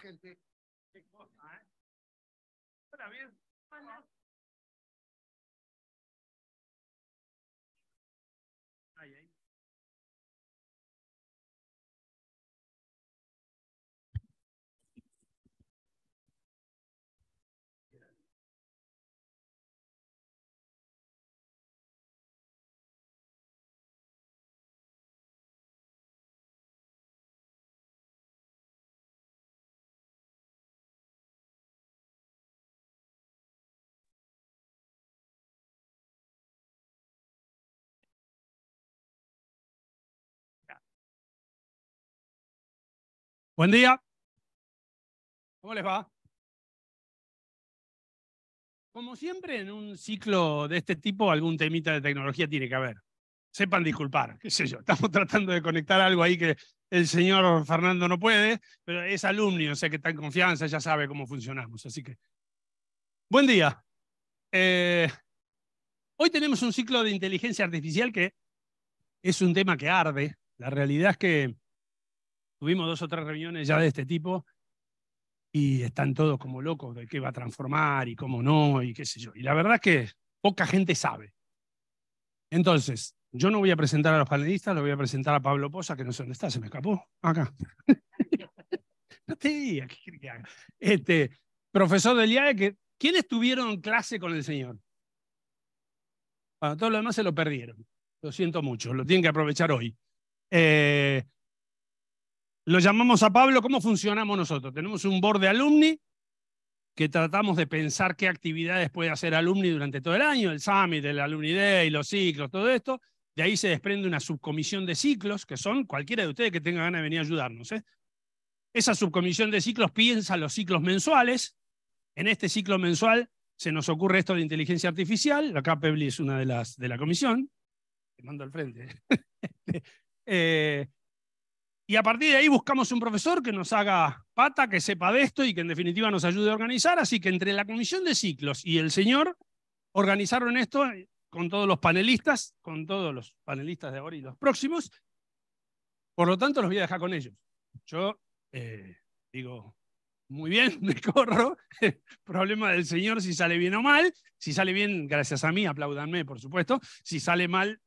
gente. Qué cosa, ¿eh? Ahora bien, Buen día. ¿Cómo les va? Como siempre en un ciclo de este tipo, algún temita de tecnología tiene que haber. Sepan disculpar, qué sé yo. Estamos tratando de conectar algo ahí que el señor Fernando no puede, pero es alumno, o sea que está en confianza, ya sabe cómo funcionamos. Así que, buen día. Eh, hoy tenemos un ciclo de inteligencia artificial que es un tema que arde. La realidad es que Tuvimos dos o tres reuniones ya de este tipo y están todos como locos de qué va a transformar y cómo no y qué sé yo. Y la verdad es que poca gente sabe. Entonces, yo no voy a presentar a los panelistas, lo voy a presentar a Pablo Poza, que no sé dónde está, se me escapó. Acá. no te que Este, profesor del IAE, que, ¿quiénes tuvieron clase con el señor? Bueno, todos lo demás se lo perdieron. Lo siento mucho, lo tienen que aprovechar hoy. Eh, lo llamamos a Pablo, ¿cómo funcionamos nosotros? Tenemos un board de alumni que tratamos de pensar qué actividades puede hacer alumni durante todo el año, el Summit, el Alumni Day, los ciclos, todo esto. De ahí se desprende una subcomisión de ciclos, que son cualquiera de ustedes que tenga ganas de venir a ayudarnos. ¿eh? Esa subcomisión de ciclos piensa los ciclos mensuales. En este ciclo mensual se nos ocurre esto de inteligencia artificial. Acá Pebli es una de las de la comisión. Te mando al frente. eh, y a partir de ahí buscamos un profesor que nos haga pata, que sepa de esto y que en definitiva nos ayude a organizar. Así que entre la comisión de ciclos y el señor organizaron esto con todos los panelistas, con todos los panelistas de ahora y los próximos. Por lo tanto, los voy a dejar con ellos. Yo eh, digo, muy bien, me corro. Problema del señor si sale bien o mal. Si sale bien, gracias a mí, apláudanme, por supuesto. Si sale mal,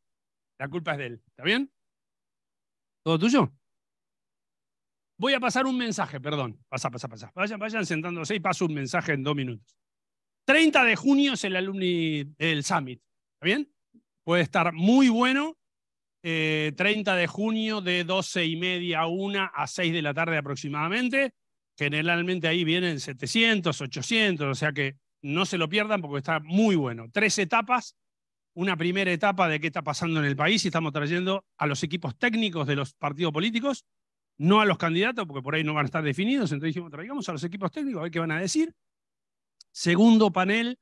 la culpa es de él. ¿Está bien? ¿Todo tuyo? Voy a pasar un mensaje, perdón. Pasa, pasa, pasa. Vayan, vayan sentándose y paso un mensaje en dos minutos. 30 de junio es el alumni del Summit. ¿Está bien? Puede estar muy bueno. Eh, 30 de junio de 12 y media a 1 a 6 de la tarde aproximadamente. Generalmente ahí vienen 700, 800, o sea que no se lo pierdan porque está muy bueno. Tres etapas. Una primera etapa de qué está pasando en el país y estamos trayendo a los equipos técnicos de los partidos políticos no a los candidatos, porque por ahí no van a estar definidos, entonces dijimos, traigamos a los equipos técnicos, a ver qué van a decir. Segundo panel,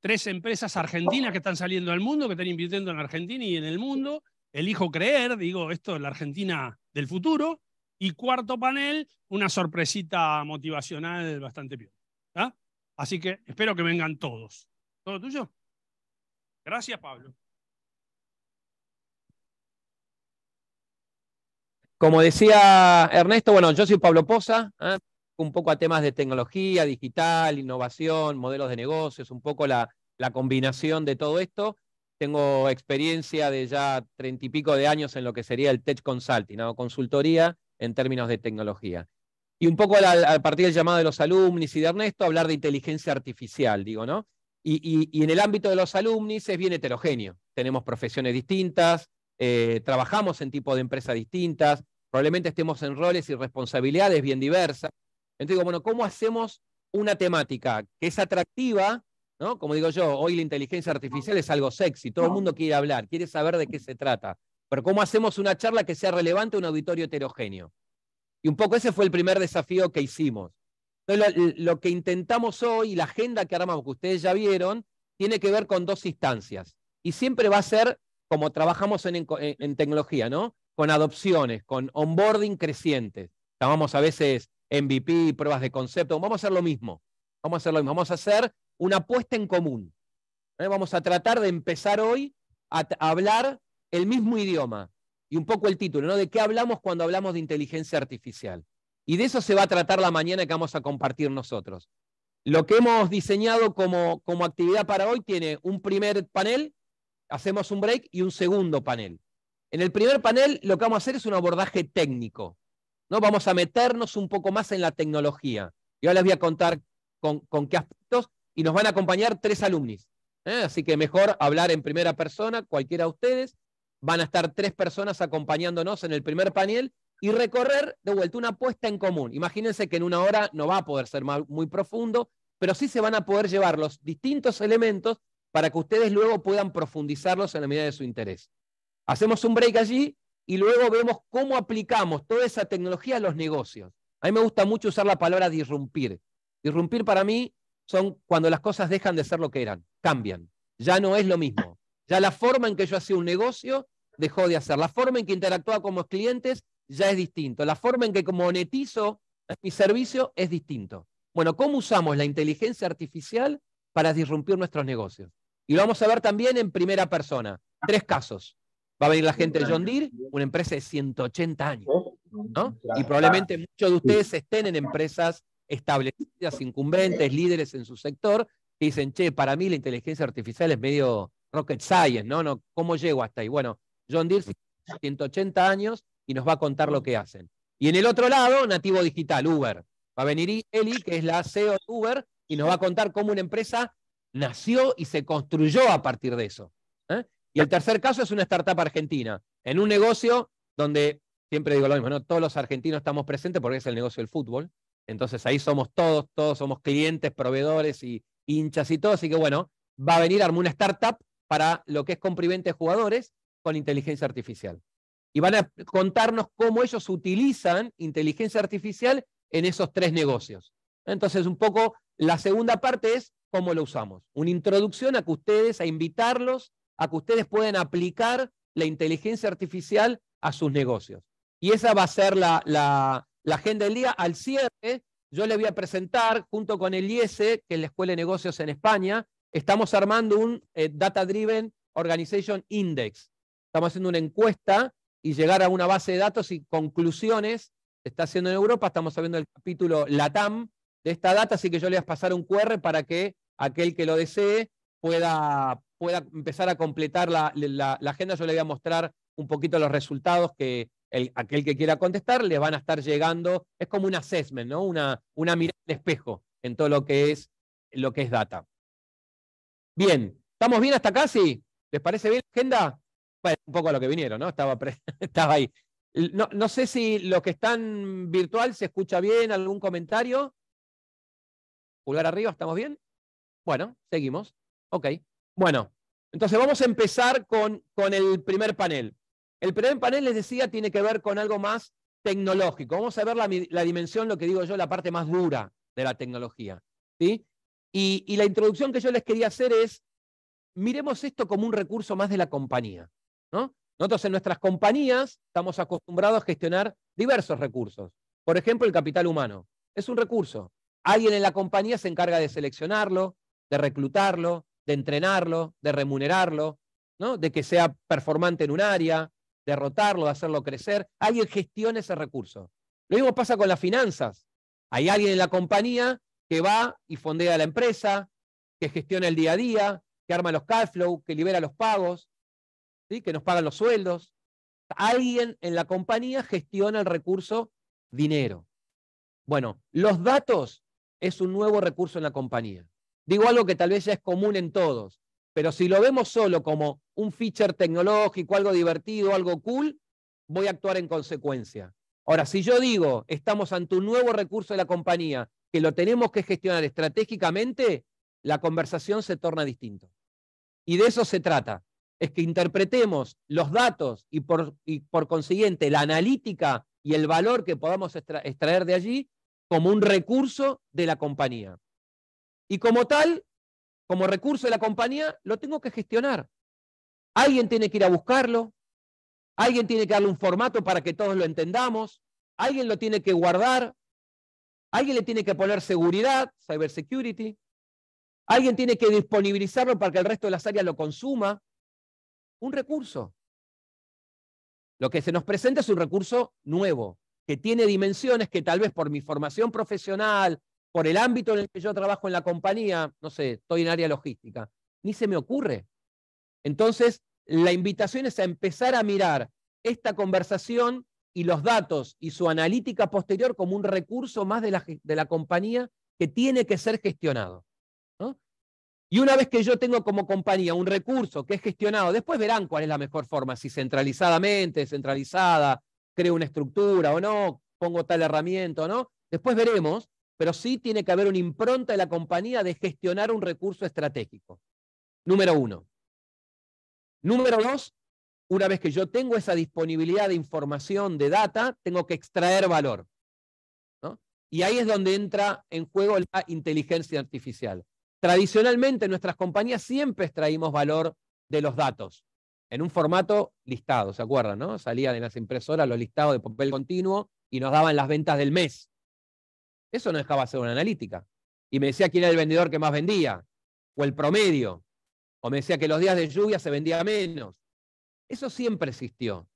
tres empresas argentinas que están saliendo al mundo, que están invirtiendo en Argentina y en el mundo. Elijo creer, digo, esto es la Argentina del futuro. Y cuarto panel, una sorpresita motivacional bastante bien Así que espero que vengan todos. ¿Todo tuyo? Gracias, Pablo. Como decía Ernesto, bueno, yo soy Pablo Poza, ¿eh? un poco a temas de tecnología, digital, innovación, modelos de negocios, un poco la, combinación de todo esto. Tengo experiencia de ya treinta y pico de años en lo que sería el tech consulting, o consultoría en términos de tecnología. Y un poco a, partir del llamado de los alumnos y de Ernesto, hablar de inteligencia artificial, digo, ¿no? Y, en el ámbito de los alumnos es bien heterogéneo. Tenemos profesiones distintas, eh, trabajamos en tipos de empresas distintas, Probablemente estemos en roles y responsabilidades bien diversas. Entonces digo, bueno, ¿cómo hacemos una temática que es atractiva? ¿no? Como digo yo, hoy la inteligencia artificial es algo sexy, todo el mundo quiere hablar, quiere saber de qué se trata. Pero ¿cómo hacemos una charla que sea relevante a un auditorio heterogéneo? Y un poco ese fue el primer desafío que hicimos. Entonces, lo, que intentamos hoy, la agenda que armamos, que ustedes ya vieron, tiene que ver con dos instancias. Y siempre va a ser como trabajamos en tecnología, ¿no? con adopciones, con onboarding crecientes. Llamamos a veces MVP, pruebas de concepto. Vamos a hacer lo mismo. Vamos a hacer lo mismo. Vamos a hacer una apuesta en común. ¿eh? Vamos a tratar de empezar hoy a, hablar el mismo idioma y un poco el título, ¿no? De qué hablamos cuando hablamos de inteligencia artificial. Y de eso se va a tratar la mañana que vamos a compartir nosotros. Lo que hemos diseñado como, como actividad para hoy tiene un primer panel, hacemos un break y un segundo panel. En el primer panel lo que vamos a hacer es un abordaje técnico. ¿no? Vamos a meternos un poco más en la tecnología. Y ahora les voy a contar con, qué aspectos y nos van a acompañar tres alumnis. ¿eh? Así que mejor hablar en primera persona, cualquiera de ustedes. Van a estar tres personas acompañándonos en el primer panel y recorrer de vuelta una apuesta en común. Imagínense que en una hora no va a poder ser muy profundo, pero sí se van a poder llevar los distintos elementos para que ustedes luego puedan profundizarlos en la medida de su interés. Hacemos un break allí y luego vemos cómo aplicamos toda esa tecnología a los negocios. A mí me gusta mucho usar la palabra disrumpir. Disrumpir para mí son cuando las cosas dejan de ser lo que eran, cambian. Ya no es lo mismo. Ya la forma en que yo hacía un negocio dejó de hacer. La forma en que interactúa con los clientes ya es distinto. La forma en que monetizo mi servicio es distinto. Bueno, ¿cómo usamos la inteligencia artificial para disrumpir nuestros negocios? Y lo vamos a ver también en primera persona. Tres casos. Va a venir la gente de John Deere, una empresa de 180 años. ¿no? Y probablemente muchos de ustedes estén en empresas establecidas, incumbentes, líderes en su sector, que dicen, che, para mí la inteligencia artificial es medio rocket science, ¿no? no ¿Cómo llego hasta ahí? Bueno, John Deere 180 años y nos va a contar lo que hacen. Y en el otro lado, nativo digital, Uber. Va a venir Eli, que es la CEO de Uber, y nos va a contar cómo una empresa nació y se construyó a partir de eso. Y el tercer caso es una startup argentina, en un negocio donde, siempre digo lo mismo, ¿no? todos los argentinos estamos presentes porque es el negocio del fútbol. Entonces ahí somos todos, todos somos clientes, proveedores y hinchas y todo. Así que bueno, va a venir, armar una startup para lo que es comprimente jugadores con inteligencia artificial. Y van a contarnos cómo ellos utilizan inteligencia artificial en esos tres negocios. Entonces, un poco la segunda parte es cómo lo usamos. Una introducción a que ustedes, a invitarlos a que ustedes puedan aplicar la inteligencia artificial a sus negocios. Y esa va a ser la, agenda del día. Al cierre, yo le voy a presentar, junto con el IESE, que es la Escuela de Negocios en España, estamos armando un eh, Data Driven Organization Index. Estamos haciendo una encuesta y llegar a una base de datos y conclusiones. está haciendo en Europa, estamos abriendo el capítulo LATAM de esta data, así que yo le voy a pasar un QR para que aquel que lo desee pueda, pueda empezar a completar la, agenda, yo le voy a mostrar un poquito los resultados que aquel que quiera contestar les van a estar llegando. Es como un assessment, ¿no? una, una mirada al espejo en todo lo que es, lo que es data. Bien, ¿estamos bien hasta acá? Sí. ¿Les parece bien la agenda? Bueno, un poco a lo que vinieron, ¿no? Estaba, estaba ahí. No, no, sé si los que están virtual se escucha bien, algún comentario. Pulgar arriba, ¿estamos bien? Bueno, seguimos. Ok. Bueno, entonces vamos a empezar con, el primer panel. El primer panel, les decía, tiene que ver con algo más tecnológico. Vamos a ver la, dimensión, lo que digo yo, la parte más dura de la tecnología. Y, la introducción que yo les quería hacer es, miremos esto como un recurso más de la compañía. ¿no? Nosotros en nuestras compañías estamos acostumbrados a gestionar diversos recursos. Por ejemplo, el capital humano. Es un recurso. Alguien en la compañía se encarga de seleccionarlo, de reclutarlo, de entrenarlo, de remunerarlo, ¿no? de que sea performante en un área, de rotarlo, de hacerlo crecer. Alguien gestiona ese recurso. Lo mismo pasa con las finanzas. Hay alguien en la compañía que va y fondea la empresa, que gestiona el día a día, que arma los cash flow, que libera los pagos, ¿sí? que nos pagan los sueldos. Alguien en la compañía gestiona el recurso dinero. Bueno, los datos es un nuevo recurso en la compañía. Digo algo que tal vez ya es común en todos, pero si lo vemos solo como un feature tecnológico, algo divertido, algo cool, voy a actuar en consecuencia. Ahora, si yo digo, estamos ante un nuevo recurso de la compañía, que lo tenemos que gestionar estratégicamente, la conversación se torna distinta. Y de eso se trata, es que interpretemos los datos y por, y por consiguiente la analítica y el valor que podamos extraer de allí como un recurso de la compañía y como tal, como recurso de la compañía, lo tengo que gestionar. Alguien tiene que ir a buscarlo, alguien tiene que darle un formato para que todos lo entendamos, alguien lo tiene que guardar, alguien le tiene que poner seguridad, cybersecurity, alguien tiene que disponibilizarlo para que el resto de las áreas lo consuma. Un recurso. Lo que se nos presenta es un recurso nuevo, que tiene dimensiones que tal vez por mi formación profesional, por el ámbito en el que yo trabajo en la compañía, no sé, estoy en área logística, ni se me ocurre. Entonces, la invitación es a empezar a mirar esta conversación y los datos y su analítica posterior como un recurso más de la, de la compañía que tiene que ser gestionado. Y una vez que yo tengo como compañía un recurso que es gestionado, después verán cuál es la mejor forma, si centralizadamente, descentralizada, creo una estructura o no, pongo tal herramienta o no, después veremos, pero sí tiene que haber una impronta de la compañía de gestionar un recurso estratégico. Número uno. Número dos, una vez que yo tengo esa disponibilidad de información, de data, tengo que extraer valor. Y ahí es donde entra en juego la inteligencia artificial. Tradicionalmente nuestras compañías siempre extraímos valor de los datos, en un formato listado, ¿se acuerdan? No? Salían en las impresoras los listados de papel continuo y nos daban las ventas del mes. Eso no dejaba hacer una analítica. Y me decía quién era el vendedor que más vendía, o el promedio, o me decía que los días de lluvia se vendía menos. Eso siempre existió.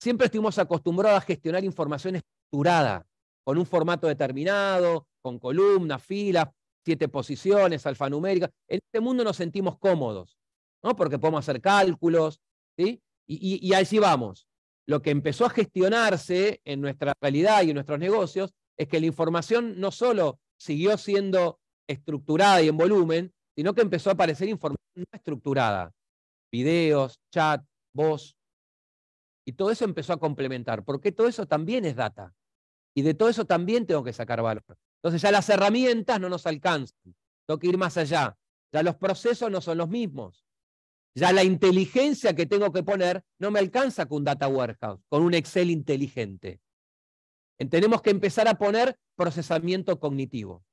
Siempre estuvimos acostumbrados a gestionar información estructurada, con un formato determinado, con columnas, filas, siete posiciones, alfanuméricas. En este mundo nos sentimos cómodos, ¿no? porque podemos hacer cálculos, ¿sí? y, y, y vamos. Lo que empezó a gestionarse en nuestra realidad y en nuestros negocios es que la información no solo siguió siendo estructurada y en volumen, sino que empezó a aparecer información no estructurada. Videos, chat, voz. Y todo eso empezó a complementar, porque todo eso también es data. Y de todo eso también tengo que sacar valor. Entonces ya las herramientas no nos alcanzan. Tengo que ir más allá. Ya los procesos no son los mismos. Ya la inteligencia que tengo que poner no me alcanza con un data warehouse, con un Excel inteligente. Tenemos que empezar a poner procesamiento cognitivo,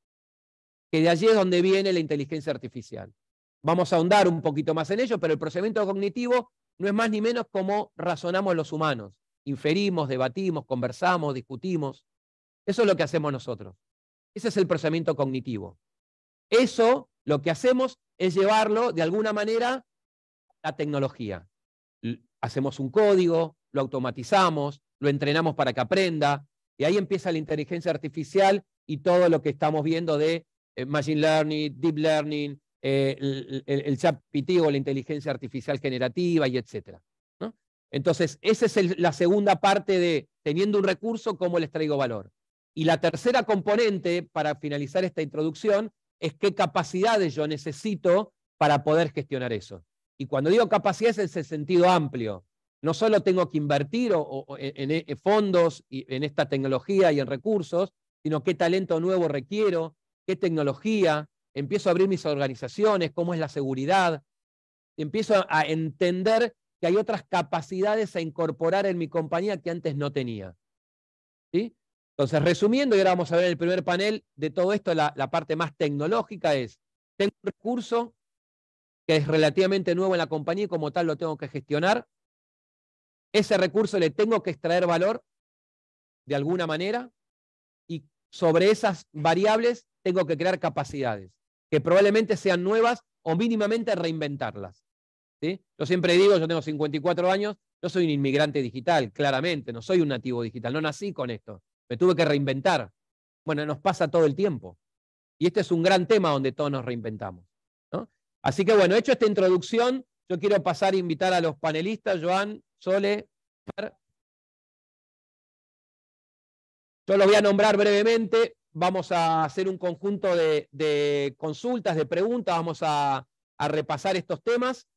que de allí es donde viene la inteligencia artificial. Vamos a ahondar un poquito más en ello, pero el procesamiento cognitivo no es más ni menos como razonamos los humanos. Inferimos, debatimos, conversamos, discutimos. Eso es lo que hacemos nosotros. Ese es el procesamiento cognitivo. Eso lo que hacemos es llevarlo de alguna manera a la tecnología. Hacemos un código, lo automatizamos, lo entrenamos para que aprenda, y ahí empieza la inteligencia artificial y todo lo que estamos viendo de eh, Machine Learning, Deep Learning, eh, el, el, o la inteligencia artificial generativa y etcétera. Entonces, esa es la segunda parte de, teniendo un recurso, ¿cómo les traigo valor? Y la tercera componente, para finalizar esta introducción, es qué capacidades yo necesito para poder gestionar eso. Y cuando digo capacidades es el sentido amplio no solo tengo que invertir en, eh, fondos, y, en esta tecnología y en recursos, sino qué talento nuevo requiero, qué tecnología, empiezo a abrir mis organizaciones, cómo es la seguridad, empiezo a entender que hay otras capacidades a incorporar en mi compañía que antes no tenía. ¿Sí? Entonces, resumiendo, y ahora vamos a ver el primer panel de todo esto, la, la parte más tecnológica es, tengo un recurso que es relativamente nuevo en la compañía y como tal lo tengo que gestionar, ese recurso le tengo que extraer valor de alguna manera y sobre esas variables tengo que crear capacidades que probablemente sean nuevas o mínimamente reinventarlas. Yo siempre digo, yo tengo 54 años, yo soy un inmigrante digital, claramente, no soy un nativo digital, no nací con esto, me tuve que reinventar. Bueno, nos pasa todo el tiempo. Y este es un gran tema donde todos nos reinventamos. Así que bueno, hecho esta introducción, yo quiero pasar a invitar a los panelistas, Joan, Sole, yo los voy a nombrar brevemente. Vamos a hacer un conjunto de, consultas, de preguntas. Vamos a, repasar estos temas.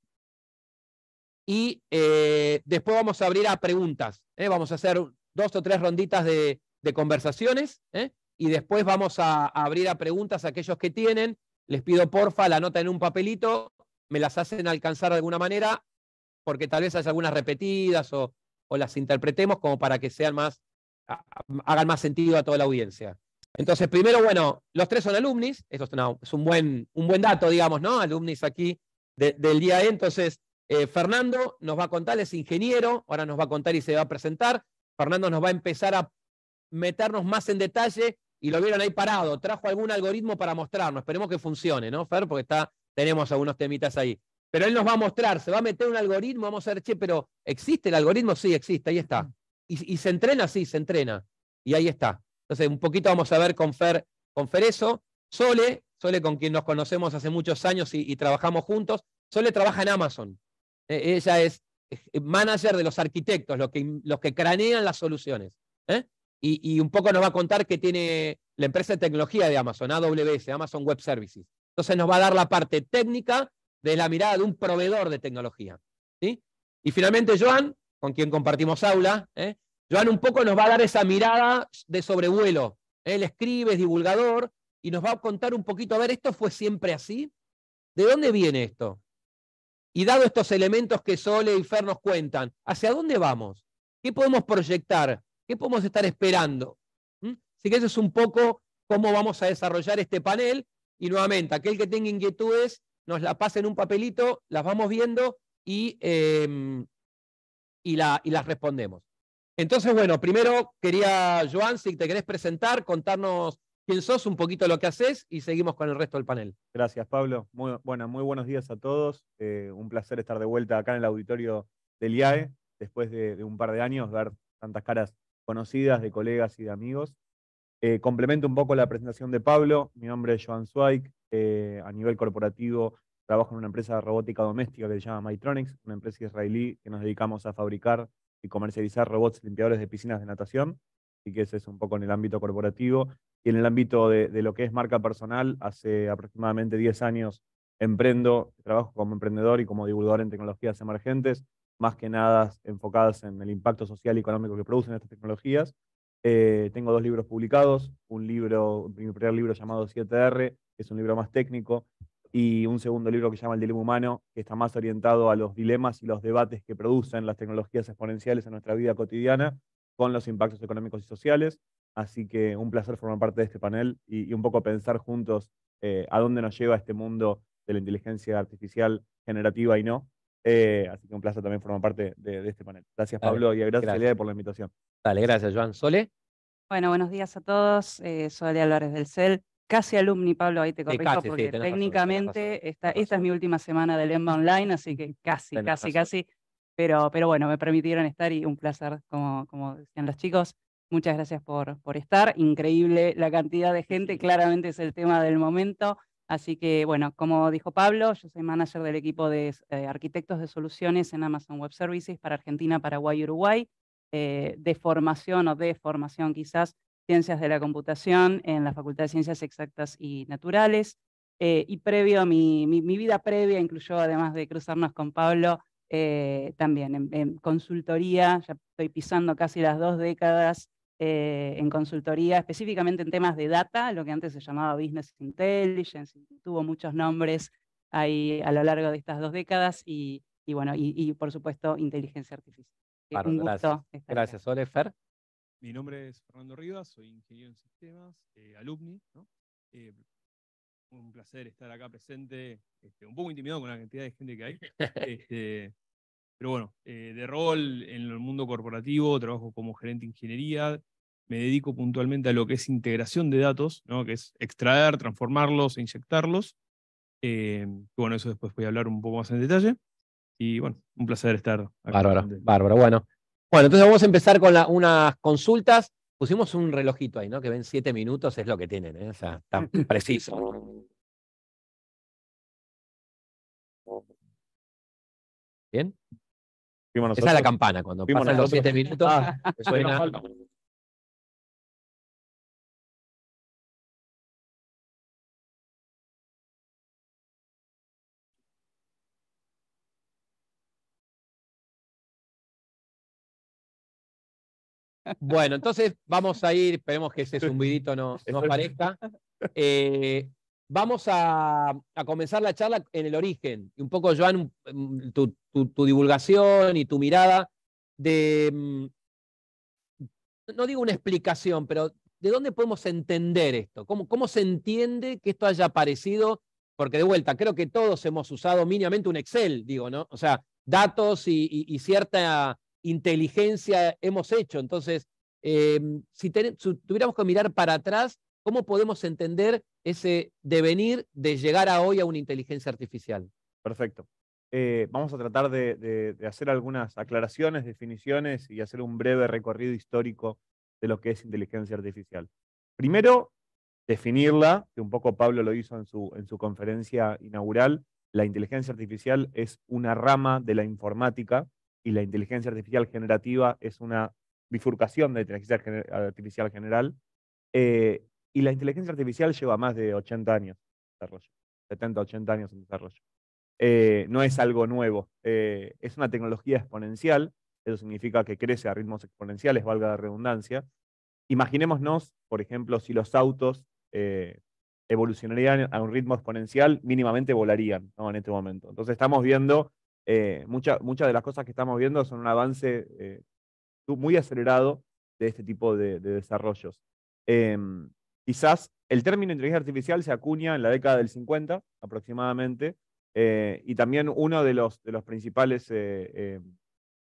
Y eh, después vamos a abrir a preguntas. ¿eh? Vamos a hacer dos o tres ronditas de, conversaciones. ¿eh? Y después vamos a abrir a preguntas a aquellos que tienen. Les pido porfa la nota en un papelito. Me las hacen alcanzar de alguna manera porque tal vez haya algunas repetidas o, las interpretemos como para que sean más, hagan más sentido a toda la audiencia. Entonces, primero, bueno, los tres son alumnis, eso es, un, buen, un, buen, dato, digamos, ¿no? Alumnis aquí del día e. entonces. Eh, Fernando nos va a contar, es ingeniero, ahora nos va a contar y se va a presentar. Fernando nos va a empezar a meternos más en detalle y lo vieron ahí parado. Trajo algún algoritmo para mostrarnos, esperemos que funcione, ¿no, Fer? Porque está, tenemos algunos temitas ahí. Pero él nos va a mostrar, se va a meter un algoritmo, vamos a ver, che, pero ¿existe el algoritmo? Sí, existe, ahí está. Y, se entrena, sí, se entrena. Y ahí está. Entonces, un poquito vamos a ver con Fer, con eso. Sole, Sole con quien nos conocemos hace muchos años y, trabajamos juntos, Sole trabaja en Amazon. E, ella es manager de los arquitectos, los que, los que cranean las soluciones. ¿eh? Y, y, un poco nos va a contar que tiene la empresa de tecnología de Amazon, AWS, Amazon Web Services. Entonces nos va a dar la parte técnica de la mirada de un proveedor de tecnología. ¿sí? Y finalmente, Joan, con quien compartimos aula, ¿eh? Joan un poco nos va a dar esa mirada de sobrevuelo. Él escribe, es divulgador, y nos va a contar un poquito, a ver, ¿esto fue siempre así? ¿De dónde viene esto? Y dado estos elementos que Sole y Fer nos cuentan, ¿hacia dónde vamos? ¿Qué podemos proyectar? ¿Qué podemos estar esperando? ¿Mm? Así que eso es un poco cómo vamos a desarrollar este panel. Y nuevamente, aquel que tenga inquietudes, nos la pasen un papelito, las vamos viendo y, em, y, la, y las respondemos. Entonces, bueno, primero quería, Joan, si te querés presentar, contarnos quién sos, un poquito lo que haces y seguimos con el resto del panel. Gracias, Pablo. Muy, bueno, muy buenos días a todos. Eh, un placer estar de vuelta acá en el auditorio del IAE, después de, de, un par de años, ver tantas caras conocidas de colegas y de amigos. Eh, complemento un poco la presentación de Pablo. Mi nombre es Joan Zweig. Eh, a nivel corporativo trabajo en una empresa de robótica doméstica que se llama Mytronics, una empresa israelí que nos dedicamos a fabricar y comercializar robots limpiadores de piscinas de natación. Así que ese es un poco en el ámbito corporativo. Y en el ámbito de, de lo que es marca personal, hace aproximadamente 10 años emprendo, trabajo como emprendedor y como divulgador en tecnologías emergentes, más que nada enfocadas en el impacto social y económico que producen estas tecnologías eh, tengo dos libros publicados, un libro, mi primer libro llamado 7R, que es un libro más técnico, y un segundo libro que se llama El Dilema Humano, que está más orientado a los dilemas y los debates que producen las tecnologías exponenciales en nuestra vida cotidiana con los impactos económicos y sociales. Así que un placer formar parte de este panel y, un poco pensar juntos eh, a dónde nos lleva este mundo de la inteligencia artificial generativa y no, eh, así que un placer también formar parte de, este panel. Gracias, Pablo, y gracias, a por la invitación. Dale, gracias, Joan. Sole. Bueno, buenos días a todos. Eh, soy del CEL. Casi alumni, Pablo, ahí te corrijo, porque técnicamente esta, esta es mi última semana del EMBA Online, así que casi, casi, casi. Pero, pero bueno, me permitieron estar y un placer, como, como decían los chicos. Muchas gracias por, por estar. Increíble la cantidad de gente, claramente es el tema del momento. Así que, bueno, como dijo Pablo, yo soy manager del equipo de eh, arquitectos de soluciones en Amazon Web Services para Argentina, Paraguay y Uruguay, eh, de formación o de formación quizás, ciencias de la computación en la Facultad de Ciencias Exactas y Naturales. Eh, y previo a mi, vida previa incluyó, además de cruzarnos con Pablo, también en, consultoría, ya estoy pisando casi las dos décadas eh, en consultoría, específicamente en temas de data, lo que antes se llamaba Business Intelligence, tuvo muchos nombres ahí a lo largo de estas dos décadas y, bueno, y, por supuesto inteligencia artificial. gracias. Gusto Ole Fer. Mi nombre es Fernando Rivas, soy ingeniero en sistemas, eh, alumni, eh, un placer estar acá presente, este, un poco intimidado con la cantidad de gente que hay. Este, pero bueno, de rol en el mundo corporativo, trabajo como gerente de ingeniería, me dedico puntualmente a lo que es integración de datos, ¿no? que es extraer, transformarlos e inyectarlos. Eh, bueno, eso después voy a hablar un poco más en detalle. Y bueno, un placer estar aquí. Bárbara, bárbara. Bueno. bueno, entonces vamos a empezar con unas consultas. Pusimos un relojito ahí, ¿no? Que ven siete minutos, es lo que tienen, ¿eh? O sea, tan preciso. ¿Bien? Esa es la campana, cuando pasan los siete minutos, ah, suena... Bueno, entonces vamos a ir, esperemos que ese zumbidito no, aparezca, eh, vamos a, comenzar la charla en el origen. Un poco, Joan, mm, tu, divulgación y tu mirada de, mm, no digo una explicación, pero ¿de dónde podemos entender esto? ¿Cómo, cómo se entiende que esto haya aparecido? Porque de vuelta, creo que todos hemos usado mínimamente un Excel, digo, ¿no? O sea, datos y cierta inteligencia hemos hecho. Entonces, em, si, tuviéramos que mirar para atrás, ¿cómo podemos entender ese devenir de llegar a hoy a una inteligencia artificial? Perfecto. Eh, vamos a tratar de, hacer algunas aclaraciones, definiciones y hacer un breve recorrido histórico de lo que es inteligencia artificial. Primero, definirla, que un poco Pablo lo hizo en su, en su conferencia inaugural, la inteligencia artificial es una rama de la informática, y la inteligencia artificial generativa es una bifurcación de la inteligencia artificial general. Eh, y la inteligencia artificial lleva más de 80 años en desarrollo, 70, 80 años en desarrollo. Eh, no es algo nuevo, eh, es una tecnología exponencial, eso significa que crece a ritmos exponenciales, valga la redundancia. Imaginémonos, por ejemplo, si los autos evolucionarían a un ritmo exponencial, mínimamente volarían ¿no? en este momento. Entonces estamos viendo eh, muchas de las cosas que estamos viendo son un avance eh, muy acelerado de este tipo de, desarrollos. Em, quizás el término inteligencia artificial se acuña en la década del 50 aproximadamente, eh, y también uno de los, de los principales em,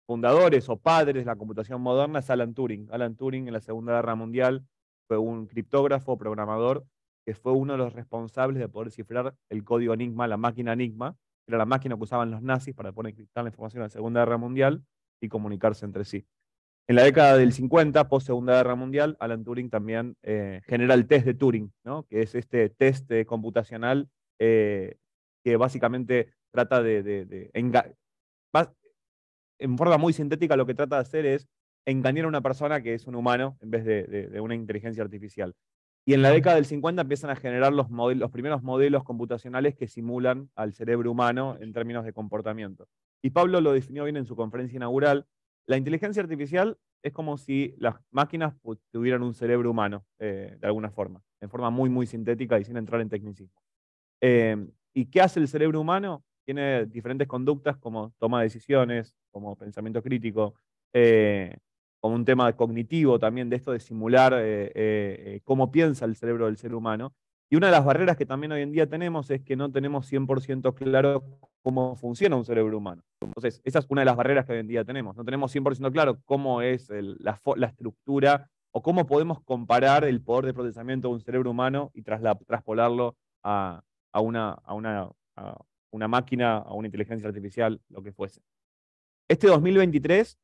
fundadores o padres de la computación moderna es Alan Turing. Alan Turing en la Segunda Guerra Mundial fue un criptógrafo, programador, que fue uno de los responsables de poder cifrar el código Enigma, la máquina Enigma, era la máquina que usaban los nazis para poder encriptar la información de la Segunda Guerra Mundial y comunicarse entre sí. En la década del 50, post Segunda Guerra Mundial, Alan Turing también eh, genera el test de Turing, ¿no? que es este test eh, computacional eh, que básicamente trata de, en forma muy sintética lo que trata de hacer es engañar a una persona que es un humano en vez de una inteligencia artificial. Y en la década del 50 empiezan a generar los, primeros modelos computacionales que simulan al cerebro humano en términos de comportamiento. Y Pablo lo definió bien en su conferencia inaugural. La inteligencia artificial es como si las máquinas tuvieran un cerebro humano, eh, de alguna forma, en forma muy, muy sintética y sin entrar en tecnicismo. Em, ¿Y qué hace el cerebro humano? Tiene diferentes conductas como toma de decisiones, como pensamiento crítico, eh, como un tema cognitivo también de esto de simular eh, eh, eh, cómo piensa el cerebro del ser humano. Y una de las barreras que también hoy en día tenemos es que no tenemos 100% claro cómo funciona un cerebro humano. Entonces, esa es una de las barreras que hoy en día tenemos. No tenemos 100% claro cómo es la, estructura o cómo podemos comparar el poder de procesamiento de un cerebro humano y traspolarlo a, una, a, una, a una máquina, a una inteligencia artificial, lo que fuese. Este 2023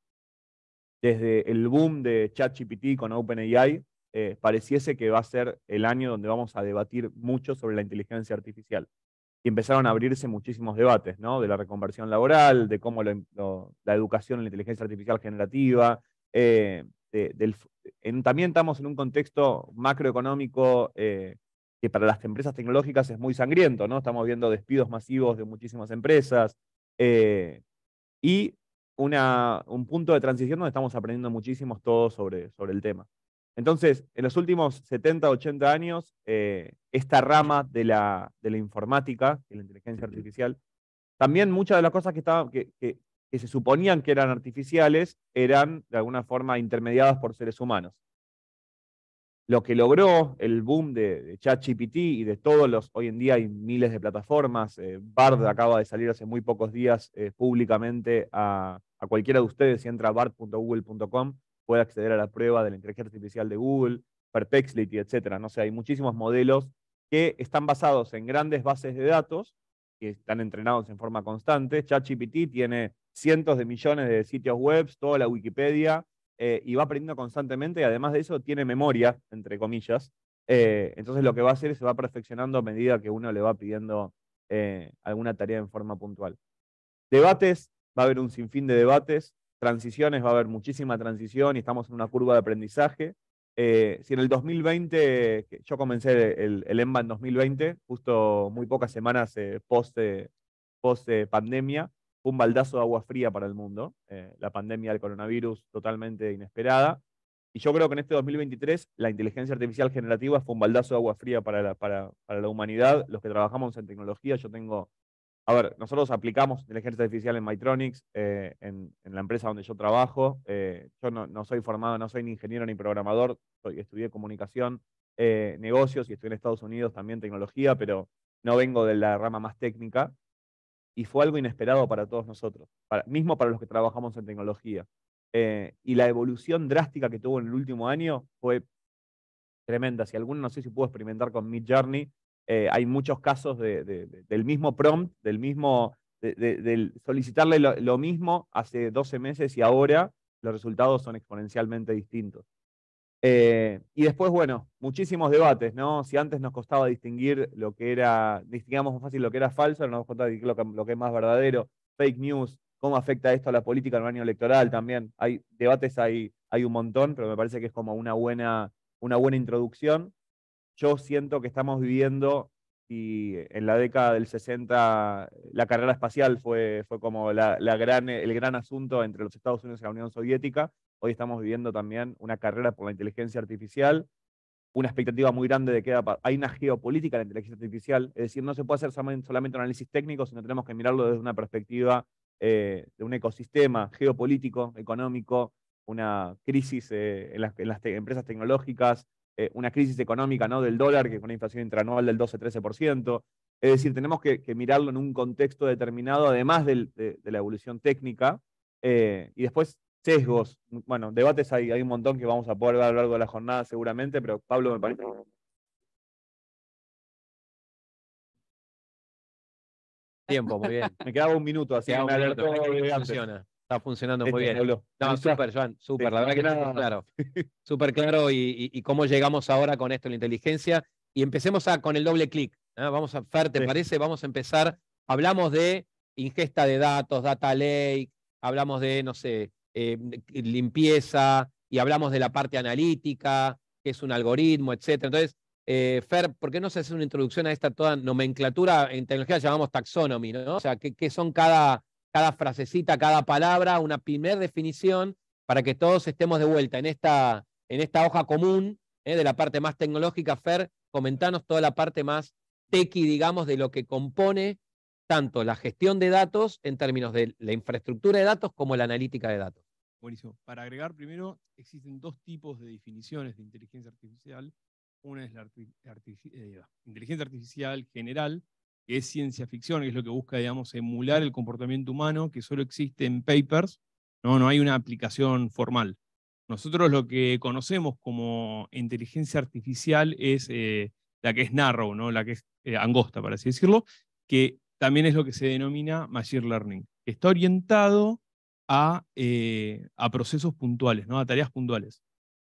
desde el boom de ChatGPT con OpenAI, eh, pareciese que va a ser el año donde vamos a debatir mucho sobre la inteligencia artificial. Y empezaron a abrirse muchísimos debates, ¿no? De la reconversión laboral, de cómo la educación en la inteligencia artificial generativa. Eh, también estamos en un contexto macroeconómico eh, que para las empresas tecnológicas es muy sangriento, ¿no? Estamos viendo despidos masivos de muchísimas empresas. y un punto de transición donde estamos aprendiendo muchísimo todos sobre, sobre el tema. Entonces, en los últimos 70, 80 años, eh, esta rama de la, de la informática de la inteligencia artificial, también muchas de las cosas que, estaban, que se suponían que eran artificiales eran de alguna forma intermediadas por seres humanos lo que logró el boom de, ChatGPT y de todos los, hoy en día hay miles de plataformas, eh, Bard acaba de salir hace muy pocos días eh, públicamente a, cualquiera de ustedes, si entra a bard.google.com, puede acceder a la prueba de la inteligencia artificial de Google, Perplexity, etc. No sé, hay muchísimos modelos que están basados en grandes bases de datos, que están entrenados en forma constante. ChatGPT tiene cientos de millones de sitios web, toda la Wikipedia, eh, y va aprendiendo constantemente y además de eso tiene memoria, entre comillas. Eh, entonces lo que va a hacer es se va perfeccionando a medida que uno le va pidiendo eh, alguna tarea en forma puntual. Debates, va a haber un sinfín de debates, transiciones, va a haber muchísima transición y estamos en una curva de aprendizaje. si en el 2020, yo comencé el, el EMBA en 2020, justo muy pocas semanas post, post pandemia, un baldazo de agua fría para el mundo, eh, la pandemia del coronavirus totalmente inesperada. Y yo creo que en este 2023 la inteligencia artificial generativa fue un baldazo de agua fría para la, para, la humanidad. Los que trabajamos en tecnología, yo tengo a ver, nosotros aplicamos inteligencia artificial en Mytronics, eh, en, la empresa donde yo trabajo. Eh, yo no, soy formado, no soy ni ingeniero ni programador, estudié comunicación, negocios y estoy en Estados Unidos también tecnología, pero no vengo de la rama más técnica y fue algo inesperado para todos nosotros, mismo para los que trabajamos en tecnología. Eh, y la evolución drástica que tuvo en el último año fue tremenda. Si alguno no sé si pudo experimentar con Mid Journey, eh, hay muchos casos del mismo prompt, del mismo, solicitarle lo, mismo hace 12 meses y ahora los resultados son exponencialmente distintos. Eh, y después, bueno, muchísimos debates, ¿no? Si antes nos costaba distinguir lo que era, distinguíamos más fácil lo que era falso, ahora nos costaba distinguir lo que, es más verdadero, fake news, cómo afecta esto a la política en año electoral también. Hay debates, hay, hay un montón, pero me parece que es como una buena, una buena introducción. Yo siento que estamos viviendo, y en la década del 60 la carrera espacial fue, como el gran asunto entre los Estados Unidos y la Unión Soviética, Hoy estamos viviendo también una carrera por la inteligencia artificial, una expectativa muy grande de que hay una geopolítica de la inteligencia artificial, es decir, no se puede hacer solamente un análisis técnico, sino tenemos que mirarlo desde una perspectiva eh, de un ecosistema geopolítico, económico, una crisis eh, en las, empresas tecnológicas, eh, una crisis económica ¿no? del dólar, que es una inflación intranual del 12-13%. Es decir, tenemos que, mirarlo en un contexto determinado, además de, la evolución técnica, y después sesgos. Bueno, debates hay, hay un montón que vamos a poder ver a lo largo de la jornada seguramente, pero Pablo me parece Tiempo, muy bien. Me quedaba un minuto, así que me alertó. Está funcionando este, muy bien. No, súper, Joan, súper. La verdad que está claro. Súper claro y, cómo llegamos ahora con esto, la inteligencia. Y empecemos a, con el doble clic. Vamos a, Fer, ¿te parece? Vamos a empezar. Hablamos de ingesta de datos, data lake, hablamos de, no sé, eh, limpieza, y hablamos de la parte analítica, que es un algoritmo, etc. Entonces, eh, Fer, ¿por qué no se hace una introducción a esta toda nomenclatura? En tecnología llamamos taxonomy, ¿no? O sea, ¿qué, qué son cada, cada frasecita, cada palabra, una primer definición para que todos estemos de vuelta en esta, en esta hoja común ¿eh? de la parte más tecnológica. Fer, comentanos toda la parte más tequi, digamos, de lo que compone tanto la gestión de datos en términos de la infraestructura de datos como la analítica de datos. Buenísimo. Para agregar, primero, existen dos tipos de definiciones de inteligencia artificial. Una es la eh, inteligencia artificial general, que es ciencia ficción, que es lo que busca, digamos, emular el comportamiento humano, que solo existe en papers, no, no hay una aplicación formal. Nosotros lo que conocemos como inteligencia artificial es eh, la que es narrow, ¿no? la que es eh, angosta, para así decirlo, que también es lo que se denomina machine learning. Está orientado eh, a, procesos puntuales, ¿no? a tareas puntuales.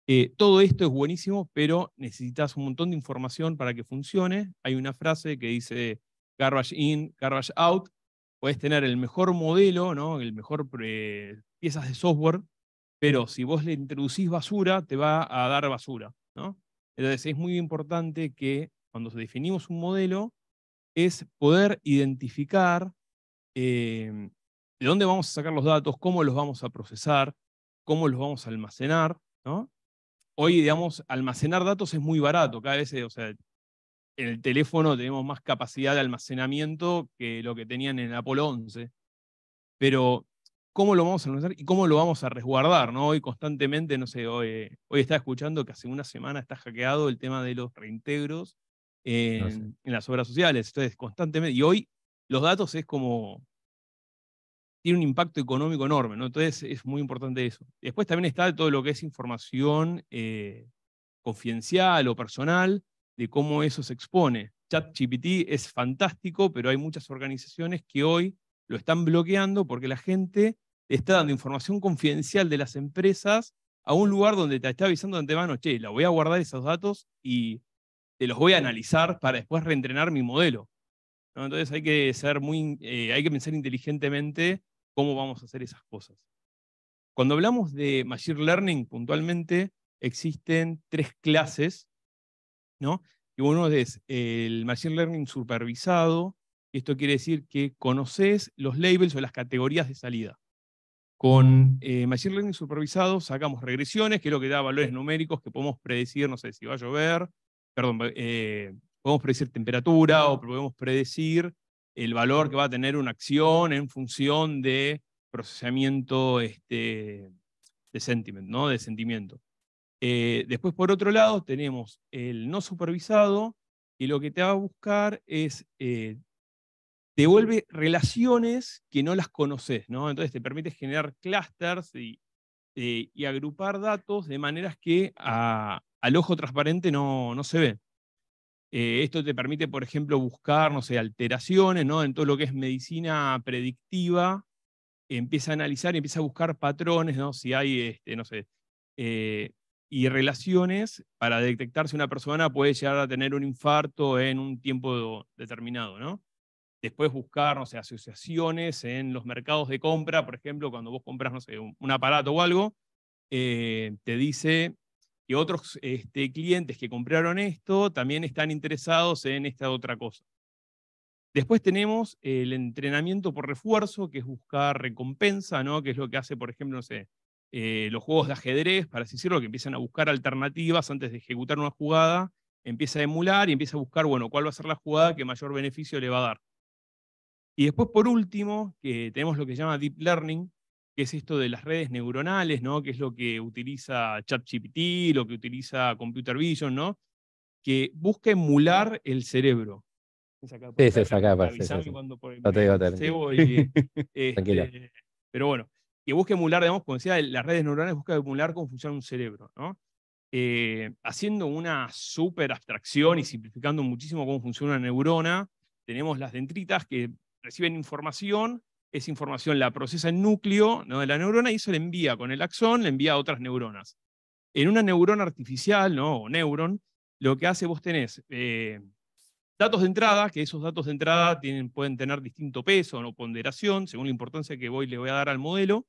Eh, todo esto es buenísimo, pero necesitas un montón de información para que funcione. Hay una frase que dice garbage in, garbage out. Puedes tener el mejor modelo, ¿no? el mejor eh, piezas de software, pero si vos le introducís basura, te va a dar basura. ¿no? Entonces es muy importante que cuando definimos un modelo es poder identificar eh, de dónde vamos a sacar los datos, cómo los vamos a procesar, cómo los vamos a almacenar, ¿no? Hoy, digamos, almacenar datos es muy barato, cada vez, eh, o sea, en el teléfono tenemos más capacidad de almacenamiento que lo que tenían en el Apolo 11, pero ¿cómo lo vamos a almacenar y cómo lo vamos a resguardar, ¿no? Hoy constantemente, no sé, hoy, hoy estaba escuchando que hace una semana está hackeado el tema de los reintegros ah, en, en las obras sociales, entonces constantemente, y hoy los datos es como, tiene un impacto económico enorme, ¿no? Entonces es muy importante eso. Después también está todo lo que es información eh, confidencial o personal de cómo eso se expone. ChatGPT es fantástico, pero hay muchas organizaciones que hoy lo están bloqueando porque la gente está dando información confidencial de las empresas a un lugar donde te está avisando de antemano, che, la voy a guardar esos datos y te los voy a analizar para después reentrenar mi modelo. Entonces hay que ser muy, eh, hay que pensar inteligentemente cómo vamos a hacer esas cosas. Cuando hablamos de Machine Learning puntualmente, existen tres clases, ¿no? Y uno es el Machine Learning supervisado, esto quiere decir que conoces los labels o las categorías de salida. Con eh, Machine Learning supervisado sacamos regresiones, que es lo que da valores numéricos que podemos predecir, no sé si va a llover, perdón, eh, podemos predecir temperatura o podemos predecir el valor que va a tener una acción en función de procesamiento este, de sentiment, ¿no? De sentimiento. Eh, después, por otro lado, tenemos el no supervisado, y lo que te va a buscar es, eh, te relaciones que no las conoces, ¿no? Entonces te permite generar clusters eh, y, agrupar datos de maneras que al ojo transparente no, no se ven. Eh, esto te permite, por ejemplo, buscar, no sé, alteraciones ¿no? en todo lo que es medicina predictiva. Empieza a analizar y empieza a buscar patrones, ¿no? Si hay, este, no sé, eh, y relaciones para detectar si una persona puede llegar a tener un infarto en un tiempo determinado, ¿no? Después buscar, no sé, asociaciones en los mercados de compra, por ejemplo, cuando vos compras, no sé, un, aparato o algo, eh, te dice y otros este, clientes que compraron esto también están interesados en esta otra cosa. Después tenemos el entrenamiento por refuerzo, que es buscar recompensa, ¿no? que es lo que hace, por ejemplo, sé, eh, los juegos de ajedrez, para así decirlo, que empiezan a buscar alternativas antes de ejecutar una jugada, empieza a emular y empieza a buscar, bueno, cuál va a ser la jugada que mayor beneficio le va a dar. Y después, por último, que tenemos lo que se llama Deep Learning, que es esto de las redes neuronales, ¿no? que es lo que utiliza ChatGPT, lo que utiliza Computer Vision, ¿no? que busca emular el cerebro. sí, se saca este, Pero bueno, que busca emular, digamos, como decía, las redes neuronales busca emular cómo funciona un cerebro, ¿no? Eh, haciendo una súper abstracción y simplificando muchísimo cómo funciona una neurona, tenemos las dendritas que reciben información esa información la procesa en núcleo de la neurona y eso le envía con el axón, le envía a otras neuronas. En una neurona artificial, ¿no? o neuron, lo que hace vos tenés eh, datos de entrada, que esos datos de entrada pueden tener distinto peso o ponderación, según la importancia que voy, le voy a dar al modelo.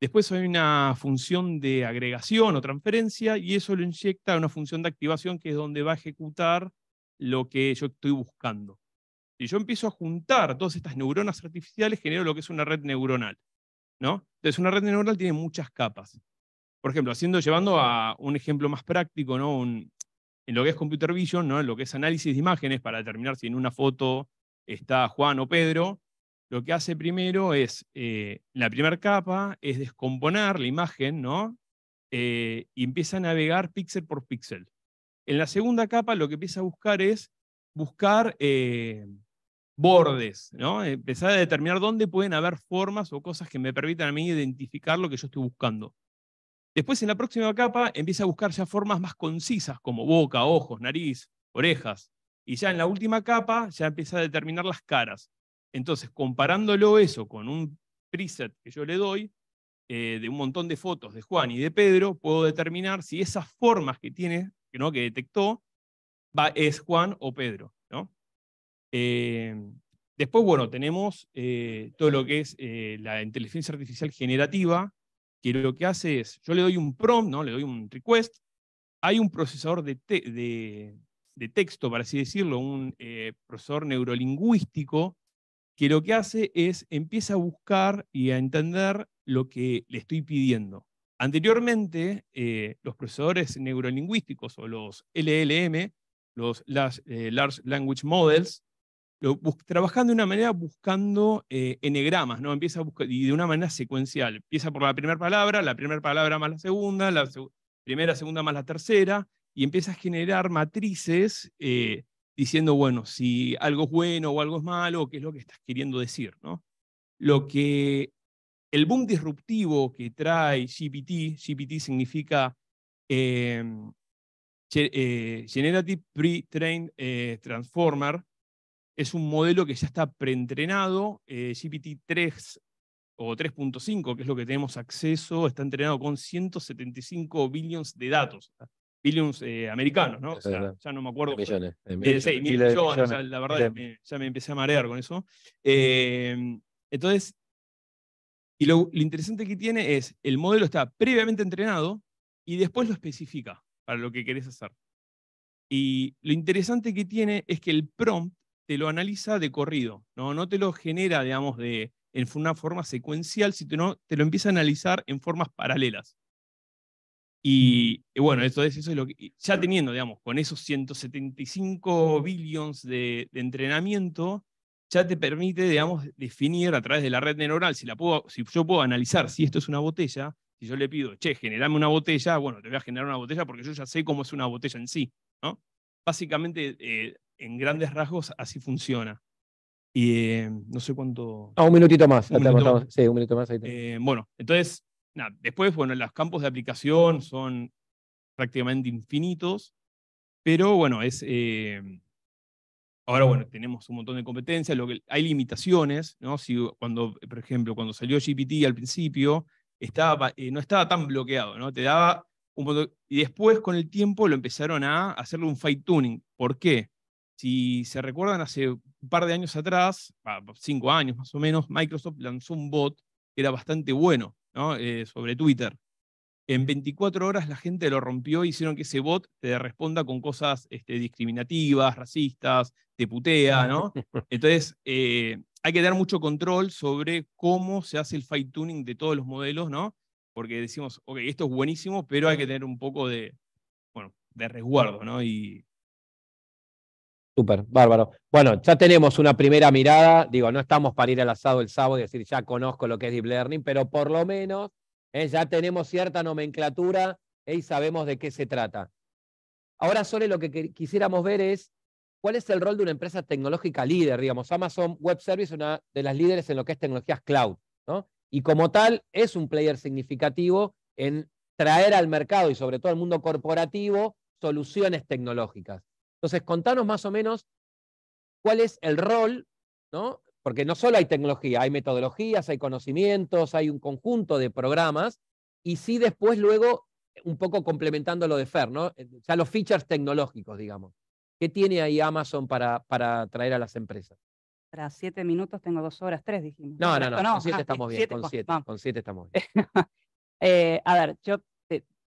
Después hay una función de agregación o transferencia y eso lo inyecta a una función de activación que es donde va a ejecutar lo que yo estoy buscando. Si yo empiezo a juntar todas estas neuronas artificiales, genero lo que es una red neuronal. ¿no? Entonces, una red neuronal tiene muchas capas. Por ejemplo, haciendo, llevando a un ejemplo más práctico, ¿no? en lo que es computer vision, ¿no? en lo que es análisis de imágenes para determinar si en una foto está Juan o Pedro, lo que hace primero es, eh, la primera capa es descomponer la imagen, ¿no? Eh, y empieza a navegar píxel por píxel. En la segunda capa lo que empieza a buscar es buscar eh, bordes, ¿no? Empezar a determinar dónde pueden haber formas o cosas que me permitan a mí identificar lo que yo estoy buscando. Después, en la próxima capa, empieza a buscar ya formas más concisas, como boca, ojos, nariz, orejas. Y ya en la última capa, ya empieza a determinar las caras. Entonces, comparándolo eso con un preset que yo le doy, eh, de un montón de fotos de Juan y de Pedro, puedo determinar si esas formas que tiene, que, ¿no? que detectó, va, es Juan o Pedro. Eh, después, bueno, tenemos eh, todo lo que es eh, la inteligencia artificial generativa, que lo que hace es, yo le doy un prompt, ¿no? le doy un request, hay un procesador de, texto, para así decirlo, un procesador neurolingüístico, que lo que hace es empieza a buscar y a entender lo que le estoy pidiendo. Anteriormente, los procesadores neurolingüísticos o los LLM, los Large Language Models, trabajando de una manera buscando eh, enegramas, ¿no? Empieza a y de una manera secuencial. Empieza por la primera palabra, la primera palabra más la segunda, la primera, segunda más la tercera, y empieza a generar matrices eh, diciendo, bueno, si algo es bueno o algo es malo, qué es lo que estás queriendo decir, ¿no? Lo que el boom disruptivo que trae GPT, GPT significa em, eh, Generative Pre-Trained Transformer, es un modelo que ya está preentrenado. Eh, GPT-3 o 3.5, que es lo que tenemos acceso, está entrenado con 175 billions de datos. Billions eh, americanos, ¿no? O ya no me acuerdo. millones. la verdad, ya me empecé a marear con eso. Eh, entonces, y lo, lo interesante que tiene es, el modelo está previamente entrenado y después lo especifica para lo que querés hacer. Y lo interesante que tiene es que el prompt te lo analiza de corrido, no, no te lo genera, digamos, de, en una forma secuencial, sino te lo empieza a analizar en formas paralelas. Y, bueno, eso es, eso es lo que, ya teniendo, digamos, con esos 175 billions de, de entrenamiento, ya te permite, digamos, definir a través de la red neuronal, si, la puedo, si yo puedo analizar si esto es una botella, si yo le pido, che, generame una botella, bueno, te voy a generar una botella porque yo ya sé cómo es una botella en sí, ¿no? Básicamente eh, en grandes rasgos así funciona. Y eh, no sé cuánto... Ah, un minutito más. bueno, entonces, nada, después, bueno, los campos de aplicación son prácticamente infinitos, pero bueno, es... Eh, ahora, bueno, tenemos un montón de competencias, lo que, hay limitaciones, ¿no? Si cuando, por ejemplo, cuando salió GPT al principio, estaba, eh, no estaba tan bloqueado, ¿no? Te daba un montón... Y después, con el tiempo, lo empezaron a hacerle un fine tuning. ¿Por qué? Si se recuerdan, hace un par de años atrás, cinco años más o menos, Microsoft lanzó un bot que era bastante bueno ¿no? Eh, sobre Twitter. En 24 horas la gente lo rompió y hicieron que ese bot te responda con cosas este, discriminativas, racistas, te putea, ¿no? Entonces, eh, hay que dar mucho control sobre cómo se hace el fine tuning de todos los modelos, ¿no? Porque decimos, ok, esto es buenísimo, pero hay que tener un poco de, bueno, de resguardo, ¿no? Súper, bárbaro. Bueno, ya tenemos una primera mirada. Digo, no estamos para ir al asado el sábado y decir, ya conozco lo que es Deep Learning, pero por lo menos eh, ya tenemos cierta nomenclatura eh, y sabemos de qué se trata. Ahora, solo lo que quisiéramos ver es cuál es el rol de una empresa tecnológica líder. Digamos, Amazon Web Service es una de las líderes en lo que es tecnologías cloud, ¿no? Y como tal, es un player significativo en traer al mercado y sobre todo al mundo corporativo soluciones tecnológicas. Entonces, contanos más o menos cuál es el rol, ¿no? porque no solo hay tecnología, hay metodologías, hay conocimientos, hay un conjunto de programas, y sí después luego, un poco complementando lo de Fer, ¿no? sea, eh, los features tecnológicos, digamos. ¿Qué tiene ahí Amazon para, para atraer a las empresas? Para siete minutos tengo dos horas, tres dijimos. No, no, no, con siete ah, estamos bien, con, siete, estamos bien. Eh, a ver, yo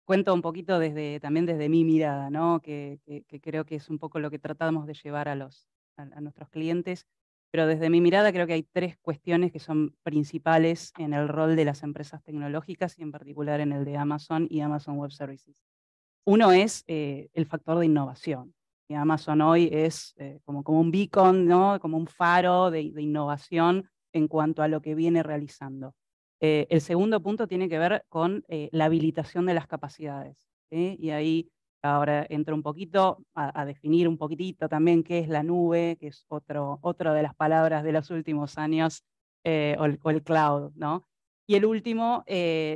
cuento un poquito desde, también desde mi mirada, ¿no? que, creo que es un poco lo que tratamos de llevar a, los, a, nuestros clientes, pero desde mi mirada creo que hay tres cuestiones que son principales en el rol de las empresas tecnológicas y en particular en el de Amazon y Amazon Web Services. Uno es eh, el factor de innovación. Y Amazon hoy es eh, como, como un beacon, ¿no? como un faro de innovación en cuanto a lo que viene realizando. Eh, el segundo punto tiene que ver con eh, la habilitación de las capacidades. Y ahí ahora entro un poquito a, definir un poquitito también qué es la nube, que es otro, otra de las palabras de los últimos años, eh, o, el, cloud. ¿no? Y el último,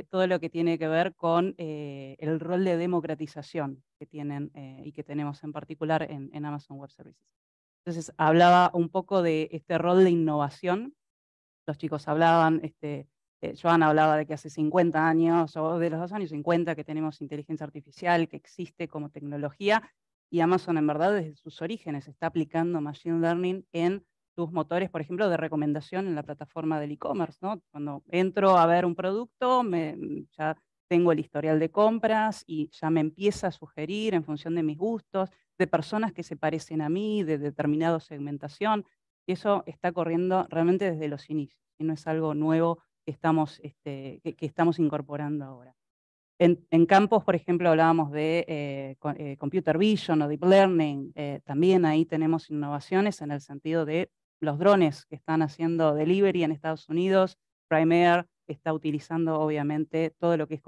todo lo que tiene que ver con el rol de democratización que tienen y que tenemos en particular en, en Amazon Web Services. Entonces, hablaba un poco de este rol de innovación. Los chicos hablaban, este, eh, Joan hablaba de que hace 50 años o de los dos años 50 que tenemos inteligencia artificial, que existe como tecnología, y Amazon en verdad desde sus orígenes está aplicando Machine Learning en sus motores, por ejemplo, de recomendación en la plataforma del e-commerce. ¿no? Cuando entro a ver un producto, mm, ya tengo el historial de compras y ya me empieza a sugerir en función de mis gustos, de personas que se parecen a mí, de determinada segmentación. Y eso está corriendo realmente desde los inicios y no es algo nuevo que estamos, este, que, estamos incorporando ahora. En, campos, por ejemplo, hablábamos de eh, eh, computer vision o deep learning, eh, también ahí tenemos innovaciones en el sentido de los drones que están haciendo delivery en Estados Unidos, Primer está utilizando obviamente todo lo que es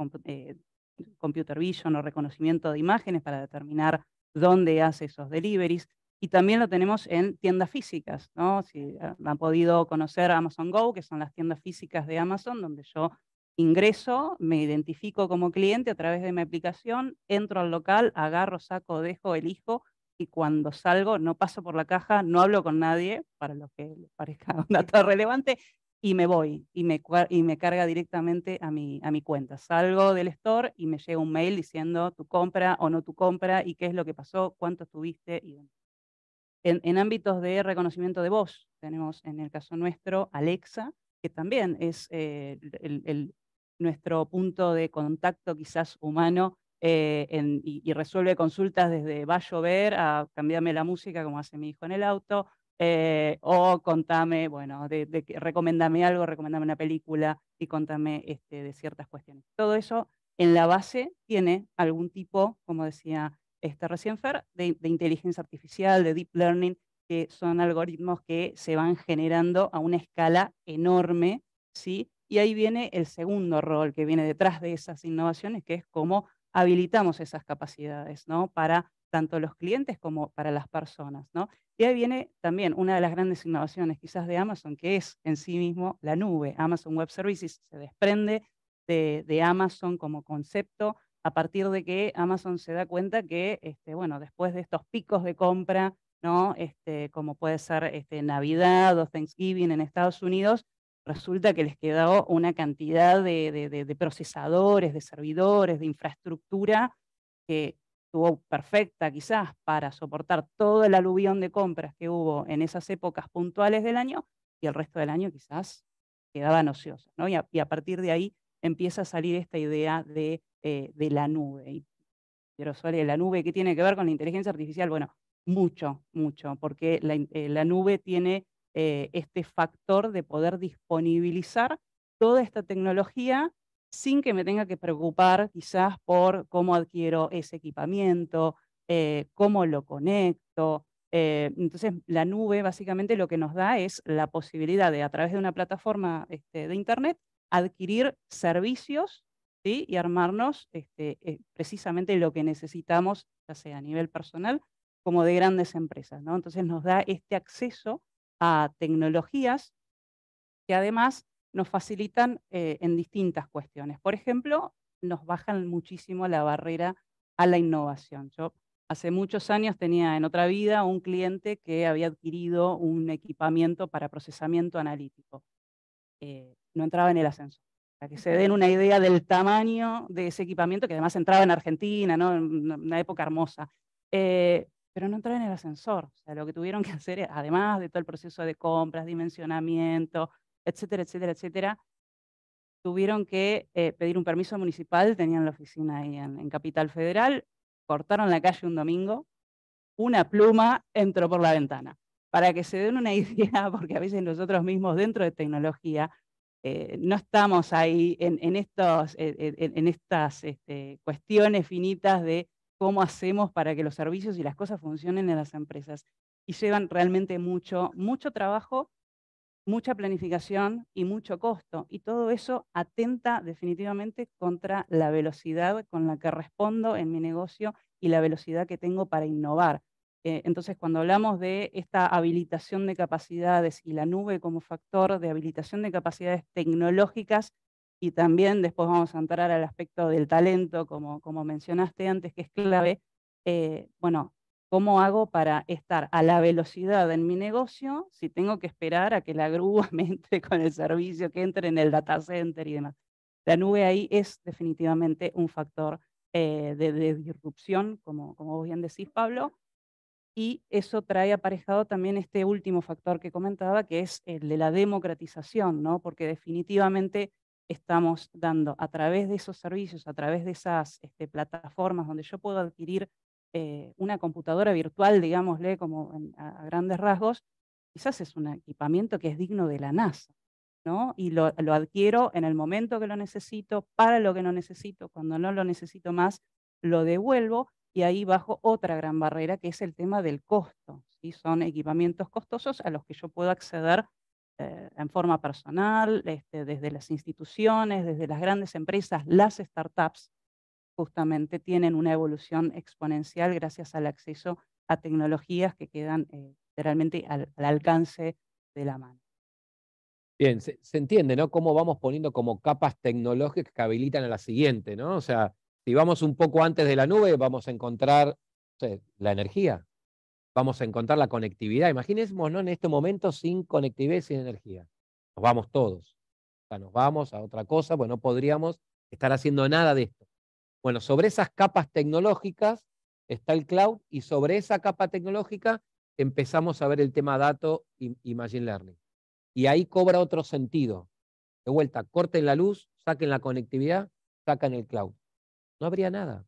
computer vision o reconocimiento de imágenes para determinar dónde hace esos deliveries. Y también lo tenemos en tiendas físicas, ¿no? Si ah, han podido conocer Amazon Go, que son las tiendas físicas de Amazon, donde yo ingreso, me identifico como cliente a través de mi aplicación, entro al local, agarro, saco, dejo, elijo, y cuando salgo no paso por la caja, no hablo con nadie, para los que les parezca un dato relevante, y me voy, y me, y me carga directamente a mi, a mi cuenta. Salgo del store y me llega un mail diciendo tu compra o no tu compra, y qué es lo que pasó, cuánto estuviste, y demás. En, ámbitos de reconocimiento de voz, tenemos en el caso nuestro Alexa, que también es eh, nuestro punto de contacto quizás humano eh, y, resuelve consultas desde va a llover a cambiarme la música como hace mi hijo en el auto, eh, o contame, bueno, de, recomendame algo, recomendame una película y contame este, de ciertas cuestiones. Todo eso en la base tiene algún tipo, como decía recién Fer, de, inteligencia artificial, de deep learning, que son algoritmos que se van generando a una escala enorme, ¿sí? Y ahí viene el segundo rol que viene detrás de esas innovaciones, que es cómo habilitamos esas capacidades, ¿no? Para tanto los clientes como para las personas, ¿no? Y ahí viene también una de las grandes innovaciones quizás de Amazon, que es en sí mismo la nube. Amazon Web Services se desprende de Amazon como concepto, a partir de que Amazon se da cuenta que, este, bueno, después de estos picos de compra, ¿no? Este, como puede ser este, Navidad o Thanksgiving en Estados Unidos, resulta que les quedó una cantidad de, procesadores, de servidores, de infraestructura que estuvo perfecta quizás para soportar todo el aluvión de compras que hubo en esas épocas puntuales del año y el resto del año quizás quedaban ociosos. ¿no? y a partir de ahí empieza a salir esta idea de, eh, la nube. Pero Rosario la nube, ¿qué tiene que ver con la inteligencia artificial? Bueno, mucho, mucho, porque la, eh, nube tiene eh, este factor de poder disponibilizar toda esta tecnología sin que me tenga que preocupar quizás por cómo adquiero ese equipamiento, cómo lo conecto. entonces, la nube básicamente lo que nos da es la posibilidad de, a través de una plataforma este, de Internet, adquirir servicios y armarnos este, eh, precisamente lo que necesitamos, ya sea a nivel personal como de grandes empresas. ¿no? Entonces nos da este acceso a tecnologías que además nos facilitan eh, en distintas cuestiones. Por ejemplo, nos bajan muchísimo la barrera a la innovación. Yo hace muchos años tenía en otra vida un cliente que había adquirido un equipamiento para procesamiento analítico. Eh, no entraba en el ascensor, Para que se den una idea del tamaño de ese equipamiento, que además entraba en Argentina, ¿no? en una época hermosa. Eh, pero no entraba en el ascensor. O sea, lo que tuvieron que hacer, además de todo el proceso de compras, dimensionamiento, etcétera, etcétera, etcétera, tuvieron que eh, pedir un permiso municipal, tenían la oficina ahí en, en Capital Federal, cortaron la calle un domingo, una pluma entró por la ventana. Para que se den una idea, porque a veces nosotros mismos dentro de tecnología eh, no estamos ahí en, estas este, cuestiones finitas de cómo hacemos para que los servicios y las cosas funcionen en las empresas. Y llevan realmente mucho, mucho trabajo, mucha planificación y mucho costo. Y todo eso atenta definitivamente contra la velocidad con la que respondo en mi negocio y la velocidad que tengo para innovar. Eh, entonces, cuando hablamos de esta habilitación de capacidades y la nube como factor de habilitación de capacidades tecnológicas, y también después vamos a entrar al aspecto del talento, como, mencionaste antes, que es clave, eh, bueno, ¿cómo hago para estar a la velocidad en mi negocio si tengo que esperar a que la grúa me entre con el servicio, que entre en el data center y demás? La nube ahí es definitivamente un factor eh, de, disrupción, como, como vos bien decís, Pablo, y eso trae aparejado también este último factor que comentaba, que es el de la democratización, ¿no? porque definitivamente estamos dando a través de esos servicios, a través de esas este, plataformas donde yo puedo adquirir eh, una computadora virtual, digámosle, como a, grandes rasgos, quizás es un equipamiento que es digno de la NASA, ¿no? Y lo, lo adquiero en el momento que lo necesito, para lo que no necesito, cuando no lo necesito más, lo devuelvo y ahí bajo otra gran barrera que es el tema del costo. Son equipamientos costosos a los que yo puedo acceder eh, en forma personal, este, desde las instituciones, desde las grandes empresas, las startups justamente tienen una evolución exponencial gracias al acceso a tecnologías que quedan eh, literalmente al, alcance de la mano. Bien, se, se, entiende, ¿no? Cómo vamos poniendo como capas tecnológicas que habilitan a la siguiente, ¿no? O sea, si vamos un poco antes de la nube, vamos a encontrar la energía, vamos a encontrar la conectividad. Imagínense, ¿no? en este momento sin conectividad y sin energía. Nos vamos todos. O sea, nos vamos a otra cosa, pues no podríamos estar haciendo nada de esto. Bueno, sobre esas capas tecnológicas está el cloud y sobre esa capa tecnológica empezamos a ver el tema dato y, y machine learning. Y ahí cobra otro sentido. De vuelta, corten la luz, saquen la conectividad, sacan el cloud. No habría nada.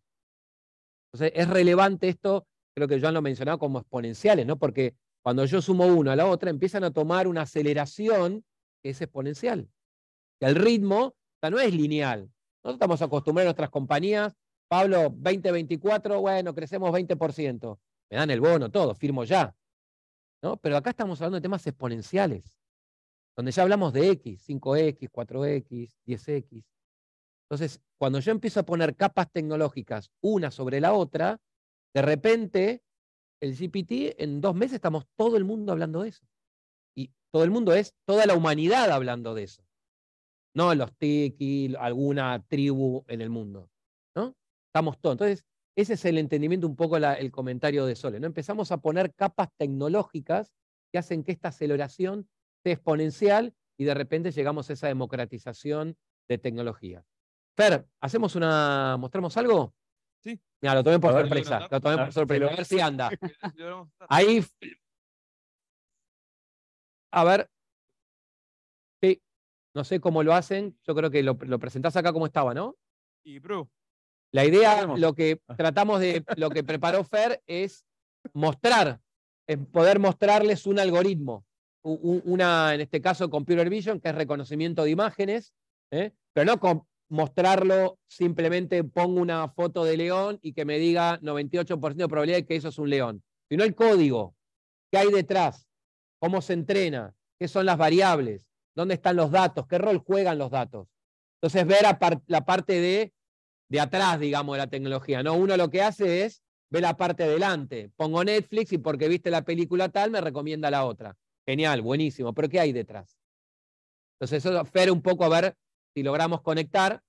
Entonces, es relevante esto, creo que Joan lo mencionado, como exponenciales, ¿no? Porque cuando yo sumo uno a la otra, empiezan a tomar una aceleración que es exponencial. Que el ritmo no es lineal. Nosotros estamos acostumbrados a nuestras compañías, Pablo, 2024, bueno, crecemos 20%. Me dan el bono, todo, firmo ya. ¿no? Pero acá estamos hablando de temas exponenciales, donde ya hablamos de X, 5X, 4X, 10X. Entonces, cuando yo empiezo a poner capas tecnológicas una sobre la otra, de repente el GPT, en dos meses estamos todo el mundo hablando de eso. Y todo el mundo es toda la humanidad hablando de eso. No los tiki, alguna tribu en el mundo. ¿no? Estamos todos. Entonces, ese es el entendimiento, un poco el comentario de Sole. ¿no? Empezamos a poner capas tecnológicas que hacen que esta aceleración sea exponencial y de repente llegamos a esa democratización de tecnología. Fer, ¿hacemos una. ¿Mostramos algo? Sí. Mira, lo tomé por sorpresa. Lo, tomé por sorpresa. A ver si anda. Ahí. A ver. Sí. No sé cómo lo hacen. Yo creo que lo, presentás acá como estaba, ¿no? Y bro. La idea, lo que ah. tratamos de, lo que preparó Fer es mostrar, es poder mostrarles un algoritmo, una, en este caso, Computer Vision, que es reconocimiento de imágenes, ¿eh? pero no con, mostrarlo, simplemente pongo una foto de león y que me diga 98% de probabilidad de que eso es un león, sino el código, que hay detrás, cómo se entrena, qué son las variables, dónde están los datos, qué rol juegan los datos. Entonces, ver la parte de, de atrás, digamos, de la tecnología. ¿no? Uno lo que hace es ver la parte adelante. Pongo Netflix y porque viste la película tal, me recomienda la otra. Genial, buenísimo. Pero ¿qué hay detrás? Entonces, eso Fer un poco a ver si logramos conectar,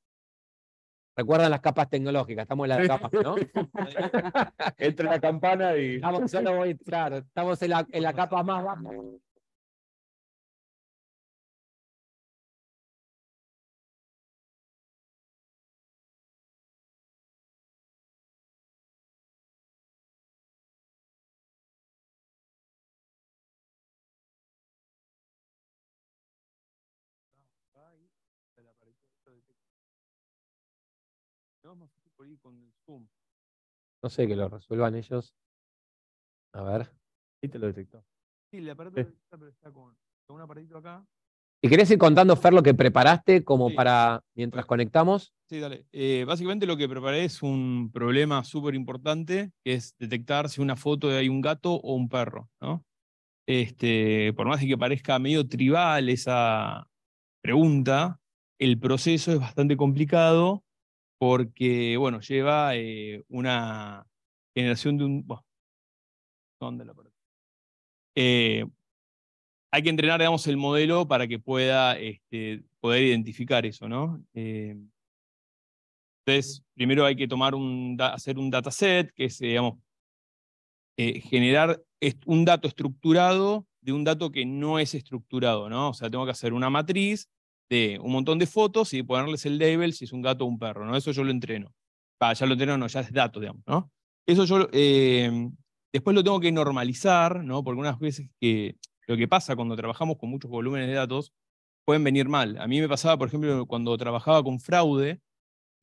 recuerdan las capas tecnológicas, estamos en las capas, ¿no? Entre la campana y... Estamos, no voy estamos en, la, en la capa más baja. con el zoom. No sé, que lo resuelvan ellos. A ver. Ahí te lo detectó. Sí, le pero está con, un aparatito acá. ¿Y querés ir contando, Fer, lo que preparaste como para mientras conectamos? Sí, dale. Eh, básicamente lo que preparé es un problema súper importante, que es detectar si una foto hay un gato o un perro, ¿no? Este, por más que parezca medio tribal esa pregunta, el proceso es bastante complicado porque, bueno, lleva eh, una generación de un... ¿Dónde lo eh, hay que entrenar, digamos, el modelo para que pueda este, poder identificar eso, ¿no? Eh, entonces, primero hay que tomar un, hacer un dataset, que es, digamos, generar un dato estructurado de un dato que no es estructurado, ¿no? O sea, tengo que hacer una matriz de un montón de fotos y ponerles el label si es un gato o un perro, ¿no? Eso yo lo entreno. ya lo entreno, no, ya es dato, digamos, ¿no? Eso yo eh, después lo tengo que normalizar, ¿no? Porque unas veces que lo que pasa cuando trabajamos con muchos volúmenes de datos pueden venir mal. A mí me pasaba, por ejemplo, cuando trabajaba con fraude,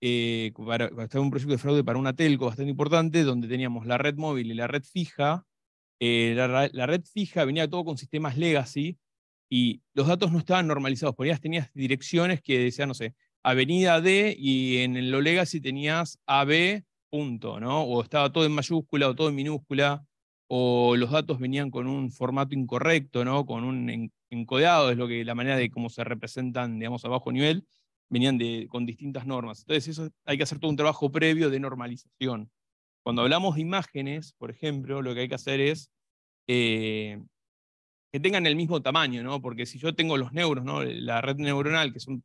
eh, para, un proyecto de fraude para una telco bastante importante, donde teníamos la red móvil y la red fija. Eh, la, red fija venía todo con sistemas legacy, y los datos no estaban normalizados. porque tenías direcciones que decían, no sé, avenida D y en lo legacy tenías AB punto, ¿no? O estaba todo en mayúscula o todo en minúscula, o los datos venían con un formato incorrecto, ¿no? Con un encodeado, es lo que la manera de cómo se representan, digamos, a bajo nivel, venían de, con distintas normas. Entonces, eso hay que hacer todo un trabajo previo de normalización. Cuando hablamos de imágenes, por ejemplo, lo que hay que hacer es eh, que tengan el mismo tamaño, ¿no? Porque si yo tengo los neuros, ¿no? La red neuronal, que son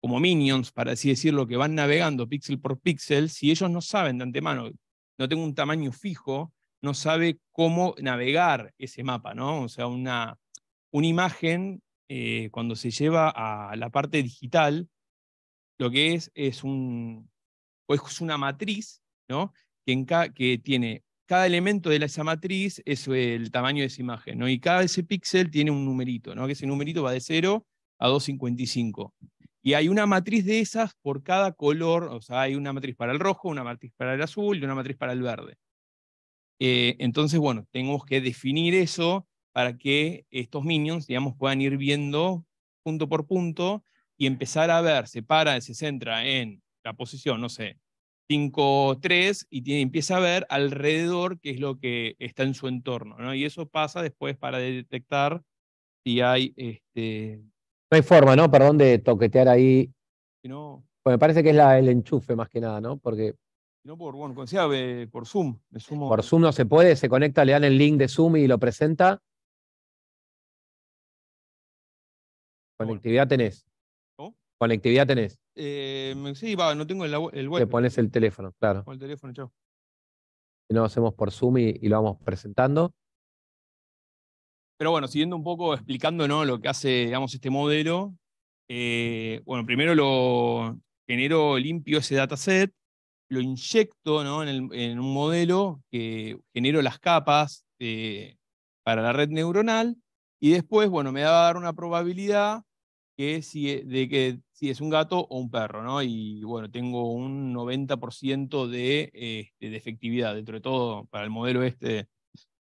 como minions, para así decirlo, que van navegando píxel por píxel, si ellos no saben de antemano, no tengo un tamaño fijo, no sabe cómo navegar ese mapa, ¿no? O sea, una, una imagen, eh, cuando se lleva a la parte digital, lo que es es, un, es una matriz, ¿no? Que, que tiene cada elemento de esa matriz es eh, el tamaño de esa imagen, ¿no? Y cada ese píxel tiene un numerito, ¿no? Que ese numerito va de 0 a 255. Y hay una matriz de esas por cada color, o sea, hay una matriz para el rojo, una matriz para el azul y una matriz para el verde. Eh, entonces, bueno, tenemos que definir eso para que estos minions, digamos, puedan ir viendo punto por punto y empezar a ver, se para, se centra en la posición, no sé, 5.3 y empieza a ver alrededor qué es lo que está en su entorno, ¿no? Y eso pasa después para detectar si hay... Este... No hay forma, ¿no? Perdón de toquetear ahí. Pues me parece que es el enchufe más que nada, ¿no? Porque... no por, bueno, eh, Zoom. Por Zoom no se puede, se conecta, le dan el link de Zoom y lo presenta. Conectividad tenés. Conectividad tenés. Eh, sí, no tengo el, el web. Te pones el teléfono, claro. Con el teléfono, chao. Si no, hacemos por Zoom y, lo vamos presentando. Pero bueno, siguiendo un poco, explicando ¿no? lo que hace digamos, este modelo. Eh, bueno, primero lo genero limpio ese dataset, lo inyecto ¿no? en, un modelo que genero las capas eh, para la red neuronal y después, bueno, me va a dar una probabilidad que si, e, de que si es un gato o un perro, ¿no? Y bueno, tengo un 90% este, de, efectividad, dentro de todo, para el modelo este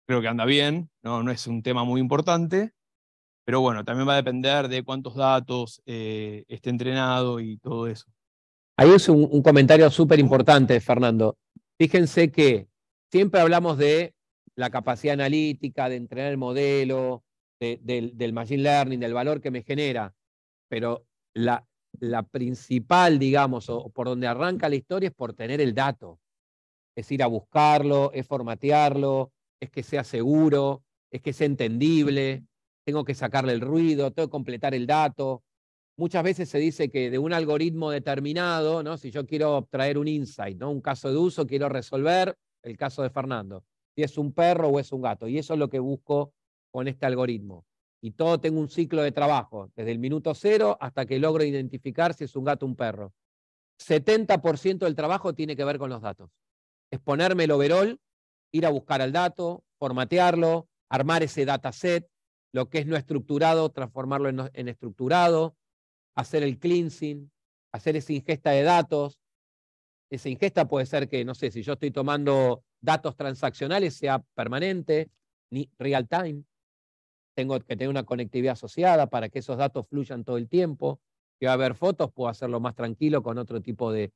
creo que anda bien, ¿no? no es un tema muy importante, pero bueno, también va a depender de cuántos datos eh, esté entrenado y todo eso. Ahí es un, comentario súper importante, Fernando. Fíjense que siempre hablamos de la capacidad analítica, de entrenar el modelo, del machine learning, del valor que me genera pero la, principal, digamos, o, por donde arranca la historia es por tener el dato. Es ir a buscarlo, es formatearlo, es que sea seguro, es que sea entendible, tengo que sacarle el ruido, tengo que completar el dato. Muchas veces se dice que de un algoritmo determinado, ¿no? si yo quiero traer un insight, ¿no? un caso de uso, quiero resolver el caso de Fernando, si es un perro o es un gato, y eso es lo que busco con este algoritmo y todo tengo un ciclo de trabajo, desde el minuto cero hasta que logro identificar si es un gato o un perro. 70% del trabajo tiene que ver con los datos. Es ponerme el overall, ir a buscar al dato, formatearlo, armar ese dataset, lo que es no estructurado, transformarlo en, en estructurado, hacer el cleansing, hacer esa ingesta de datos. Esa ingesta puede ser que, no sé, si yo estoy tomando datos transaccionales, sea permanente, ni real time tengo que tener una conectividad asociada para que esos datos fluyan todo el tiempo. que va a haber fotos, puedo hacerlo más tranquilo con otro tipo de,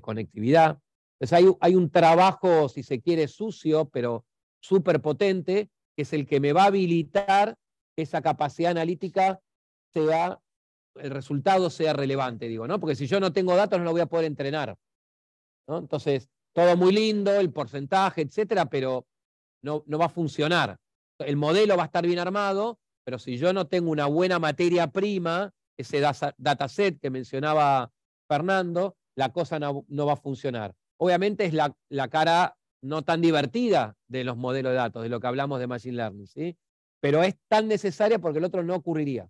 conectividad. Entonces hay, un trabajo, si se quiere, sucio, pero súper potente, que es el que me va a habilitar esa capacidad analítica sea, el resultado sea relevante, digo, ¿no? Porque si yo no tengo datos, no lo voy a poder entrenar. Entonces, todo muy lindo, el porcentaje, etcétera, pero no va a funcionar el modelo va a estar bien armado, pero si yo no tengo una buena materia prima, ese dataset que mencionaba Fernando, la cosa no, va a funcionar. Obviamente es la, cara no tan divertida de los modelos de datos, de lo que hablamos de Machine Learning, ¿sí? pero es tan necesaria porque el otro no ocurriría.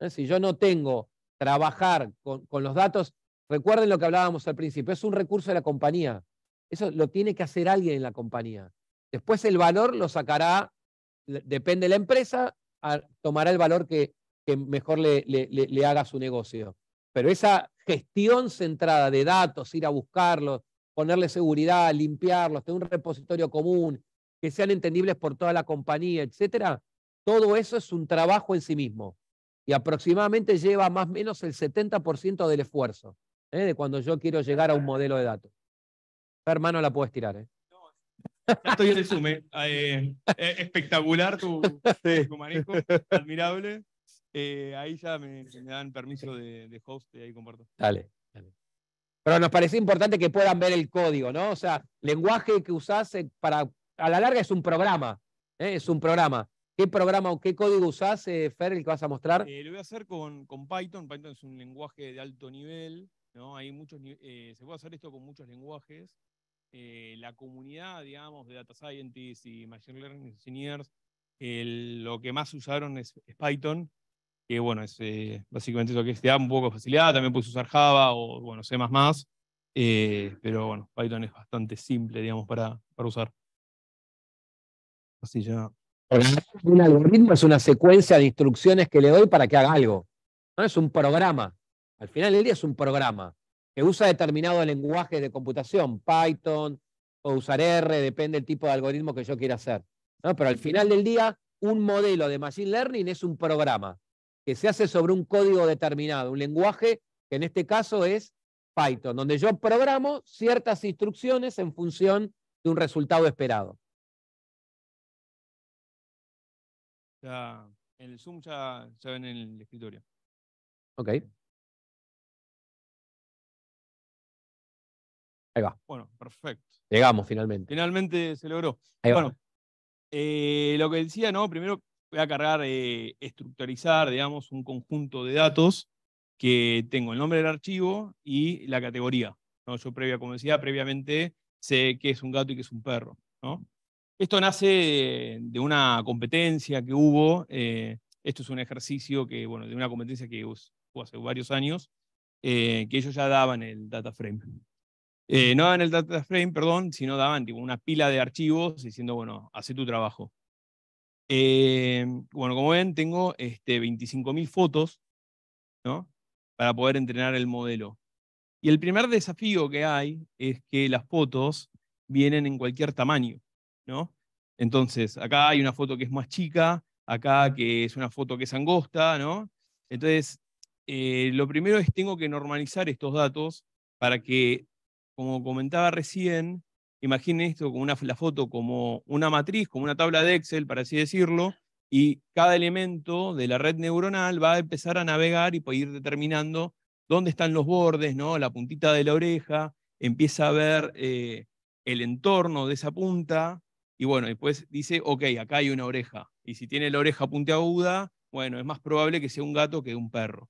¿eh? Si yo no tengo trabajar con los datos, recuerden lo que hablábamos al principio, es un recurso de la compañía. Eso lo tiene que hacer alguien en la compañía. Después el valor lo sacará depende de la empresa, tomará el valor que, mejor le, le, haga su negocio. Pero esa gestión centrada de datos, ir a buscarlos, ponerle seguridad, limpiarlos, tener un repositorio común, que sean entendibles por toda la compañía, etcétera, todo eso es un trabajo en sí mismo. Y aproximadamente lleva más o menos el 70% del esfuerzo ¿eh? de cuando yo quiero llegar a un modelo de datos. Hermano, la puedes tirar. ¿eh? Estoy en eh. Ah, eh, eh, espectacular tu, manejo, admirable. Eh, ahí ya me, dan permiso de, host y ahí comparto. Dale, Pero nos parece importante que puedan ver el código, ¿no? O sea, lenguaje que usás para. A la larga es un programa. Es un programa. ¿Qué programa o qué código usás, Fer, el que vas a mostrar? lo voy a hacer con, Python. Python es un lenguaje de alto nivel. ¿no? Hay muchos, se puede hacer esto con muchos lenguajes. Eh, la comunidad, digamos, de data scientists y machine learning engineers, lo que más usaron es, Python, que bueno, es eh, básicamente eso que te da un poco de facilidad, también puedes usar Java o bueno, C++, eh, pero bueno, Python es bastante simple, digamos, para, para usar. Así ya. Un algoritmo es una secuencia de instrucciones que le doy para que haga algo. No es un programa. Al final del día es un programa que usa determinados lenguajes de computación, Python o usar R, depende del tipo de algoritmo que yo quiera hacer. Pero al final del día, un modelo de Machine Learning es un programa que se hace sobre un código determinado, un lenguaje que en este caso es Python, donde yo programo ciertas instrucciones en función de un resultado esperado. Ya, en el Zoom ya, se ven en el escritorio. Ok. Ahí va. Bueno, perfecto. Llegamos finalmente. Finalmente se logró. bueno, eh, lo que decía, ¿no? Primero voy a cargar, eh, digamos, un conjunto de datos que tengo el nombre del archivo y la categoría. ¿no? Yo previa, como decía, previamente sé qué es un gato y qué es un perro. ¿no? Esto nace de, una competencia que hubo. Eh, esto es un ejercicio que, bueno, de una competencia que hubo hace varios años, eh, que ellos ya daban el data frame. Eh, no daban el data frame, perdón, sino daban tipo, una pila de archivos diciendo, bueno, hace tu trabajo. Eh, bueno, como ven, tengo este, 25.000 fotos ¿no? para poder entrenar el modelo. Y el primer desafío que hay es que las fotos vienen en cualquier tamaño. ¿no? Entonces, acá hay una foto que es más chica, acá que es una foto que es angosta. ¿no? Entonces, eh, lo primero es tengo que normalizar estos datos para que como comentaba recién, imaginen esto como una, la foto como una matriz, como una tabla de Excel, para así decirlo, y cada elemento de la red neuronal va a empezar a navegar y puede ir determinando dónde están los bordes, ¿no? la puntita de la oreja, empieza a ver eh, el entorno de esa punta, y bueno, después dice, ok, acá hay una oreja, y si tiene la oreja puntiaguda, bueno, es más probable que sea un gato que un perro.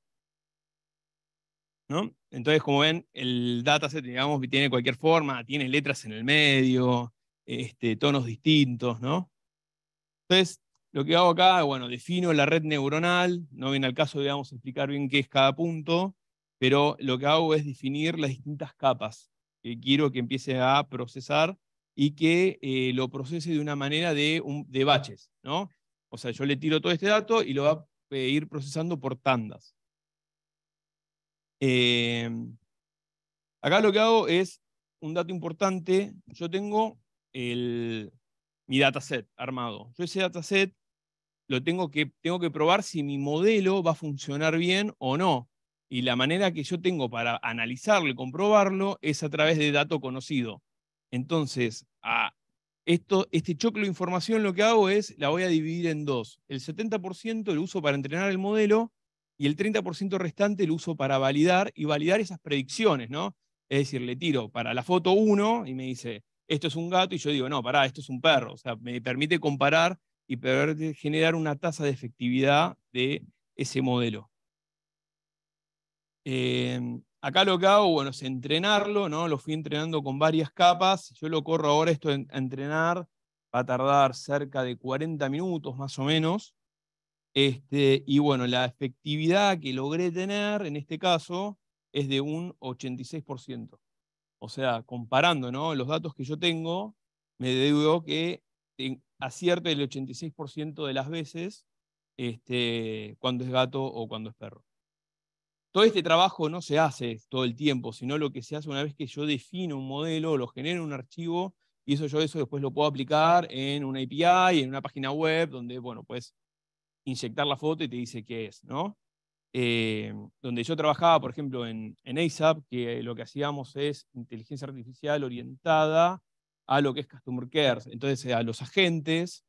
Entonces, como ven, el dataset, digamos, tiene cualquier forma, tiene letras en el medio, este, tonos distintos, ¿no? Entonces, lo que hago acá, bueno, defino la red neuronal, no viene al caso, digamos, explicar bien qué es cada punto, pero lo que hago es definir las distintas capas que quiero que empiece a procesar y que eh, lo procese de una manera de, de baches, ¿no? O sea, yo le tiro todo este dato y lo va a eh, ir procesando por tandas. Eh, acá lo que hago es un dato importante. Yo tengo el, mi dataset armado. Yo ese dataset lo tengo que, tengo que probar si mi modelo va a funcionar bien o no. Y la manera que yo tengo para analizarlo y comprobarlo es a través de dato conocido. Entonces, a esto, este choclo de información lo que hago es, la voy a dividir en dos. El 70% lo uso para entrenar el modelo y el 30% restante lo uso para validar y validar esas predicciones, ¿no? Es decir, le tiro para la foto 1 y me dice, esto es un gato, y yo digo, no, pará, esto es un perro. O sea, me permite comparar y generar una tasa de efectividad de ese modelo. Em, acá lo que hago, bueno, es entrenarlo, ¿no? Lo fui entrenando con varias capas. Yo lo corro ahora esto a entrenar, va a tardar cerca de 40 minutos más o menos. Este, y bueno, la efectividad que logré tener en este caso es de un 86%. O sea, comparando los datos que yo tengo, me deudo que acierto el 86% de las veces este, cuando es gato o cuando es perro. Todo este trabajo no se hace todo el tiempo, sino lo que se hace una vez que yo defino un modelo, lo genero en un archivo, y eso yo eso después lo puedo aplicar en una API, en una página web, donde, bueno, pues inyectar la foto y te dice qué es, ¿no? Eh, donde yo trabajaba, por ejemplo, en, en ASAP, que lo que hacíamos es inteligencia artificial orientada a lo que es Customer Care. Entonces, a los agentes,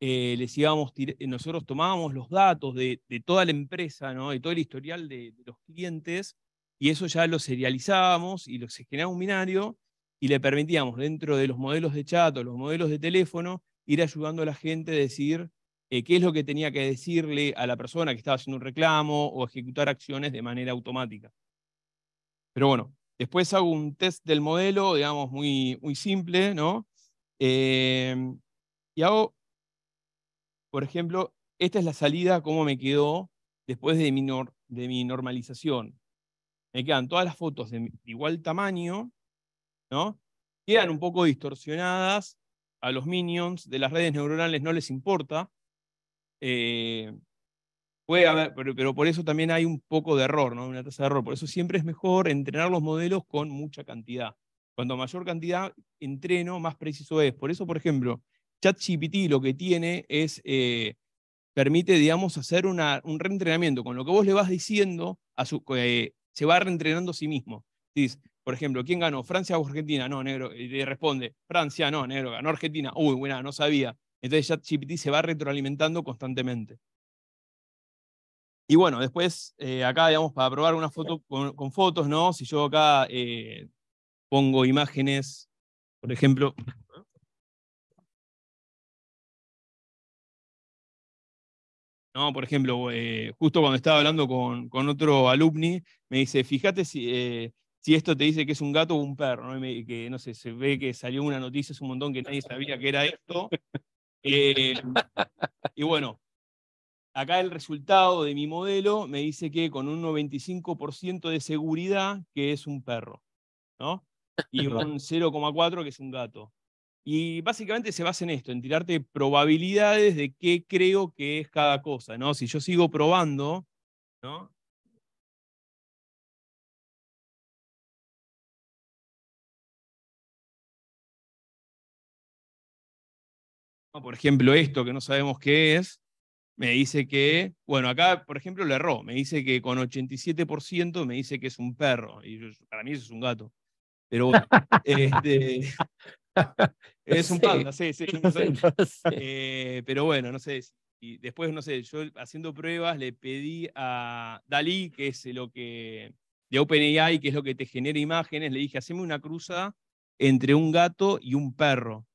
eh, les íbamos, eh, nosotros tomábamos los datos de, toda la empresa, ¿no? de todo el historial de, los clientes, y eso ya lo serializábamos y lo, se generaba un binario y le permitíamos, dentro de los modelos de chat o los modelos de teléfono, ir ayudando a la gente a decir eh, qué es lo que tenía que decirle a la persona que estaba haciendo un reclamo o ejecutar acciones de manera automática. Pero bueno, después hago un test del modelo, digamos, muy, muy simple, ¿no? Em, y hago, por ejemplo, esta es la salida, cómo me quedó después de mi, de mi normalización. Me quedan todas las fotos de igual tamaño, ¿no? Quedan un poco distorsionadas, a los minions de las redes neuronales no les importa, eh, puede haber, pero, por eso también hay un poco de error, ¿no? Una tasa de error. Por eso siempre es mejor entrenar los modelos con mucha cantidad. Cuanto mayor cantidad entreno, más preciso es. Por eso, por ejemplo, ChatGPT lo que tiene es, eh, permite, digamos, hacer una, un reentrenamiento. Con lo que vos le vas diciendo, a su, eh, se va reentrenando a sí mismo. por ejemplo, ¿quién ganó? ¿Francia o Argentina? No, negro. Y le responde, Francia, no, negro, ganó Argentina. Uy, buena, no sabía. Entonces ChatGPT se va retroalimentando constantemente. Y bueno, después eh, acá, digamos, para probar una foto con, fotos, ¿no? Si yo acá eh, pongo imágenes, por ejemplo... No, por ejemplo, eh, justo cuando estaba hablando con, con, otro alumni, me dice, fíjate si, si esto te dice que es un gato o un perro, ¿no? Y que no sé, se ve que salió una noticia hace un montón que nadie sabía que era esto, eh, y bueno, acá el resultado de mi modelo me dice que con un 95% de seguridad que es un perro, ¿no? Y un 0,4 que es un gato. Y básicamente se basa en esto, en tirarte probabilidades de qué creo que es cada cosa, ¿no? Si yo sigo probando, ¿no? por ejemplo esto que no sabemos qué es, me dice que, bueno, acá, por ejemplo, le erró, me dice que con 87% me dice que es un perro, y para mí eso es un gato. Pero bueno, este, es un panda, sí, sí. No sé. Eh, pero bueno, no sé. Y después, no sé, yo haciendo pruebas le pedí a Dalí, que es lo que, de OpenAI, que es lo que te genera imágenes, le dije, haceme una cruza entre un gato y un perro.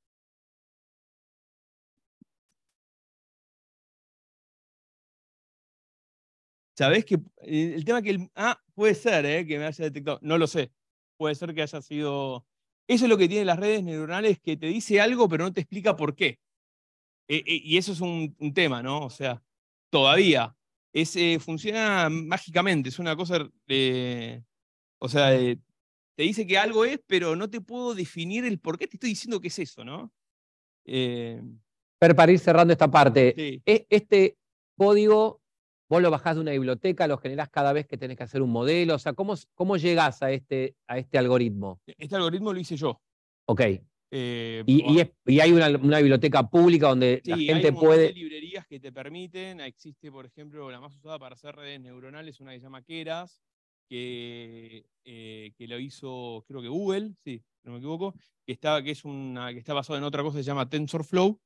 ¿Sabés que eh, el tema que... El, ah, puede ser, ¿eh? Que me haya detectado. No lo sé. Puede ser que haya sido... Eso es lo que tienen las redes neuronales, que te dice algo, pero no te explica por qué. E, e, y eso es un, tema, ¿no? O sea, todavía. Ese eh, funciona mágicamente, es una cosa... o sea, te dice que algo es, pero no te puedo definir el por qué te estoy diciendo que es eso, ¿no? Eh, pero para ir cerrando esta parte, ¿e, este código Vos lo bajás de una biblioteca, lo generás cada vez que tenés que hacer un modelo. O sea, ¿cómo, cómo llegás a este, a este algoritmo? Este algoritmo lo hice yo. Ok. Eh, y, y, hay una, biblioteca pública donde la gente puede. Hay librerías que te permiten. Existe, por ejemplo, la más usada para hacer redes neuronales, una que se llama Keras, que, eh, que lo hizo, creo que Google, si no me equivoco, que está, que es una, que está basada en otra cosa se llama TensorFlow.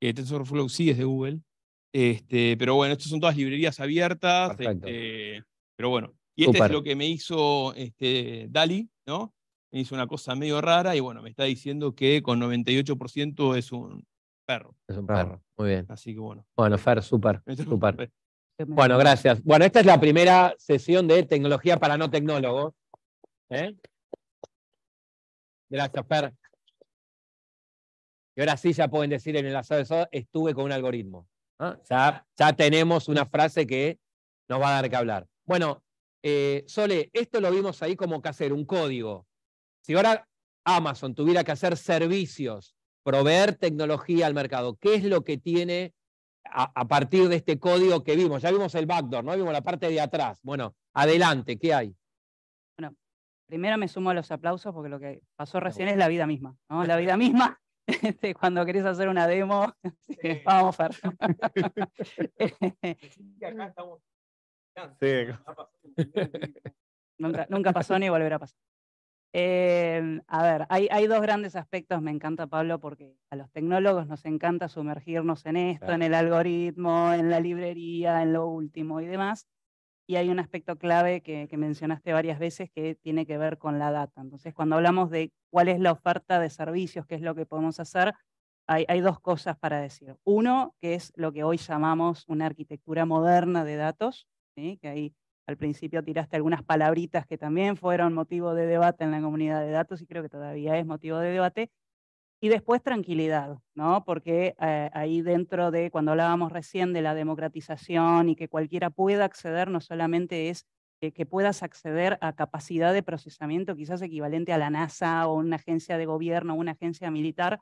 TensorFlow sí es de Google, este, pero bueno, estas son todas librerías abiertas. Este, pero bueno, y este es lo que me hizo este, Dali, ¿no? Me hizo una cosa medio rara y bueno, me está diciendo que con 98% es un perro. Es un ah, perro. Muy bien. Así que bueno. Bueno, Fer, súper, Bueno, gracias. Bueno, esta es la primera sesión de tecnología para no tecnólogos. ¿eh? Gracias, Fer. Y ahora sí ya pueden decir en el asado de estuve con un algoritmo. Ya, tenemos una frase que nos va a dar que hablar. Bueno, eh, Sole, esto lo vimos ahí como que hacer un código. Si ahora Amazon tuviera que hacer servicios, proveer tecnología al mercado, ¿qué es lo que tiene a, a partir de este código que vimos? Ya vimos el backdoor, ¿no? Vimos la parte de atrás. Bueno, adelante, ¿qué hay? Bueno, primero me sumo a los aplausos porque lo que pasó recién es la vida misma, ¿no? La vida misma cuando querés hacer una demo, vamos, a ver. Nunca, pasó ni volverá a pasar. Em, a ver, hay, dos grandes aspectos, me encanta Pablo, porque a los tecnólogos nos encanta sumergirnos en esto, en el algoritmo, en la librería, en lo último y demás. Y hay un aspecto clave que, mencionaste varias veces que tiene que ver con la data. Entonces, cuando hablamos de cuál es la oferta de servicios, qué es lo que podemos hacer, hay, dos cosas para decir. Uno, que es lo que hoy llamamos una arquitectura moderna de datos, que ahí al principio tiraste algunas palabritas que también fueron motivo de debate en la comunidad de datos y creo que todavía es motivo de debate. Y después tranquilidad, ¿no? Porque eh, ahí dentro de, cuando hablábamos recién de la democratización y que cualquiera pueda acceder, no solamente es que puedas acceder a capacidad de procesamiento quizás equivalente a la NASA o una agencia de gobierno o una agencia militar,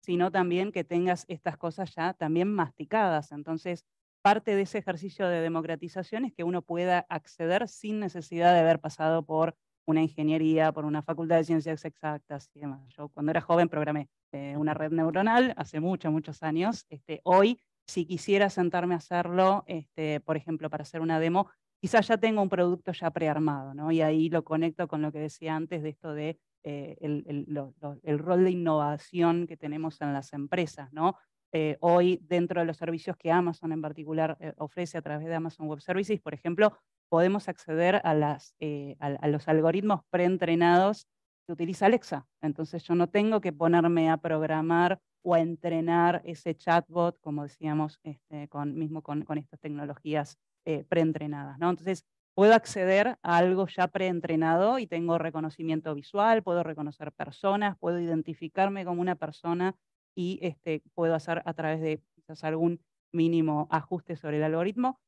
sino también que tengas estas cosas ya también masticadas. Entonces, parte de ese ejercicio de democratización es que uno pueda acceder sin necesidad de haber pasado por una ingeniería, por una facultad de ciencias exactas y demás. Yo cuando era joven programé. Eh, una red neuronal hace muchos, muchos años. Este, hoy, si quisiera sentarme a hacerlo, este, por ejemplo, para hacer una demo, quizás ya tengo un producto ya prearmado, ¿no? Y ahí lo conecto con lo que decía antes de esto de eh, el, rol de innovación que tenemos en las empresas, ¿no? Eh, hoy, dentro de los servicios que Amazon en particular ofrece a través de Amazon Web Services, por ejemplo, podemos acceder a los algoritmos preentrenados utiliza Alexa. Entonces yo no tengo que ponerme a programar o a entrenar ese chatbot, como decíamos, este, con, mismo con, con, estas tecnologías eh, preentrenadas. ¿no? Entonces puedo acceder a algo ya preentrenado y tengo reconocimiento visual, puedo reconocer personas, puedo identificarme como una persona y este, puedo hacer a través de quizás algún mínimo ajuste sobre el algoritmo,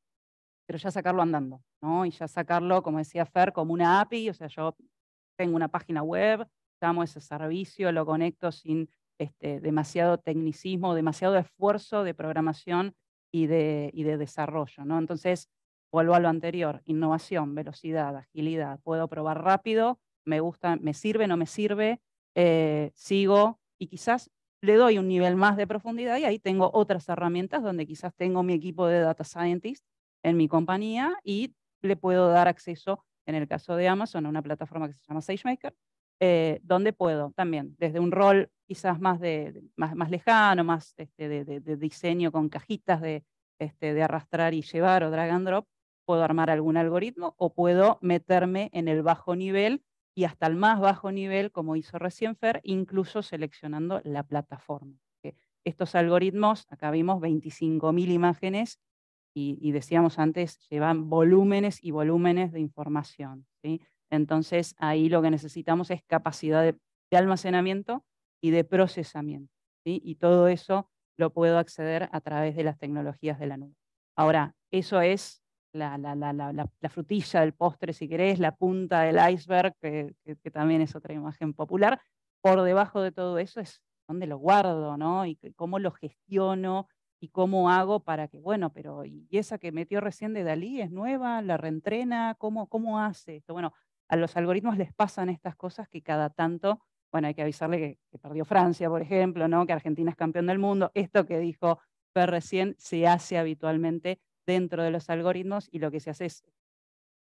pero ya sacarlo andando, ¿no? Y ya sacarlo, como decía Fer, como una API, o sea, yo tengo una página web, damos ese servicio, lo conecto sin este, demasiado tecnicismo, demasiado esfuerzo de programación y de, y de desarrollo. ¿no? Entonces, vuelvo a lo anterior, innovación, velocidad, agilidad, puedo probar rápido, me gusta, me sirve, no me sirve, eh, sigo y quizás le doy un nivel más de profundidad y ahí tengo otras herramientas donde quizás tengo mi equipo de data scientist en mi compañía y le puedo dar acceso en el caso de Amazon, una plataforma que se llama SageMaker, eh, donde puedo también, desde un rol quizás más, de, más, lejano, más este, de, diseño con cajitas de, este, de arrastrar y llevar o drag and drop, puedo armar algún algoritmo o puedo meterme en el bajo nivel y hasta el más bajo nivel, como hizo recién Fer, incluso seleccionando la plataforma. Estos algoritmos, acá vimos 25.000 imágenes y, decíamos antes, llevan volúmenes y volúmenes de información. ¿sí? Entonces, ahí lo que necesitamos es capacidad de, almacenamiento y de procesamiento. ¿sí? Y todo eso lo puedo acceder a través de las tecnologías de la nube. Ahora, eso es la, frutilla del postre, si querés, la punta del iceberg, que, que, también es otra imagen popular. Por debajo de todo eso es dónde lo guardo, ¿no? Y cómo lo gestiono y cómo hago para que, bueno, pero y esa que metió recién de Dalí es nueva, la reentrena, ¿cómo, cómo hace esto? Bueno, a los algoritmos les pasan estas cosas que cada tanto, bueno, hay que avisarle que, perdió Francia, por ejemplo, ¿no? que Argentina es campeón del mundo, esto que dijo Fer recién se hace habitualmente dentro de los algoritmos y lo que se hace es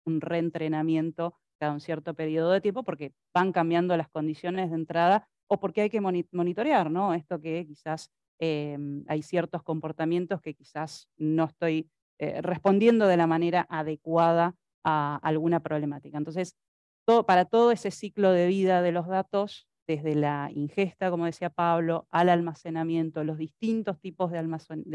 un reentrenamiento cada un cierto periodo de tiempo porque van cambiando las condiciones de entrada o porque hay que monitorear, ¿no? Esto que quizás Em, hay ciertos comportamientos que quizás no estoy eh, respondiendo de la manera adecuada a alguna problemática. Entonces, para todo ese ciclo de vida de los datos, desde la ingesta, como decía Pablo, al almacenamiento, los distintos tipos de,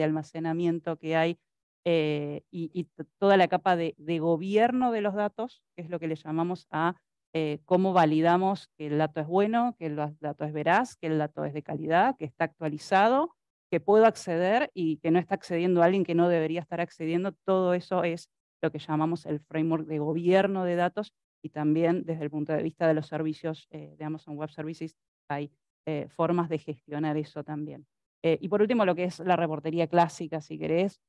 almacenamiento que hay eh, y, toda la capa de, gobierno de los datos, que es lo que le llamamos a eh, cómo validamos que el dato es bueno, que el dato es veraz, que el dato es de calidad, que está actualizado, que puedo acceder y que no está accediendo alguien que no debería estar accediendo. Todo eso es lo que llamamos el framework de gobierno de datos y también desde el punto de vista de los servicios eh, de Amazon Web Services hay eh, formas de gestionar eso también. y por último, lo que es la reportería clásica, si querés,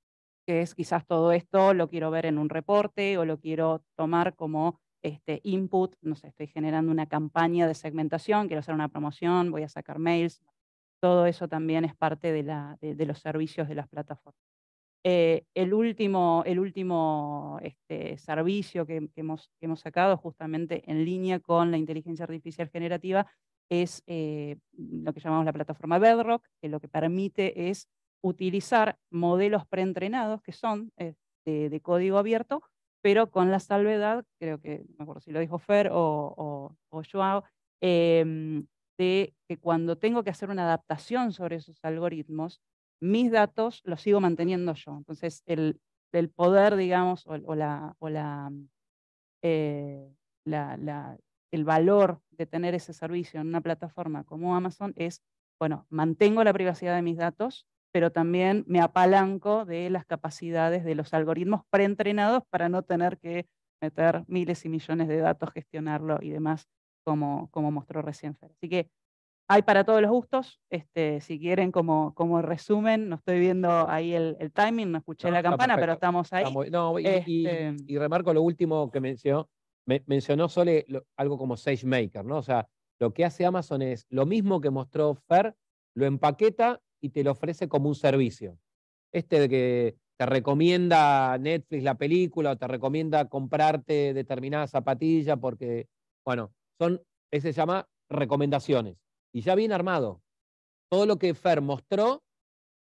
que es quizás todo esto lo quiero ver en un reporte o lo quiero tomar como este, input, no sé, estoy generando una campaña de segmentación, quiero hacer una promoción, voy a sacar mails, todo eso también es parte de, la, de, los servicios de las plataformas. Eh, el último, el último este, servicio que, hemos, hemos, sacado justamente en línea con la inteligencia artificial generativa es eh, lo que llamamos la plataforma Bedrock, que lo que permite es utilizar modelos preentrenados que son eh, de código abierto pero con la salvedad, creo que, no me acuerdo si lo dijo Fer o, Joao, em, de que cuando tengo que hacer una adaptación sobre esos algoritmos, mis datos los sigo manteniendo yo. Entonces, el, poder, digamos, o, eh, la, el valor de tener ese servicio en una plataforma como Amazon es, bueno, mantengo la privacidad de mis datos, pero también me apalanco de las capacidades de los algoritmos preentrenados para no tener que meter miles y millones de datos, gestionarlo y demás, como, como mostró recién Fer. Así que hay para todos los gustos. Este, si quieren, como, como resumen, no estoy viendo ahí el, timing, no escuché la campana, pero estamos ahí. Este, y, remarco lo último que mencionó, mencionó Sole algo como SageMaker, ¿no? O sea, lo que hace Amazon es lo mismo que mostró Fer, lo empaqueta y te lo ofrece como un servicio. Este de que te recomienda Netflix la película o te recomienda comprarte determinada zapatilla porque, bueno, son, ese se llama recomendaciones. Y ya bien armado. Todo lo que Fer mostró,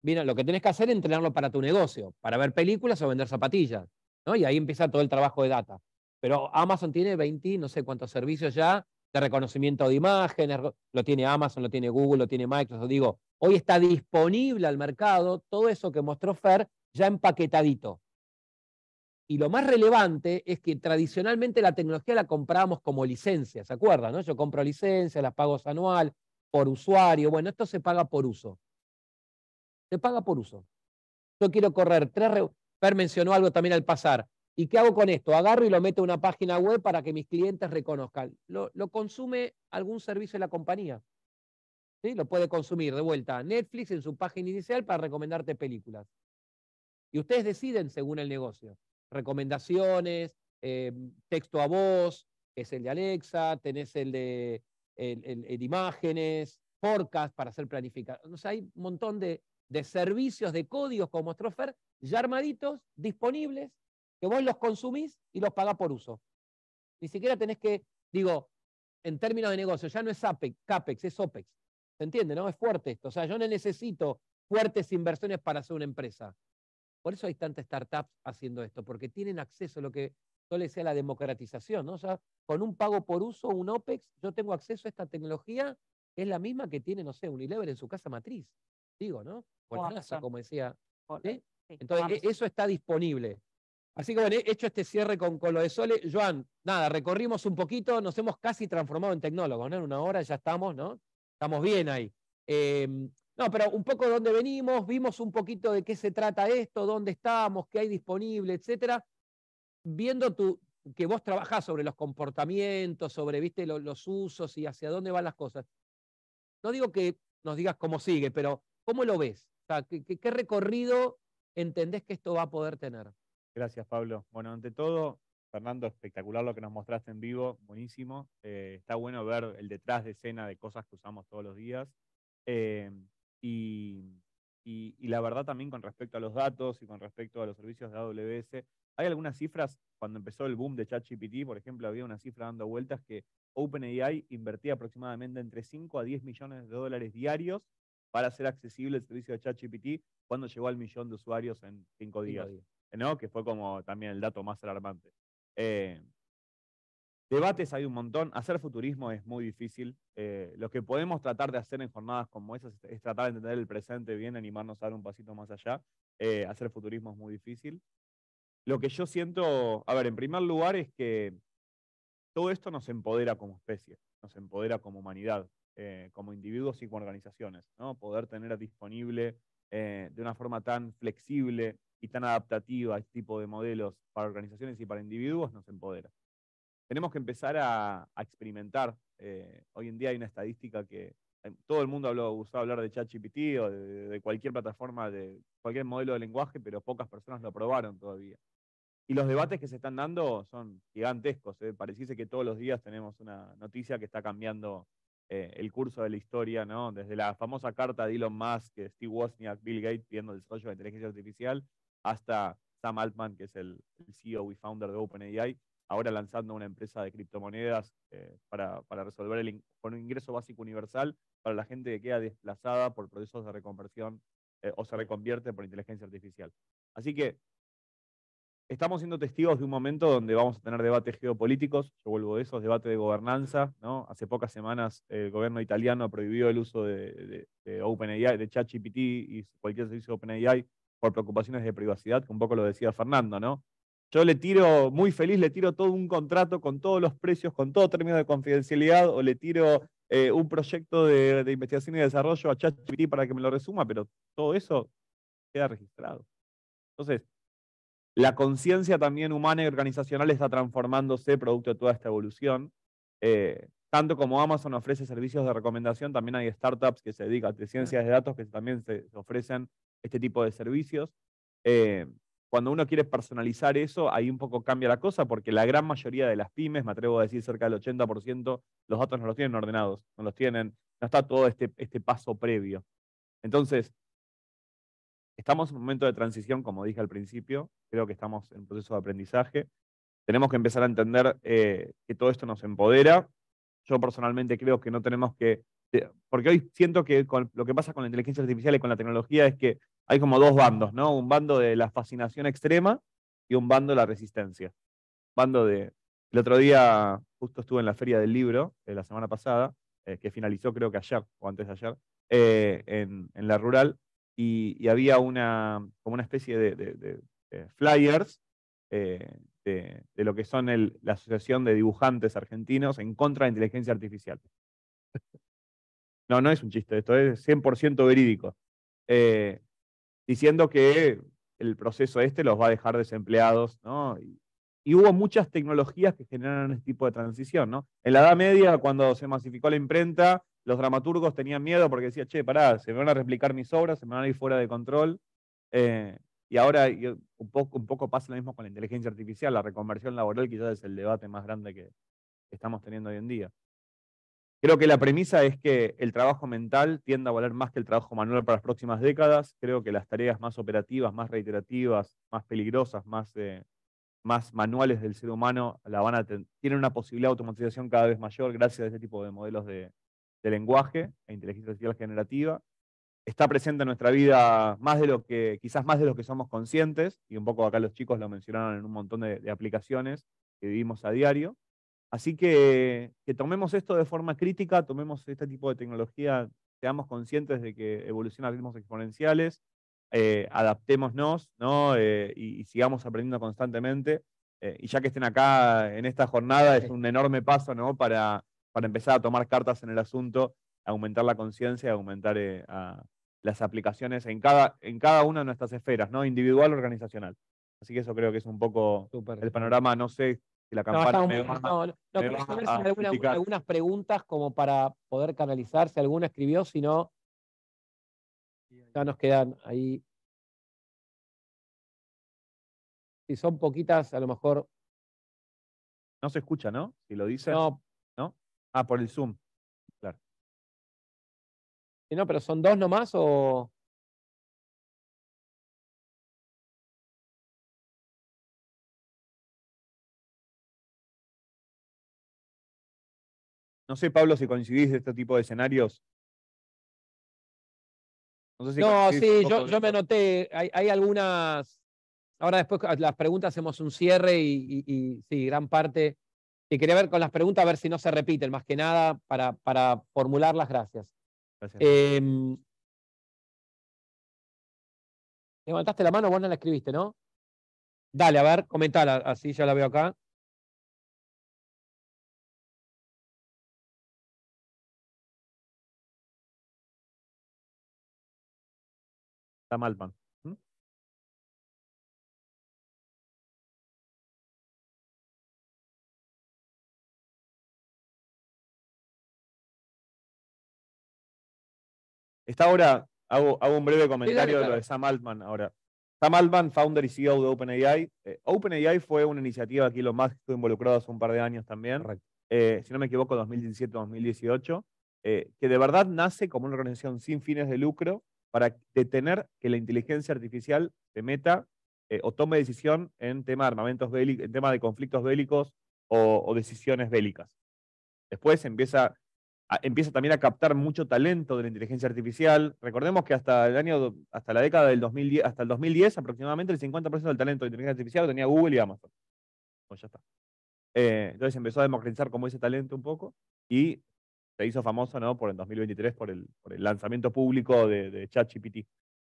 mira lo que tienes que hacer es entrenarlo para tu negocio, para ver películas o vender zapatillas. ¿no? Y ahí empieza todo el trabajo de data. Pero Amazon tiene 20, no sé cuántos servicios ya de reconocimiento de imágenes, lo tiene Amazon, lo tiene Google, lo tiene Microsoft. Digo, Hoy está disponible al mercado todo eso que mostró Fer ya empaquetadito. Y lo más relevante es que tradicionalmente la tecnología la compramos como licencia, ¿se acuerdan? No? Yo compro licencias, las pago anual, por usuario. Bueno, esto se paga por uso. Se paga por uso. Yo quiero correr tres... Fer mencionó algo también al pasar. ¿Y qué hago con esto? Agarro y lo meto en una página web para que mis clientes reconozcan. lo consume algún servicio de la compañía. Lo puede consumir de vuelta a Netflix en su página inicial para recomendarte películas. Y ustedes deciden según el negocio. Recomendaciones, eh, texto a voz, es el de Alexa, tenés el de, imágenes, podcast para hacer planificación. no hay un montón de, servicios, de códigos como Strofer, ya armaditos, disponibles, que vos los consumís y los pagás por uso. Ni siquiera tenés que, digo, en términos de negocio, ya no es CAPEX, es OPEX entiende, no? Es fuerte esto. O sea, yo no necesito fuertes inversiones para hacer una empresa. Por eso hay tantas startups haciendo esto, porque tienen acceso a lo que yo le decía la democratización, ¿no? O sea, con un pago por uso, un OPEX, yo tengo acceso a esta tecnología que es la misma que tiene, no sé, Unilever en su casa matriz, digo, ¿no? como decía. Entonces, e, eso está disponible. Así que bueno, he hecho este cierre con, con lo de Sole. Joan, nada, recorrimos un poquito, nos hemos casi transformado en tecnólogos, ¿no? En una hora ya estamos, ¿no? Estamos bien ahí. Em, no, pero un poco de dónde venimos, vimos un poquito de qué se trata esto, dónde estamos, qué hay disponible, etcétera. Viendo que vos trabajás sobre los comportamientos, sobre viste, los, usos y hacia dónde van las cosas. No digo que nos digas cómo sigue, pero ¿cómo lo ves? qué recorrido entendés que esto va a poder tener? Gracias, Pablo. Bueno, ante todo, Fernando, espectacular lo que nos mostraste en vivo, buenísimo. Eh, está bueno ver el detrás de escena de cosas que usamos todos los días. Eh, y, la verdad también con respecto a los datos y con respecto a los servicios de AWS, hay algunas cifras, cuando empezó el boom de ChatGPT, por ejemplo, había una cifra dando vueltas que OpenAI invertía aproximadamente entre 5 a 10 millones de dólares diarios para hacer accesible el servicio de ChatGPT cuando llegó al millón de usuarios en 5 días. días. ¿no? Que fue como también el dato más alarmante. Eh, debates hay un montón. Hacer futurismo es muy difícil. Eh, lo que podemos tratar de hacer en jornadas como esas es, tratar de entender el presente bien, animarnos a dar un pasito más allá. Eh, hacer futurismo es muy difícil. Lo que yo siento, a ver, en primer lugar es que todo esto nos empodera como especie, nos empodera como humanidad, como individuos y como organizaciones, ¿no? Poder tener disponible de una forma tan flexible y tan adaptativa a este tipo de modelos para organizaciones y para individuos nos empodera. Tenemos que empezar a, experimentar. Eh, hoy en día hay una estadística que eh, todo el mundo ha gustado hablar de ChatGPT o de, cualquier plataforma, de cualquier modelo de lenguaje, pero pocas personas lo probaron todavía. Y los debates que se están dando son gigantescos. ¿eh? Pareciese que todos los días tenemos una noticia que está cambiando eh, el curso de la historia, ¿no? Desde la famosa carta de Elon Musk, Steve Wozniak, Bill Gates pidiendo el desarrollo de inteligencia artificial, hasta Sam Altman, que es el, CEO y founder de OpenAI, ahora lanzando una empresa de criptomonedas eh, para, resolver el con un ingreso básico universal para la gente que queda desplazada por procesos de reconversión eh, o se reconvierte por inteligencia artificial. Así que estamos siendo testigos de un momento donde vamos a tener debates geopolíticos, yo vuelvo a esos, debates de gobernanza. ¿no? Hace pocas semanas el gobierno italiano prohibió el uso de, de OpenAI, de ChatGPT y cualquier servicio de OpenAI por preocupaciones de privacidad, que un poco lo decía Fernando, ¿no? Yo le tiro, muy feliz, le tiro todo un contrato con todos los precios, con todo término de confidencialidad, o le tiro eh, un proyecto de, investigación y desarrollo a ChatGPT para que me lo resuma, pero todo eso queda registrado. Entonces, la conciencia también humana y organizacional está transformándose producto de toda esta evolución. Eh, tanto como Amazon ofrece servicios de recomendación, también hay startups que se dedican a ciencias de datos que también se ofrecen este tipo de servicios. Eh, cuando uno quiere personalizar eso, ahí un poco cambia la cosa, porque la gran mayoría de las pymes, me atrevo a decir cerca del 80%, los datos no los tienen ordenados, no los tienen, no está todo este, este paso previo. Entonces, estamos en un momento de transición, como dije al principio, creo que estamos en un proceso de aprendizaje. Tenemos que empezar a entender eh, que todo esto nos empodera. Yo personalmente creo que no tenemos que, eh, porque hoy siento que con lo que pasa con la inteligencia artificial y con la tecnología es que hay como dos bandos, ¿no? Un bando de la fascinación extrema y un bando de la resistencia. Bando de... El otro día justo estuve en la feria del libro, de eh, la semana pasada, eh, que finalizó creo que ayer o antes de ayer, eh, en, la rural, y, había una, como una especie de, flyers de, lo que son la Asociación de Dibujantes Argentinos en contra de inteligencia artificial. no, no es un chiste, esto es 100% verídico diciendo que el proceso este los va a dejar desempleados, ¿no? Y, hubo muchas tecnologías que generaron este tipo de transición, ¿no? En la Edad Media, cuando se masificó la imprenta, los dramaturgos tenían miedo porque decían, che, pará, se me van a replicar mis obras, se me van a ir fuera de control. Eh, y ahora un poco, un poco pasa lo mismo con la inteligencia artificial, la reconversión laboral quizás es el debate más grande que estamos teniendo hoy en día. Creo que la premisa es que el trabajo mental tiende a valer más que el trabajo manual para las próximas décadas. Creo que las tareas más operativas, más reiterativas, más peligrosas, más, eh, manuales del ser humano la tienen una posibilidad de automatización cada vez mayor gracias a este tipo de modelos de, lenguaje e inteligencia artificial generativa. Está presente en nuestra vida más de lo que, quizás más de lo que somos conscientes, y un poco acá los chicos lo mencionaron en un montón de, de aplicaciones que vivimos a diario. Así que, que tomemos esto de forma crítica, tomemos este tipo de tecnología, seamos conscientes de que evoluciona a ritmos exponenciales, eh, adaptémonos eh, y, sigamos aprendiendo constantemente. Eh, y ya que estén acá en esta jornada, es un enorme paso para, para empezar a tomar cartas en el asunto, aumentar la conciencia, aumentar eh, las aplicaciones en cada, en cada una de nuestras esferas, ¿no? individual o organizacional. Así que eso creo que es un poco el panorama. No sé no, no, no, algunas preguntas como para poder canalizar si alguna escribió, si no, ya nos quedan ahí. Si son poquitas, a lo mejor. No se escucha, ¿no? Si lo dice. No. ¿No? Ah, por el Zoom. Claro. Si no, pero son dos nomás o. No sé, Pablo, si coincidís de este tipo de escenarios. No, sí, yo, me noté, hay, algunas, ahora después las preguntas hacemos un cierre y, sí, gran parte. Y quería ver con las preguntas, a ver si no se repiten, más que nada, para, para formular las gracias. gracias. Em, levantaste la mano, vos no la escribiste, ¿no? Dale, a ver, comentala, así ya la veo acá. Sam Altman. ¿Mm? Está ahora, hago, hago un breve comentario de lo de Sam Altman ahora. Sam Altman, founder y CEO de OpenAI. Eh, OpenAI fue una iniciativa aquí lo más que estuve involucrado hace un par de años también. Eh, si no me equivoco, 2017-2018. Eh, que de verdad nace como una organización sin fines de lucro para detener que la inteligencia artificial se meta eh, o tome decisión en tema de armamentos bélicos, en tema de conflictos bélicos o, decisiones bélicas. Después empieza, empieza también a captar mucho talento de la inteligencia artificial. Recordemos que hasta el año, hasta la década del 2010, hasta el 2010 aproximadamente el 50% del talento de inteligencia artificial lo tenía Google y Amazon. Pues ya está. Eh, entonces empezó a democratizar como ese talento un poco y hizo famoso ¿no? por en 2023 por el, por el lanzamiento público de, ChatGPT.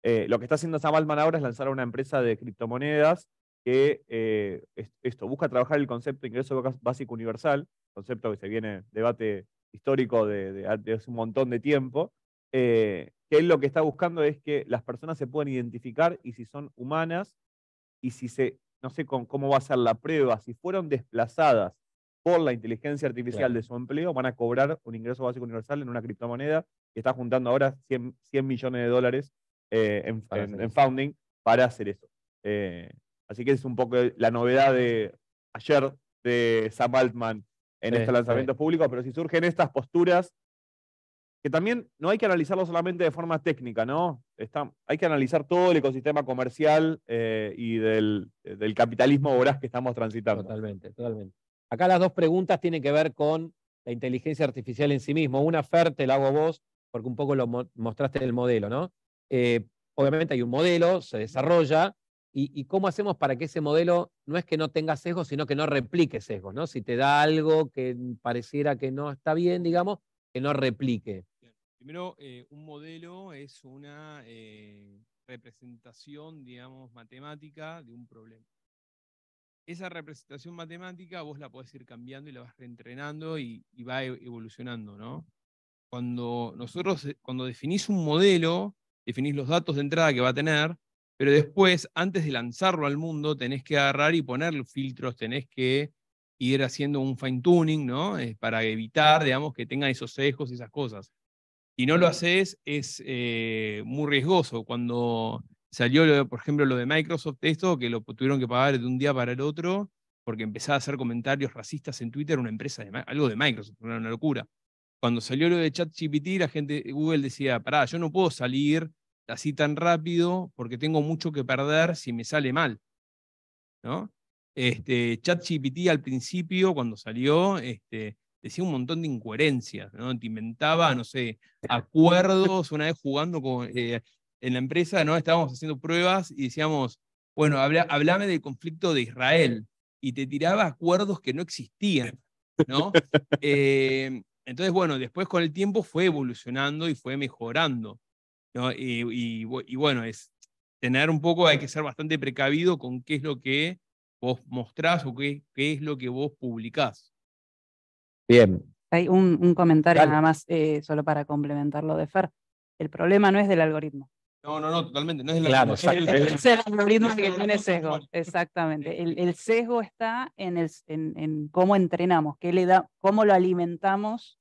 Eh, lo que está haciendo Sam Altman ahora es lanzar una empresa de criptomonedas que eh, esto busca trabajar el concepto de ingreso básico universal, concepto que se viene debate histórico de, hace un montón de tiempo, eh, que él lo que está buscando es que las personas se puedan identificar y si son humanas y si se, no sé cómo va a ser la prueba, si fueron desplazadas por la inteligencia artificial de su empleo, van a cobrar un ingreso básico universal en una criptomoneda que está juntando ahora 100, millones de dólares eh, en, founding para hacer eso. Eh, así que es un poco la novedad de ayer de Sam Altman en este lanzamiento público pero si surgen estas posturas, que también no hay que analizarlo solamente de forma técnica, ¿no? hay que analizar todo el ecosistema comercial eh, y del, del capitalismo voraz que estamos transitando. Totalmente, totalmente. Acá las dos preguntas tienen que ver con la inteligencia artificial en sí mismo. Una, Fer, te la hago vos, porque un poco lo mostraste en el modelo, ¿no? Eh, obviamente hay un modelo, se desarrolla, y, cómo hacemos para que ese modelo no es que no tenga sesgos, sino que no replique sesgos, ¿no? Si te da algo que pareciera que no está bien, digamos, que no replique. Primero, eh, un modelo es una eh, representación, digamos, matemática de un problema esa representación matemática vos la podés ir cambiando y la vas reentrenando y, va e-, evolucionando, ¿no? Cuando nosotros, eh, cuando definís un modelo, definís los datos de entrada que va a tener, pero después, antes de lanzarlo al mundo, tenés que agarrar y poner filtros, tenés que ir haciendo un fine tuning, ¿no? Eh, para evitar, digamos, que tenga esos sesgos y esas cosas. Si no lo haces, es eh, muy riesgoso. Cuando Salió, por ejemplo, lo de Microsoft, esto, que lo tuvieron que pagar de un día para el otro, porque empezaba a hacer comentarios racistas en Twitter, una empresa, de, algo de Microsoft, una, una locura. Cuando salió lo de ChatGPT, la gente de Google decía, pará, yo no puedo salir así tan rápido porque tengo mucho que perder si me sale mal. ¿No? Este, ChatGPT al principio, cuando salió, este, decía un montón de incoherencias, ¿no? Te inventaba, no sé, acuerdos, una vez jugando con, eh, en la empresa, ¿no? Estábamos haciendo pruebas y decíamos, bueno, habla, hablame del conflicto de Israel. Y te tiraba acuerdos que no existían, ¿no? Eh, entonces, bueno, después con el tiempo fue evolucionando y fue mejorando. ¿no? Y, bueno, es tener un poco, hay que ser bastante precavido con qué es lo que vos mostrás o qué, qué es lo que vos publicás. Bien. Hay un, comentario nada más, eh, solo para complementarlo de Fer. El problema no es del algoritmo, no, no, no, totalmente. No es el claro, es el algoritmo que tiene sesgo. Exactamente. El, sesgo está en, en, cómo entrenamos, qué le da, cómo lo alimentamos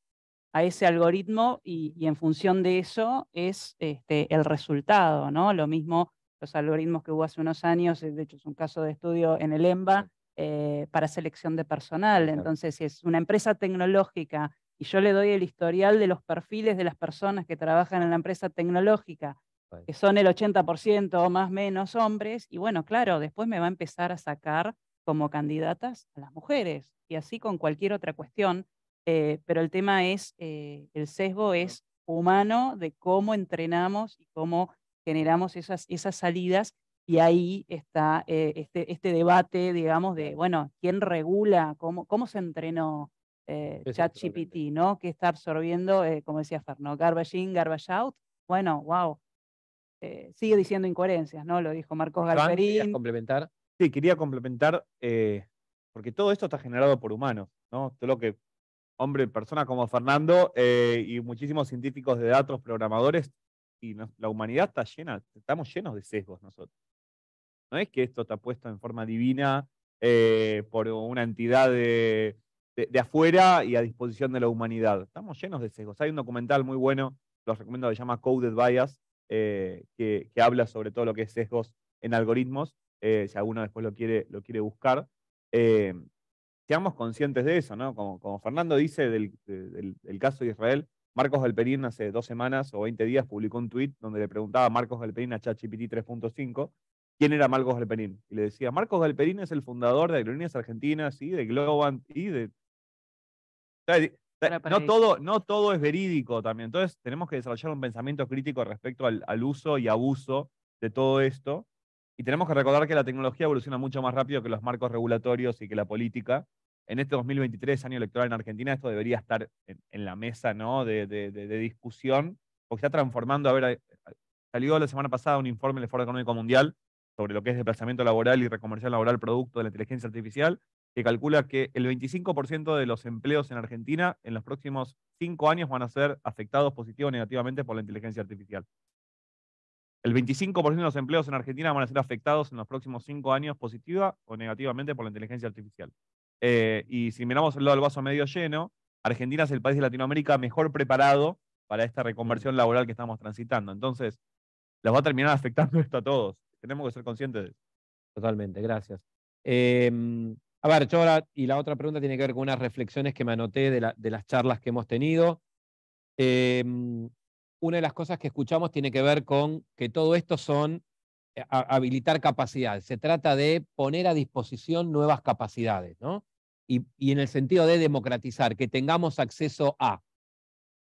a ese algoritmo y, en función de eso es este, el resultado, ¿no? Lo mismo los algoritmos que hubo hace unos años, eh, de hecho es un caso de estudio en el EMBA, eh, para selección de personal. Entonces, si es una empresa tecnológica y yo le doy el historial de los perfiles de las personas que trabajan en la empresa tecnológica que son el 80% o más menos hombres, y bueno, claro, después me va a empezar a sacar como candidatas a las mujeres, y así con cualquier otra cuestión, eh, pero el tema es, eh, el sesgo es humano de cómo entrenamos y cómo generamos esas, esas salidas, y ahí está eh, este, este, debate, digamos, de, bueno, ¿quién regula? ¿Cómo, cómo se entrenó? ChatGPT, ¿no? Que está absorbiendo, como decía Fernando, garbage in, garbage out. Bueno, wow, eh, sigue diciendo incoherencias, ¿no? Lo dijo Marcos Galperín. complementar? Sí, quería complementar, eh, porque todo esto está generado por humanos, ¿no? Todo lo que, hombre, personas como Fernando eh, y muchísimos científicos de datos, programadores, y la humanidad está llena, estamos llenos de sesgos nosotros. No es que esto está puesto en forma divina por una entidad de, de, afuera y a disposición de la humanidad. Estamos llenos de sesgos. Hay un documental muy bueno, los recomiendo, se llama Coded Bias, eh, que, habla sobre todo lo que es sesgos en algoritmos, eh, si alguno después lo quiere, lo quiere buscar. Eh, seamos conscientes de eso, ¿no? Como, como Fernando dice del, caso de Israel, Marcos Galperín hace dos semanas o 20 días publicó un tweet donde le preguntaba a Marcos Galperín a ChatGPT 3.5 quién era Marcos Galperín. Y le decía, Marcos Galperín es el fundador de Agronías Argentinas y de Globant y de no, todo, no todo es verídico también. Entonces tenemos que desarrollar un pensamiento crítico respecto al, uso y abuso de todo esto. Y tenemos que recordar que la tecnología evoluciona mucho más rápido que los marcos regulatorios y que la política. En este 2023, año electoral en Argentina, esto debería estar en, la mesa ¿no? de, discusión, porque está transformando. A ver, eh, salió la semana pasada un informe del Foro Económico Mundial sobre lo que es desplazamiento laboral y recomercial laboral producto de la inteligencia artificial, que calcula que el 25% de los empleos en Argentina en los próximos cinco años van a ser afectados positivo o negativamente por la inteligencia artificial. El 25% de los empleos en Argentina van a ser afectados en los próximos cinco años positiva o negativamente por la inteligencia artificial. Eh, y si miramos el lado del vaso medio lleno, Argentina es el país de Latinoamérica mejor preparado para esta reconversión laboral que estamos transitando. Entonces, las va a terminar afectando esto a todos. Tenemos que ser conscientes de eso. Totalmente, gracias. Em, a ver, yo y la otra pregunta tiene que ver con unas reflexiones que me anoté de, las charlas que hemos tenido. Em, una de las cosas que escuchamos tiene que ver con que todo esto son eh, habilitar capacidades. Se trata de poner a disposición nuevas capacidades, ¿no? Y, y, en el sentido de democratizar, que tengamos acceso a.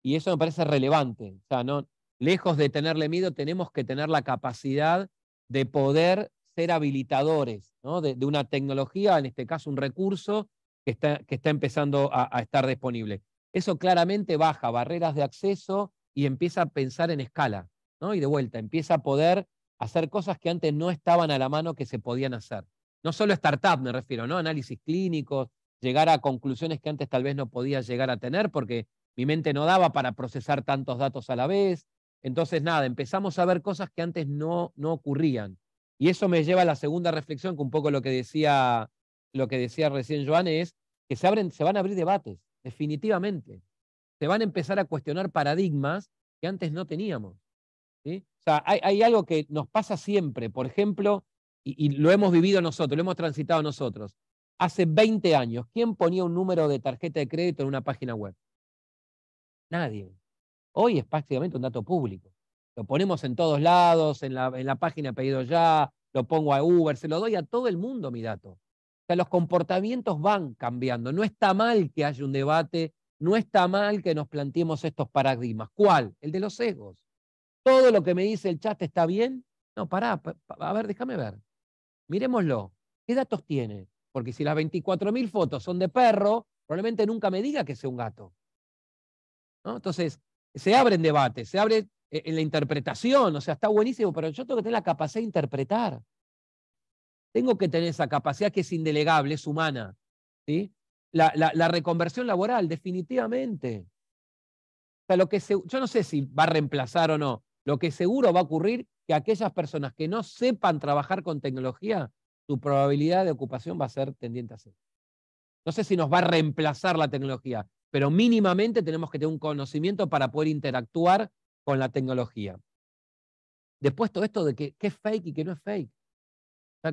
Y eso me parece relevante. O sea, no, lejos de tenerle miedo, tenemos que tener la capacidad de poder ser habilitadores de, una tecnología, en este caso un recurso que está, que está empezando a, estar disponible. Eso claramente baja barreras de acceso y empieza a pensar en escala, ¿no? Y de vuelta, empieza a poder hacer cosas que antes no estaban a la mano que se podían hacer. No solo startup, me refiero, ¿no? Análisis clínicos, llegar a conclusiones que antes tal vez no podía llegar a tener porque mi mente no daba para procesar tantos datos a la vez. Entonces, nada, empezamos a ver cosas que antes no, no ocurrían. Y eso me lleva a la segunda reflexión, que un poco lo que decía, lo que decía recién Joan, es que se, abren, se van a abrir debates, definitivamente. Se van a empezar a cuestionar paradigmas que antes no teníamos. O sea, hay, algo que nos pasa siempre, por ejemplo, y, y lo hemos vivido nosotros, lo hemos transitado nosotros. Hace 20 años, ¿quién ponía un número de tarjeta de crédito en una página web? Nadie. Hoy es prácticamente un dato público. Lo ponemos en todos lados, en la, página la página pedido ya, lo pongo a Uber, se lo doy a todo el mundo mi dato. O sea, los comportamientos van cambiando. No está mal que haya un debate, no está mal que nos planteemos estos paradigmas. ¿Cuál? El de los egos. ¿Todo lo que me dice el chat está bien? No, pará, a ver, déjame ver. Miremoslo. ¿Qué datos tiene? Porque si las 24.000 fotos son de perro, probablemente nunca me diga que sea un gato. ¿No? Entonces, se abren debates, se abre eh, en la interpretación, o sea, está buenísimo, pero yo tengo que tener la capacidad de interpretar. Tengo que tener esa capacidad que es indelegable, es humana. ¿sí? La, reconversión laboral, definitivamente. O sea, lo que yo no sé si va a reemplazar o no. Lo que seguro va a ocurrir que aquellas personas que no sepan trabajar con tecnología, su probabilidad de ocupación va a ser tendiente a cero. No sé si nos va a reemplazar la tecnología, pero mínimamente tenemos que tener un conocimiento para poder interactuar con la tecnología. Después todo esto de que, es fake y que no es fake.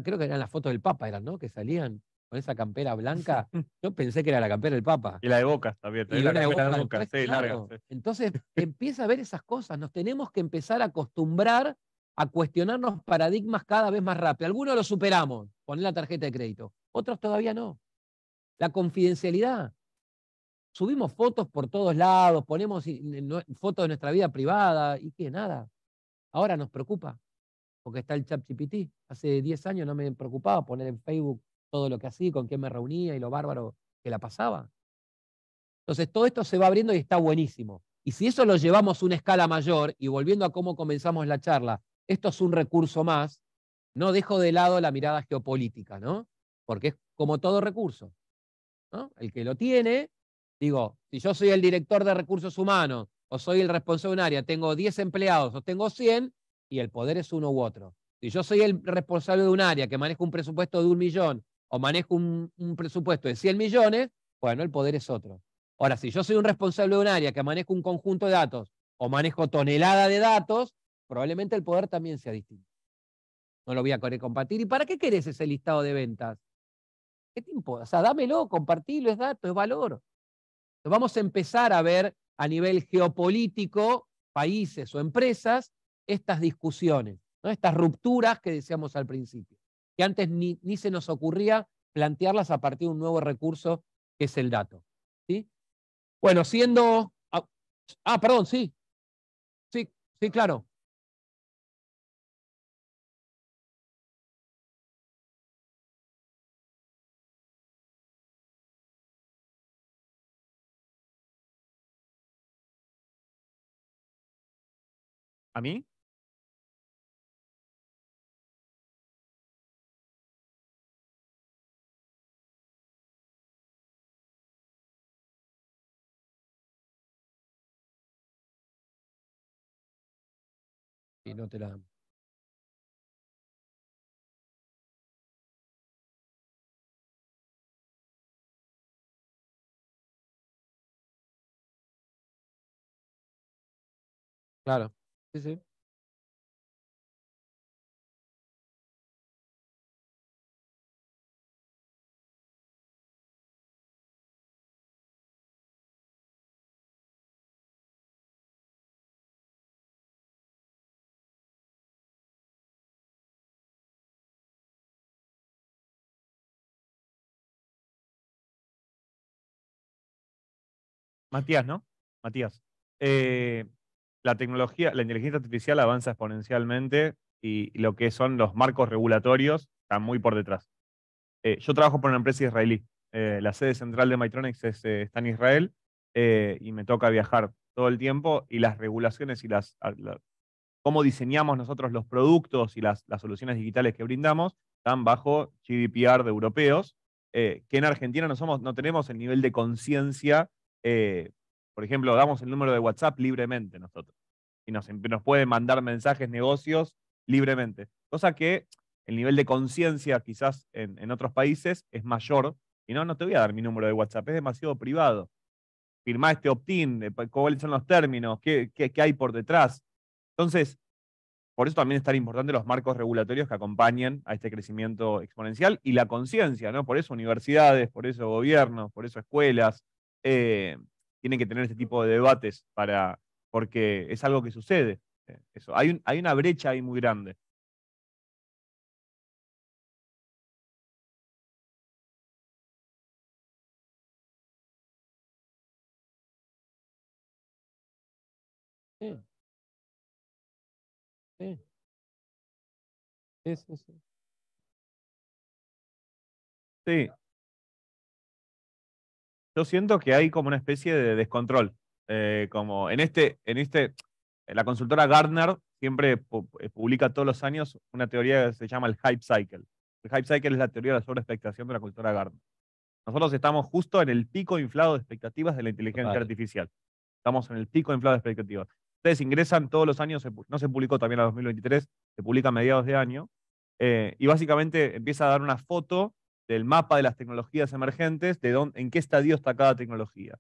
creo que eran las fotos del Papa, eran, ¿no? Que salían con esa campera blanca. Yo pensé que era la campera del Papa. Y la de Boca también. Y la, de Boca, Sí, larga, Entonces empieza a ver esas cosas. Nos tenemos que empezar a acostumbrar a cuestionarnos paradigmas cada vez más rápido. Algunos lo superamos, poner la tarjeta de crédito. Otros todavía no. La confidencialidad subimos fotos por todos lados, ponemos fotos de nuestra vida privada y qué, nada. Ahora nos preocupa, porque está el ChatGPT. Hace 10 años no me preocupaba poner en Facebook todo lo que hacía, con quién me reunía y lo bárbaro que la pasaba. Entonces todo esto se va abriendo y está buenísimo. Y si eso lo llevamos a una escala mayor, y volviendo a cómo comenzamos la charla, esto es un recurso más, no dejo de lado la mirada geopolítica, ¿no? Porque es como todo recurso. ¿no? El que lo tiene Digo, si yo soy el director de recursos humanos o soy el responsable de un área, tengo 10 empleados o tengo 100 y el poder es uno u otro. Si yo soy el responsable de un área que manejo un presupuesto de un millón o manejo un, presupuesto de 100 millones, bueno, el poder es otro. Ahora, si yo soy un responsable de un área que manejo un conjunto de datos o manejo tonelada de datos, probablemente el poder también sea distinto. No lo voy a compartir. ¿Y para qué querés ese listado de ventas? ¿Qué tiempo? O sea, dámelo, compartilo, es dato, es valor vamos a empezar a ver a nivel geopolítico, países o empresas, estas discusiones, estas rupturas que decíamos al principio, que antes ni, se nos ocurría plantearlas a partir de un nuevo recurso que es el dato. ¿sí? Bueno, siendo... Ah, ah perdón, sí. Sí, sí, claro. ¿A mí? Y no te la Claro. Matías, ¿no? Matías. Eh, la tecnología, la inteligencia artificial avanza exponencialmente y lo que son los marcos regulatorios están muy por detrás. Eh, yo trabajo por una empresa israelí. Eh, la sede central de Mytronics eh, está en Israel y me toca viajar todo el tiempo y las regulaciones y las, cómo diseñamos nosotros los productos y las, soluciones digitales que brindamos están bajo GDPR de europeos, que en Argentina no, somos, no tenemos el nivel de conciencia por ejemplo, damos el número de WhatsApp libremente nosotros. Y nos, em, nos pueden mandar mensajes, negocios libremente. Cosa que el nivel de conciencia quizás en, otros países es mayor. Y no, no te voy a dar mi número de WhatsApp, es demasiado privado. Firma este opt-in, eh, cuáles son los términos, ¿Qué, hay por detrás. Entonces, por eso también es tan importante los marcos regulatorios que acompañen a este crecimiento exponencial y la conciencia, ¿no? Por eso universidades, por eso gobiernos, por eso escuelas, eh, tienen que tener este tipo de debates para, porque es algo que sucede. Eh, eso. Hay, un, hay una brecha ahí muy grande. Sí. Sí. Sí, sí, sí. Sí yo siento que hay como una especie de descontrol. Eh, como en este, en este, eh, la consultora Gardner siempre eh, publica todos los años una teoría que se llama el hype cycle. El hype cycle es la teoría de la sobreexpectación de la consultora Gardner. Nosotros estamos justo en el pico inflado de expectativas de la inteligencia artificial. Estamos en el pico inflado de expectativas. Ustedes ingresan todos los años, no se publicó también a 2023, se publica a mediados de año, y básicamente empieza a dar una foto del mapa de las tecnologías emergentes, de dónde, en qué estadio está cada tecnología.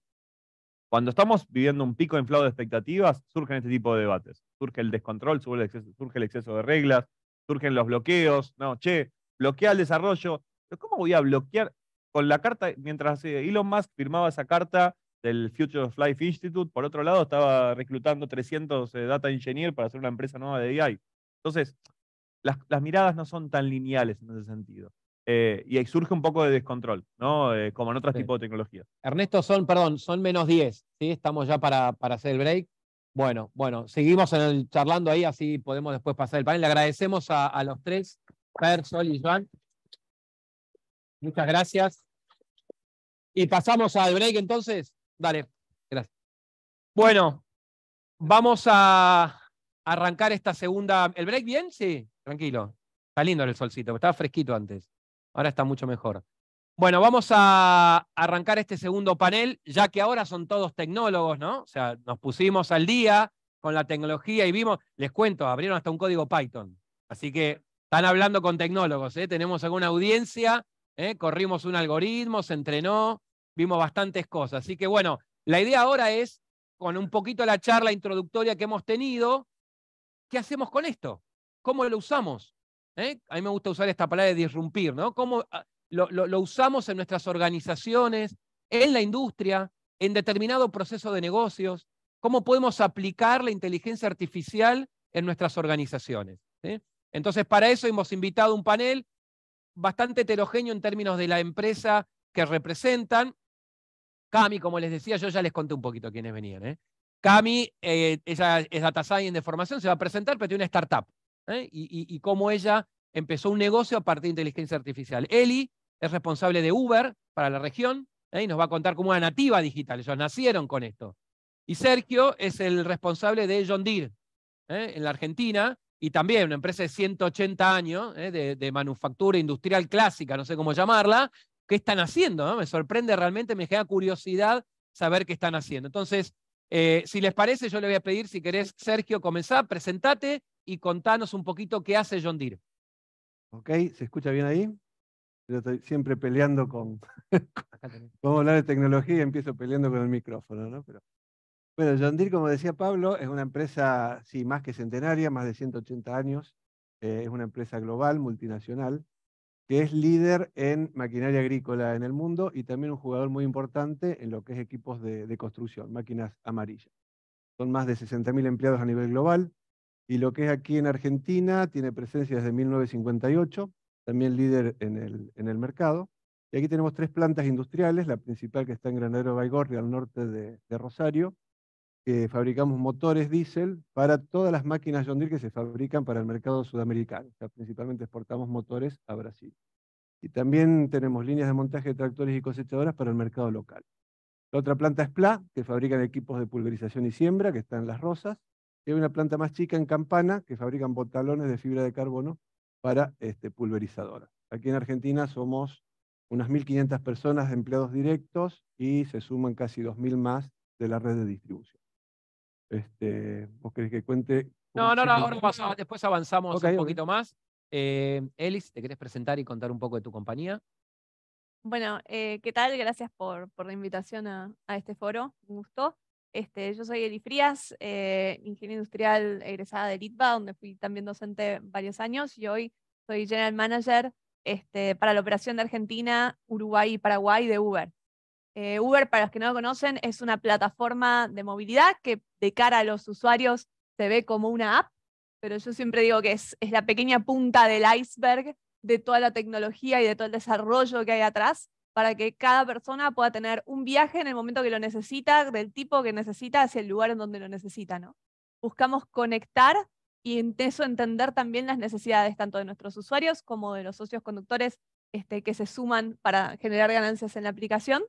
Cuando estamos viviendo un pico inflado de expectativas, surgen este tipo de debates. Surge el descontrol, surge el exceso, de reglas, surgen los bloqueos. No, che, bloquea el desarrollo. ¿Pero ¿Cómo voy a bloquear? Con la carta, mientras eh, Elon Musk firmaba esa carta del Future of Life Institute, por otro lado estaba reclutando 300 eh, data engineers para hacer una empresa nueva de AI. Entonces, las miradas no son tan lineales en ese sentido. Eh, y ahí surge un poco de descontrol, ¿no? Eh, como en otros tipos de tecnologías. Ernesto, son, perdón, son menos 10, ¿sí? Estamos ya para, para hacer el break. Bueno, bueno, seguimos charlando ahí, así podemos después pasar el panel. Le agradecemos a, a los tres, Per, Sol y Joan. Muchas gracias. Y pasamos al break entonces. Dale, gracias. Bueno, vamos a arrancar esta segunda. ¿El break bien? Sí, tranquilo. Está lindo el solcito, estaba fresquito antes. Ahora está mucho mejor. Bueno, vamos a arrancar este segundo panel, ya que ahora son todos tecnólogos, ¿no? O sea, nos pusimos al día con la tecnología y vimos, les cuento, abrieron hasta un código Python. Así que están hablando con tecnólogos, ¿eh? tenemos alguna audiencia, ¿eh? corrimos un algoritmo, se entrenó, vimos bastantes cosas. Así que bueno, la idea ahora es, con un poquito la charla introductoria que hemos tenido, ¿qué hacemos con esto? ¿Cómo lo usamos? ¿eh? a mí me gusta usar esta palabra de disrumpir, ¿no? ¿Cómo ah, lo, usamos en nuestras organizaciones, en la industria, en determinado proceso de negocios? ¿Cómo podemos aplicar la inteligencia artificial en nuestras organizaciones? Entonces, para eso hemos invitado un panel bastante heterogéneo en términos de la empresa que representan. Cami, como les decía, yo ya les conté un poquito quiénes venían. ¿eh? Cami, eh, ella es data science de formación, se va a presentar, pero tiene una startup. ¿eh? y, cómo ella empezó un negocio a partir de inteligencia artificial. Eli es responsable de Uber para la región ¿eh? y nos va a contar cómo una nativa digital, ellos nacieron con esto. Y Sergio es el responsable de John Deere ¿eh? en la Argentina y también una empresa de 180 años de, manufactura industrial clásica, no sé cómo llamarla, que están haciendo. ¿no? Me sorprende realmente, me genera curiosidad saber qué están haciendo. Entonces, si les parece, yo le voy a pedir, si querés, Sergio, comenzá, presentate y contanos un poquito qué hace John Deere. Ok, ¿se escucha bien ahí? Yo estoy siempre peleando con... Vamos a hablar de tecnología y empiezo peleando con el micrófono, ¿no? Pero... Bueno, John Deere, como decía Pablo, es una empresa, sí, más que centenaria, más de 180 años. Eh, es una empresa global, multinacional, que es líder en maquinaria agrícola en el mundo y también un jugador muy importante en lo que es equipos de, de construcción, máquinas amarillas. Son más de 60.000 empleados a nivel global, y lo que es aquí en Argentina, tiene presencia desde 1958, también líder en el, mercado. Y aquí tenemos tres plantas industriales, la principal que está en Granadero Baigorri, al norte de, Rosario, que fabricamos motores diésel para todas las máquinas John Deere que se fabrican para el mercado sudamericano. principalmente exportamos motores a Brasil. Y también tenemos líneas de montaje de tractores y cosechadoras para el mercado local. La otra planta es PLA, que fabrican equipos de pulverización y siembra, que está en Las Rosas hay una planta más chica en Campana que fabrican botalones de fibra de carbono para este, pulverizadoras. Aquí en Argentina somos unas 1.500 personas de empleados directos y se suman casi 2.000 más de la red de distribución. Este, ¿Vos querés que cuente? No, no, no, ahora después avanzamos un poquito más. Eh, Elis, ¿te querés presentar y contar un poco de tu compañía? Bueno, eh, ¿qué tal? Gracias por, la invitación a, a, este foro. Un gusto. Este, yo soy Eli Frías, ingeniero eh, ingeniera industrial egresada de LITBA, donde fui también docente varios años y hoy soy general manager este, para la operación de Argentina, Uruguay y Paraguay de Uber. Eh, Uber, para los que no lo conocen, es una plataforma de movilidad que de cara a los usuarios se ve como una app, pero yo siempre digo que es la pequeña punta del iceberg de toda la tecnología y de todo el desarrollo que hay atrás para que cada persona pueda tener un viaje en el momento que lo necesita, del tipo que necesita, hacia el lugar en donde lo necesita, ¿no? Buscamos conectar y en eso entender también las necesidades tanto de nuestros usuarios como de los socios conductores este, que se suman para generar ganancias en la aplicación.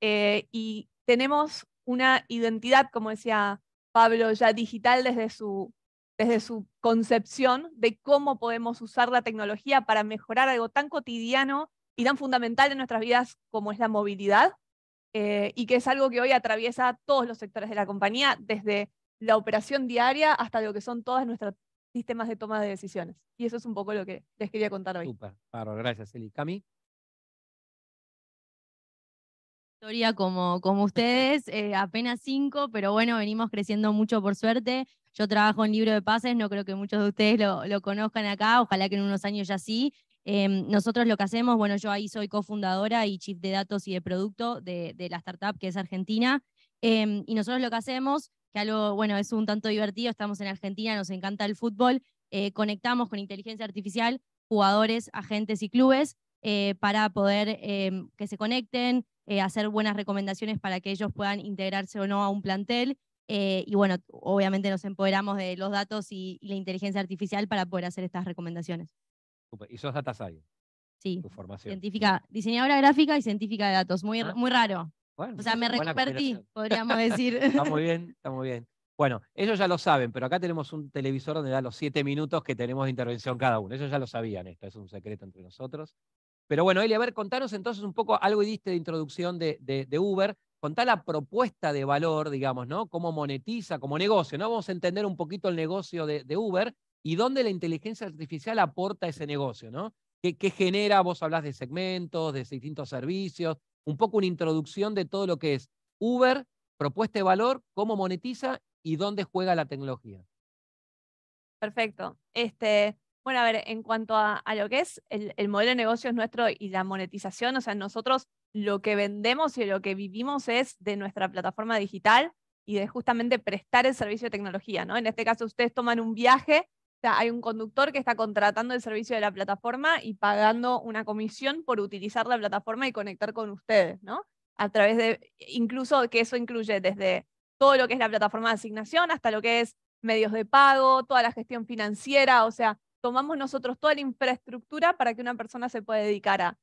Eh, y tenemos una identidad, como decía Pablo, ya digital desde su, desde su concepción de cómo podemos usar la tecnología para mejorar algo tan cotidiano y tan fundamental en nuestras vidas como es la movilidad, eh, y que es algo que hoy atraviesa todos los sectores de la compañía, desde la operación diaria hasta lo que son todos nuestros sistemas de toma de decisiones. Y eso es un poco lo que les quería contar hoy. Super, claro, gracias Eli. Cami. Historia como, como ustedes, eh, apenas cinco, pero bueno, venimos creciendo mucho por suerte. Yo trabajo en Libro de Pases, no creo que muchos de ustedes lo, lo, conozcan acá, ojalá que en unos años ya sí. Em, nosotros lo que hacemos, bueno, yo ahí soy cofundadora y chief de datos y de producto de, la startup que es Argentina. Em, y nosotros lo que hacemos, que algo, bueno, es un tanto divertido, estamos en Argentina, nos encanta el fútbol, eh, conectamos con inteligencia artificial jugadores, agentes y clubes eh, para poder em, que se conecten, eh, hacer buenas recomendaciones para que ellos puedan integrarse o no a un plantel. y bueno, obviamente nos empoderamos de los datos y la inteligencia artificial para poder hacer estas recomendaciones. Y sos data Sí. Tu formación. Científica, diseñadora gráfica y científica de datos. Muy, ah. muy raro. o sea, me recuperé, podríamos decir. está muy bien, está muy bien. Bueno, ellos ya lo saben, pero acá tenemos un televisor donde da los siete minutos que tenemos de intervención cada uno. Ellos ya lo sabían, esto es un secreto entre nosotros. Pero bueno, Eli, a ver, contanos entonces un poco, algo y diste de introducción de, de, Uber, contá la propuesta de valor, digamos, ¿no? Cómo monetiza como negocio, ¿no? Vamos a entender un poquito el negocio de, de Uber y dónde la inteligencia artificial aporta ese negocio, ¿no? ¿Qué, genera? Vos hablas de segmentos, de distintos servicios, un poco una introducción de todo lo que es Uber, propuesta de valor, cómo monetiza y dónde juega la tecnología. Perfecto. Este, bueno, a ver, en cuanto a, lo que es el, modelo de negocio nuestro y la monetización, o sea, nosotros lo que vendemos y lo que vivimos es de nuestra plataforma digital y de justamente prestar el servicio de tecnología, ¿no? En este caso, ustedes toman un viaje sea, hay un conductor que está contratando el servicio de la plataforma y pagando una comisión por utilizar la plataforma y conectar con ustedes, ¿no? A través de, incluso que eso incluye desde todo lo que es la plataforma de asignación hasta lo que es medios de pago, toda la gestión financiera, o sea, tomamos nosotros toda la infraestructura para que una persona se pueda dedicar a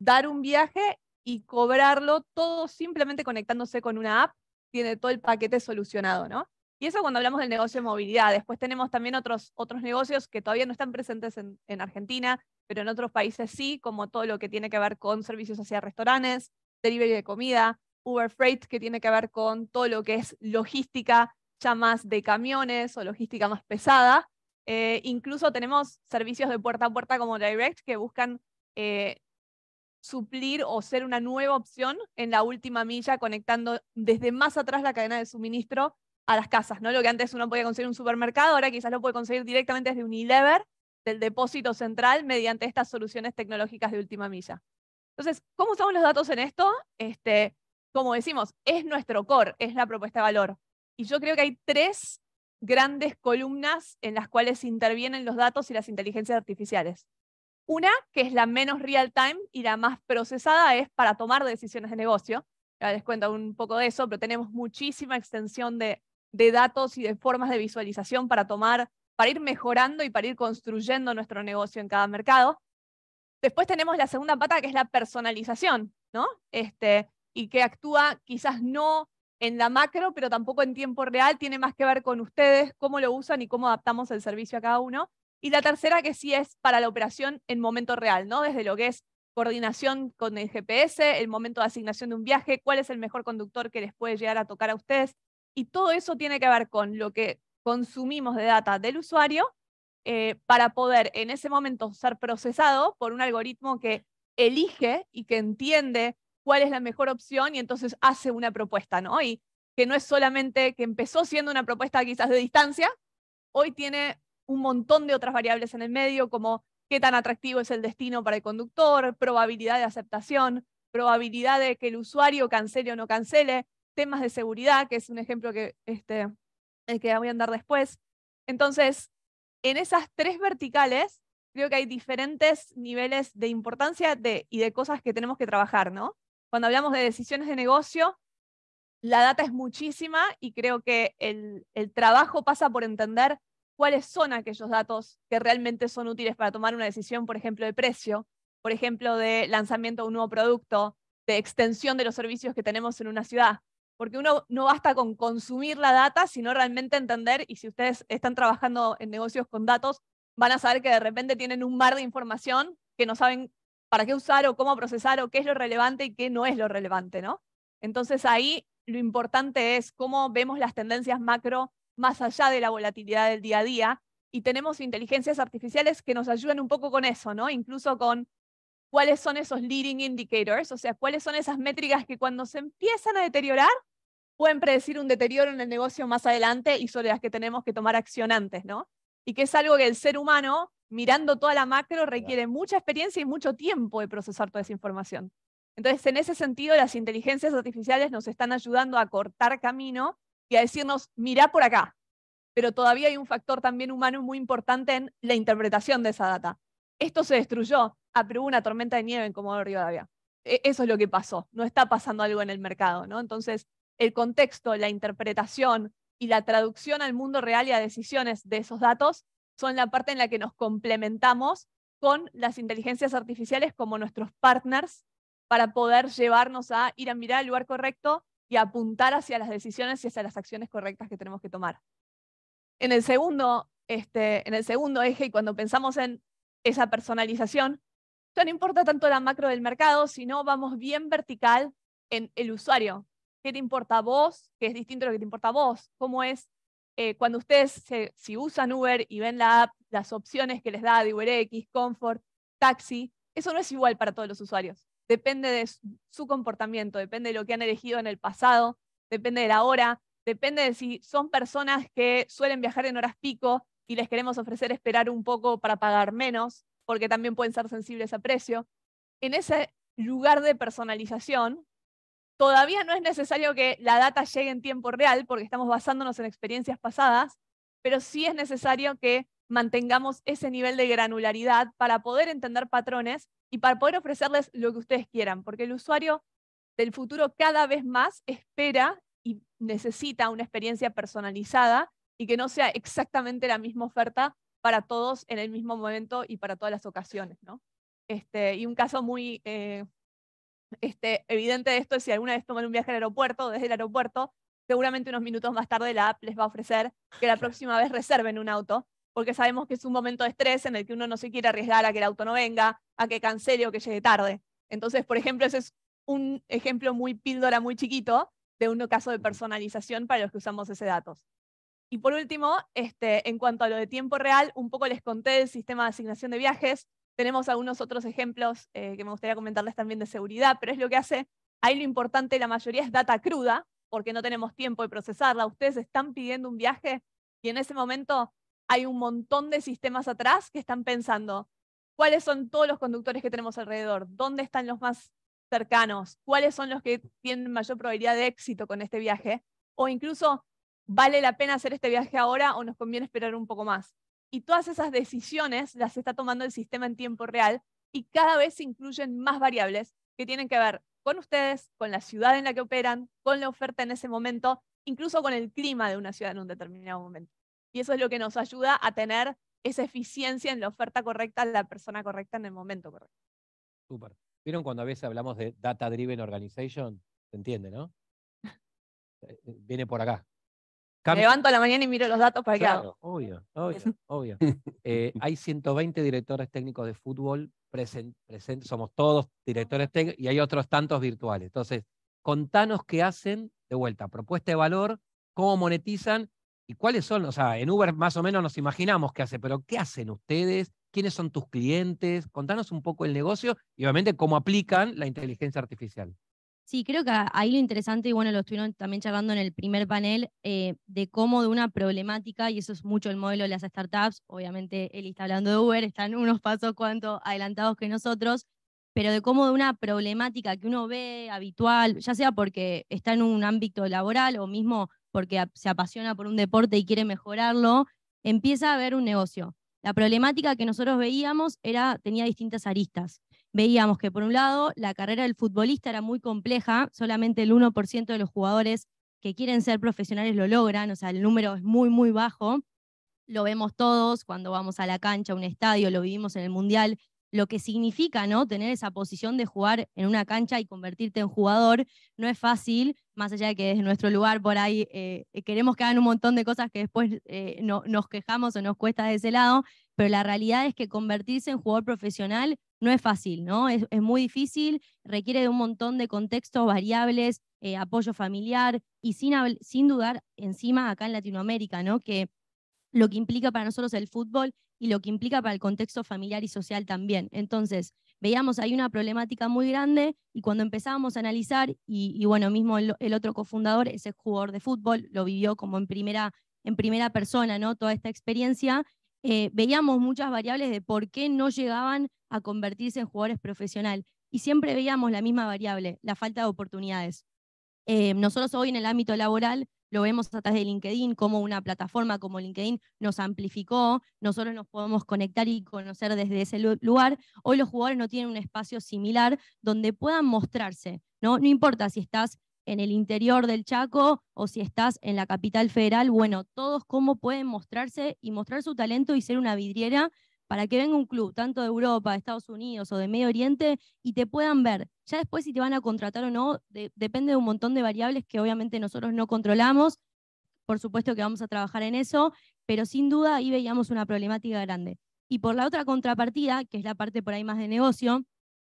dar un viaje y cobrarlo todo simplemente conectándose con una app, tiene todo el paquete solucionado, ¿no? Y eso cuando hablamos del negocio de movilidad. Después tenemos también otros, otros negocios que todavía no están presentes en, Argentina, pero en otros países sí, como todo lo que tiene que ver con servicios hacia restaurantes, delivery de comida, Uber Freight, que tiene que ver con todo lo que es logística ya más de camiones o logística más pesada. Eh, incluso tenemos servicios de puerta a puerta como Direct que buscan eh, suplir o ser una nueva opción en la última milla, conectando desde más atrás la cadena de suministro a las casas, ¿no? Lo que antes uno podía conseguir en un supermercado, ahora quizás lo puede conseguir directamente desde Unilever, del depósito central, mediante estas soluciones tecnológicas de última milla. Entonces, ¿cómo usamos los datos en esto? Este, como decimos, es nuestro core, es la propuesta de valor. Y yo creo que hay tres grandes columnas en las cuales intervienen los datos y las inteligencias artificiales. Una, que es la menos real time y la más procesada, es para tomar decisiones de negocio. Ya les cuento un poco de eso, pero tenemos muchísima extensión de de datos y de formas de visualización para tomar, para ir mejorando y para ir construyendo nuestro negocio en cada mercado. Después tenemos la segunda pata que es la personalización, ¿no? Este, y que actúa quizás no en la macro, pero tampoco en tiempo real, tiene más que ver con ustedes, cómo lo usan y cómo adaptamos el servicio a cada uno. Y la tercera que sí es para la operación en momento real, ¿no? Desde lo que es coordinación con el GPS, el momento de asignación de un viaje, cuál es el mejor conductor que les puede llegar a tocar a ustedes. Y todo eso tiene que ver con lo que consumimos de data del usuario eh, para poder en ese momento ser procesado por un algoritmo que elige y que entiende cuál es la mejor opción y entonces hace una propuesta, ¿no? Y que no es solamente que empezó siendo una propuesta quizás de distancia, hoy tiene un montón de otras variables en el medio como qué tan atractivo es el destino para el conductor, probabilidad de aceptación, probabilidad de que el usuario cancele o no cancele, temas de seguridad, que es un ejemplo que, este, el eh, que voy a andar después. Entonces, en esas tres verticales, creo que hay diferentes niveles de importancia de, y de cosas que tenemos que trabajar, ¿no? Cuando hablamos de decisiones de negocio, la data es muchísima y creo que el, el trabajo pasa por entender cuáles son aquellos datos que realmente son útiles para tomar una decisión, por ejemplo, de precio, por ejemplo, de lanzamiento de un nuevo producto, de extensión de los servicios que tenemos en una ciudad porque uno no basta con consumir la data, sino realmente entender, y si ustedes están trabajando en negocios con datos, van a saber que de repente tienen un mar de información que no saben para qué usar o cómo procesar o qué es lo relevante y qué no es lo relevante, ¿no? Entonces ahí lo importante es cómo vemos las tendencias macro más allá de la volatilidad del día a día y tenemos inteligencias artificiales que nos ayudan un poco con eso, ¿no? Incluso con cuáles son esos leading indicators, o sea, cuáles son esas métricas que cuando se empiezan a deteriorar, pueden predecir un deterioro en el negocio más adelante y sobre las que tenemos que tomar acción antes, ¿no? Y que es algo que el ser humano, mirando toda la macro, requiere mucha experiencia y mucho tiempo de procesar toda esa información. Entonces, en ese sentido, las inteligencias artificiales nos están ayudando a cortar camino y a decirnos, mirá por acá. Pero todavía hay un factor también humano muy importante en la interpretación de esa data esto se destruyó. a una tormenta de nieve en Comodoro Rivadavia. E-, eso es lo que pasó. No está pasando algo en el mercado, ¿no? Entonces, el contexto, la interpretación y la traducción al mundo real y a decisiones de esos datos son la parte en la que nos complementamos con las inteligencias artificiales como nuestros partners para poder llevarnos a ir a mirar al lugar correcto y apuntar hacia las decisiones y hacia las acciones correctas que tenemos que tomar. En el segundo, este, en el segundo eje, y cuando pensamos en esa personalización. no importa tanto la macro del mercado, sino vamos bien vertical en el usuario. ¿Qué te importa a vos? ¿Qué es distinto a lo que te importa a vos? ¿Cómo es eh, cuando ustedes, si usan Uber y ven la app, las opciones que les da de UberX, Comfort, Taxi, eso no es igual para todos los usuarios. Depende de su, su comportamiento, depende de lo que han elegido en el pasado, depende de la hora, depende de si son personas que suelen viajar en horas pico y les queremos ofrecer esperar un poco para pagar menos, porque también pueden ser sensibles a precio. En ese lugar de personalización, todavía no es necesario que la data llegue en tiempo real, porque estamos basándonos en experiencias pasadas, pero sí es necesario que mantengamos ese nivel de granularidad para poder entender patrones y para poder ofrecerles lo que ustedes quieran, porque el usuario del futuro cada vez más espera y necesita una experiencia personalizada y que no sea exactamente la misma oferta para todos en el mismo momento y para todas las ocasiones, ¿no? Este, y un caso muy eh, este, evidente de esto es si alguna vez toman un viaje al aeropuerto, desde el aeropuerto, seguramente unos minutos más tarde la app les va a ofrecer que la próxima vez reserven un auto, porque sabemos que es un momento de estrés en el que uno no se quiere arriesgar a que el auto no venga, a que cancele o que llegue tarde. Entonces, por ejemplo, ese es un ejemplo muy píldora, muy chiquito, de un caso de personalización para los que usamos ese datos. Y por último, este, en cuanto a lo de tiempo real, un poco les conté del sistema de asignación de viajes. Tenemos algunos otros ejemplos eh, que me gustaría comentarles también de seguridad, pero es lo que hace, ahí lo importante, la mayoría es data cruda, porque no tenemos tiempo de procesarla. Ustedes están pidiendo un viaje y en ese momento hay un montón de sistemas atrás que están pensando cuáles son todos los conductores que tenemos alrededor, dónde están los más cercanos, cuáles son los que tienen mayor probabilidad de éxito con este viaje, o incluso ¿vale la pena hacer este viaje ahora o nos conviene esperar un poco más? Y todas esas decisiones las está tomando el sistema en tiempo real y cada vez se incluyen más variables que tienen que ver con ustedes, con la ciudad en la que operan, con la oferta en ese momento, incluso con el clima de una ciudad en un determinado momento. Y eso es lo que nos ayuda a tener esa eficiencia en la oferta correcta la persona correcta en el momento correcto. Súper. ¿Vieron cuando a veces hablamos de Data Driven Organization? Se entiende, ¿no? Eh, eh, viene por acá. Me levanto a la mañana y miro los datos para claro, Obvio, obvio, obvio. Eh, hay 120 directores técnicos de fútbol presentes, somos todos directores técnicos y hay otros tantos virtuales. Entonces, contanos qué hacen de vuelta, propuesta de valor, cómo monetizan y cuáles son, o sea, en Uber más o menos nos imaginamos qué hace, pero ¿qué hacen ustedes? ¿Quiénes son tus clientes? Contanos un poco el negocio y obviamente cómo aplican la inteligencia artificial. Sí, creo que ahí lo interesante, y bueno, lo estuvieron también charlando en el primer panel, eh, de cómo de una problemática, y eso es mucho el modelo de las startups, obviamente él está hablando de Uber, están unos pasos cuanto adelantados que nosotros, pero de cómo de una problemática que uno ve habitual, ya sea porque está en un ámbito laboral o mismo porque se apasiona por un deporte y quiere mejorarlo, empieza a ver un negocio. La problemática que nosotros veíamos era, tenía distintas aristas. Veíamos que, por un lado, la carrera del futbolista era muy compleja, solamente el 1% de los jugadores que quieren ser profesionales lo logran, o sea, el número es muy, muy bajo. Lo vemos todos cuando vamos a la cancha, a un estadio, lo vivimos en el Mundial, lo que significa ¿no? tener esa posición de jugar en una cancha y convertirte en jugador, no es fácil, más allá de que desde nuestro lugar por ahí eh, eh, queremos que hagan un montón de cosas que después eh, no, nos quejamos o nos cuesta de ese lado, pero la realidad es que convertirse en jugador profesional no es fácil, ¿no? Es, muy difícil, requiere de un montón de contextos, variables, apoyo familiar y sin, sin dudar encima acá en Latinoamérica, ¿no? Que lo que implica para nosotros el fútbol y lo que implica para el contexto familiar y social también. Entonces, veíamos hay una problemática muy grande y cuando empezábamos a analizar, y, bueno, mismo el, otro cofundador ese jugador de fútbol, lo vivió como en primera, en primera persona, ¿no? Toda esta experiencia, eh, veíamos muchas variables de por qué no llegaban a convertirse en jugadores profesional. Y siempre veíamos la misma variable, la falta de oportunidades. Eh, nosotros hoy en el ámbito laboral lo vemos a través de LinkedIn, como una plataforma como LinkedIn nos amplificó, nosotros nos podemos conectar y conocer desde ese lugar. Hoy los jugadores no tienen un espacio similar donde puedan mostrarse, ¿no? No importa si estás en el interior del Chaco o si estás en la capital federal, bueno, todos cómo pueden mostrarse y mostrar su talento y ser una vidriera para que venga un club, tanto de Europa, de Estados Unidos o de Medio Oriente, y te puedan ver. Ya después si te van a contratar o no, depende de un montón de variables que obviamente nosotros no controlamos. Por supuesto que vamos a trabajar en eso, pero sin duda ahí veíamos una problemática grande. Y por la otra contrapartida, que es la parte por ahí más de negocio,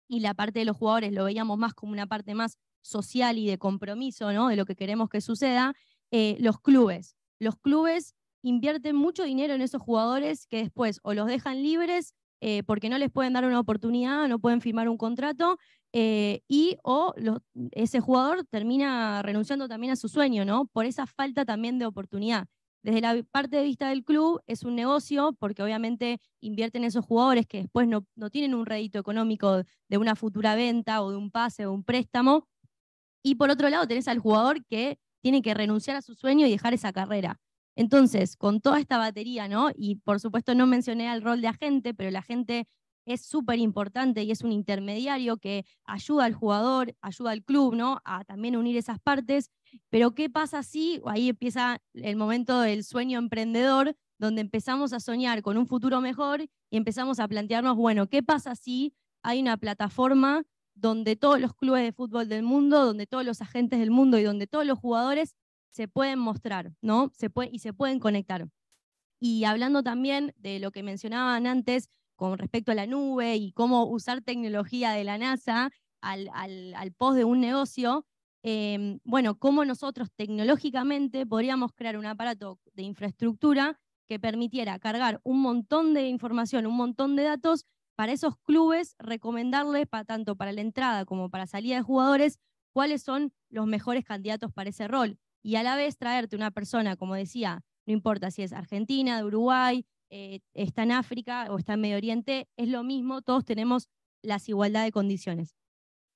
y la parte de los jugadores lo veíamos más como una parte más social y de compromiso, ¿no? De lo que queremos que suceda, eh, los clubes. Los clubes invierten mucho dinero en esos jugadores que después o los dejan libres eh, porque no les pueden dar una oportunidad, no pueden firmar un contrato, eh, y o ese jugador termina renunciando también a su sueño, ¿no? Por esa falta también de oportunidad. Desde la parte de vista del club es un negocio porque obviamente invierten esos jugadores que después no, no tienen un rédito económico de una futura venta o de un pase o un préstamo. Y por otro lado tenés al jugador que tiene que renunciar a su sueño y dejar esa carrera. Entonces, con toda esta batería, ¿no? Y por supuesto no mencioné el rol de agente, pero la gente es súper importante y es un intermediario que ayuda al jugador, ayuda al club, ¿no? A también unir esas partes. Pero ¿qué pasa si ahí empieza el momento del sueño emprendedor, donde empezamos a soñar con un futuro mejor y empezamos a plantearnos, bueno, ¿qué pasa si hay una plataforma donde todos los clubes de fútbol del mundo, donde todos los agentes del mundo y donde todos los jugadores se pueden mostrar, ¿no? Se puede, y se pueden conectar. Y hablando también de lo que mencionaban antes con respecto a la nube y cómo usar tecnología de la NASA al, al, post de un negocio, em, bueno, cómo nosotros tecnológicamente podríamos crear un aparato de infraestructura que permitiera cargar un montón de información, un montón de datos para esos clubes, recomendarles para, tanto para la entrada como para salida de jugadores cuáles son los mejores candidatos para ese rol y a la vez traerte una persona, como decía, no importa si es Argentina, de Uruguay, eh, está en África o está en Medio Oriente, es lo mismo, todos tenemos las igualdad de condiciones.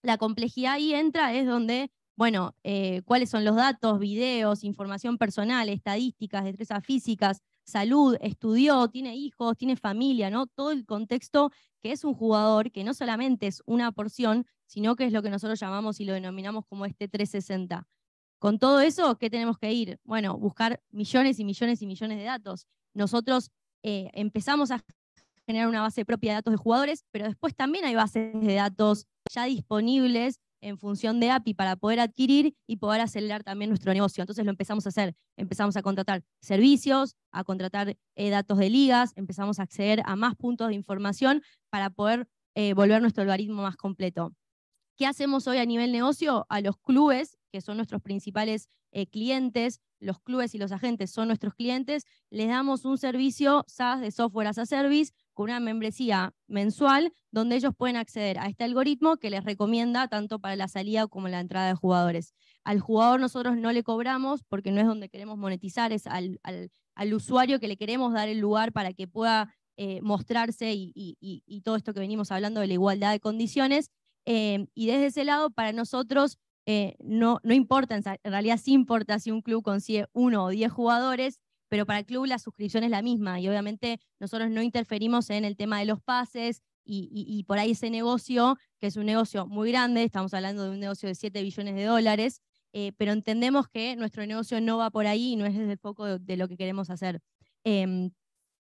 La complejidad ahí entra es donde, bueno, eh, cuáles son los datos, videos, información personal, estadísticas, destrezas físicas, salud, estudió, tiene hijos, tiene familia, ¿no? Todo el contexto que es un jugador, que no solamente es una porción, sino que es lo que nosotros llamamos y lo denominamos como este 360. Con todo eso, ¿qué tenemos que ir? Bueno, buscar millones y millones y millones de datos. Nosotros eh, empezamos a generar una base propia de datos de jugadores, pero después también hay bases de datos ya disponibles en función de API para poder adquirir y poder acelerar también nuestro negocio. Entonces lo empezamos a hacer, empezamos a contratar servicios, a contratar eh, datos de ligas, empezamos a acceder a más puntos de información para poder eh, volver nuestro algoritmo más completo. ¿Qué hacemos hoy a nivel negocio? A los clubes que son nuestros principales eh, clientes, los clubes y los agentes son nuestros clientes, les damos un servicio SaaS de software as a service con una membresía mensual donde ellos pueden acceder a este algoritmo que les recomienda tanto para la salida como la entrada de jugadores. Al jugador nosotros no le cobramos porque no es donde queremos monetizar, es al, usuario que le queremos dar el lugar para que pueda eh, mostrarse y, todo esto que venimos hablando de la igualdad de condiciones. Eh, y desde ese lado, para nosotros eh, no, no importa, en realidad sí importa si un club consigue uno o diez jugadores, pero para el club la suscripción es la misma y obviamente nosotros no interferimos en el tema de los pases y, por ahí ese negocio, que es un negocio muy grande, estamos hablando de un negocio de 7 billones de dólares, eh, pero entendemos que nuestro negocio no va por ahí y no es desde el foco de, lo que queremos hacer. Em,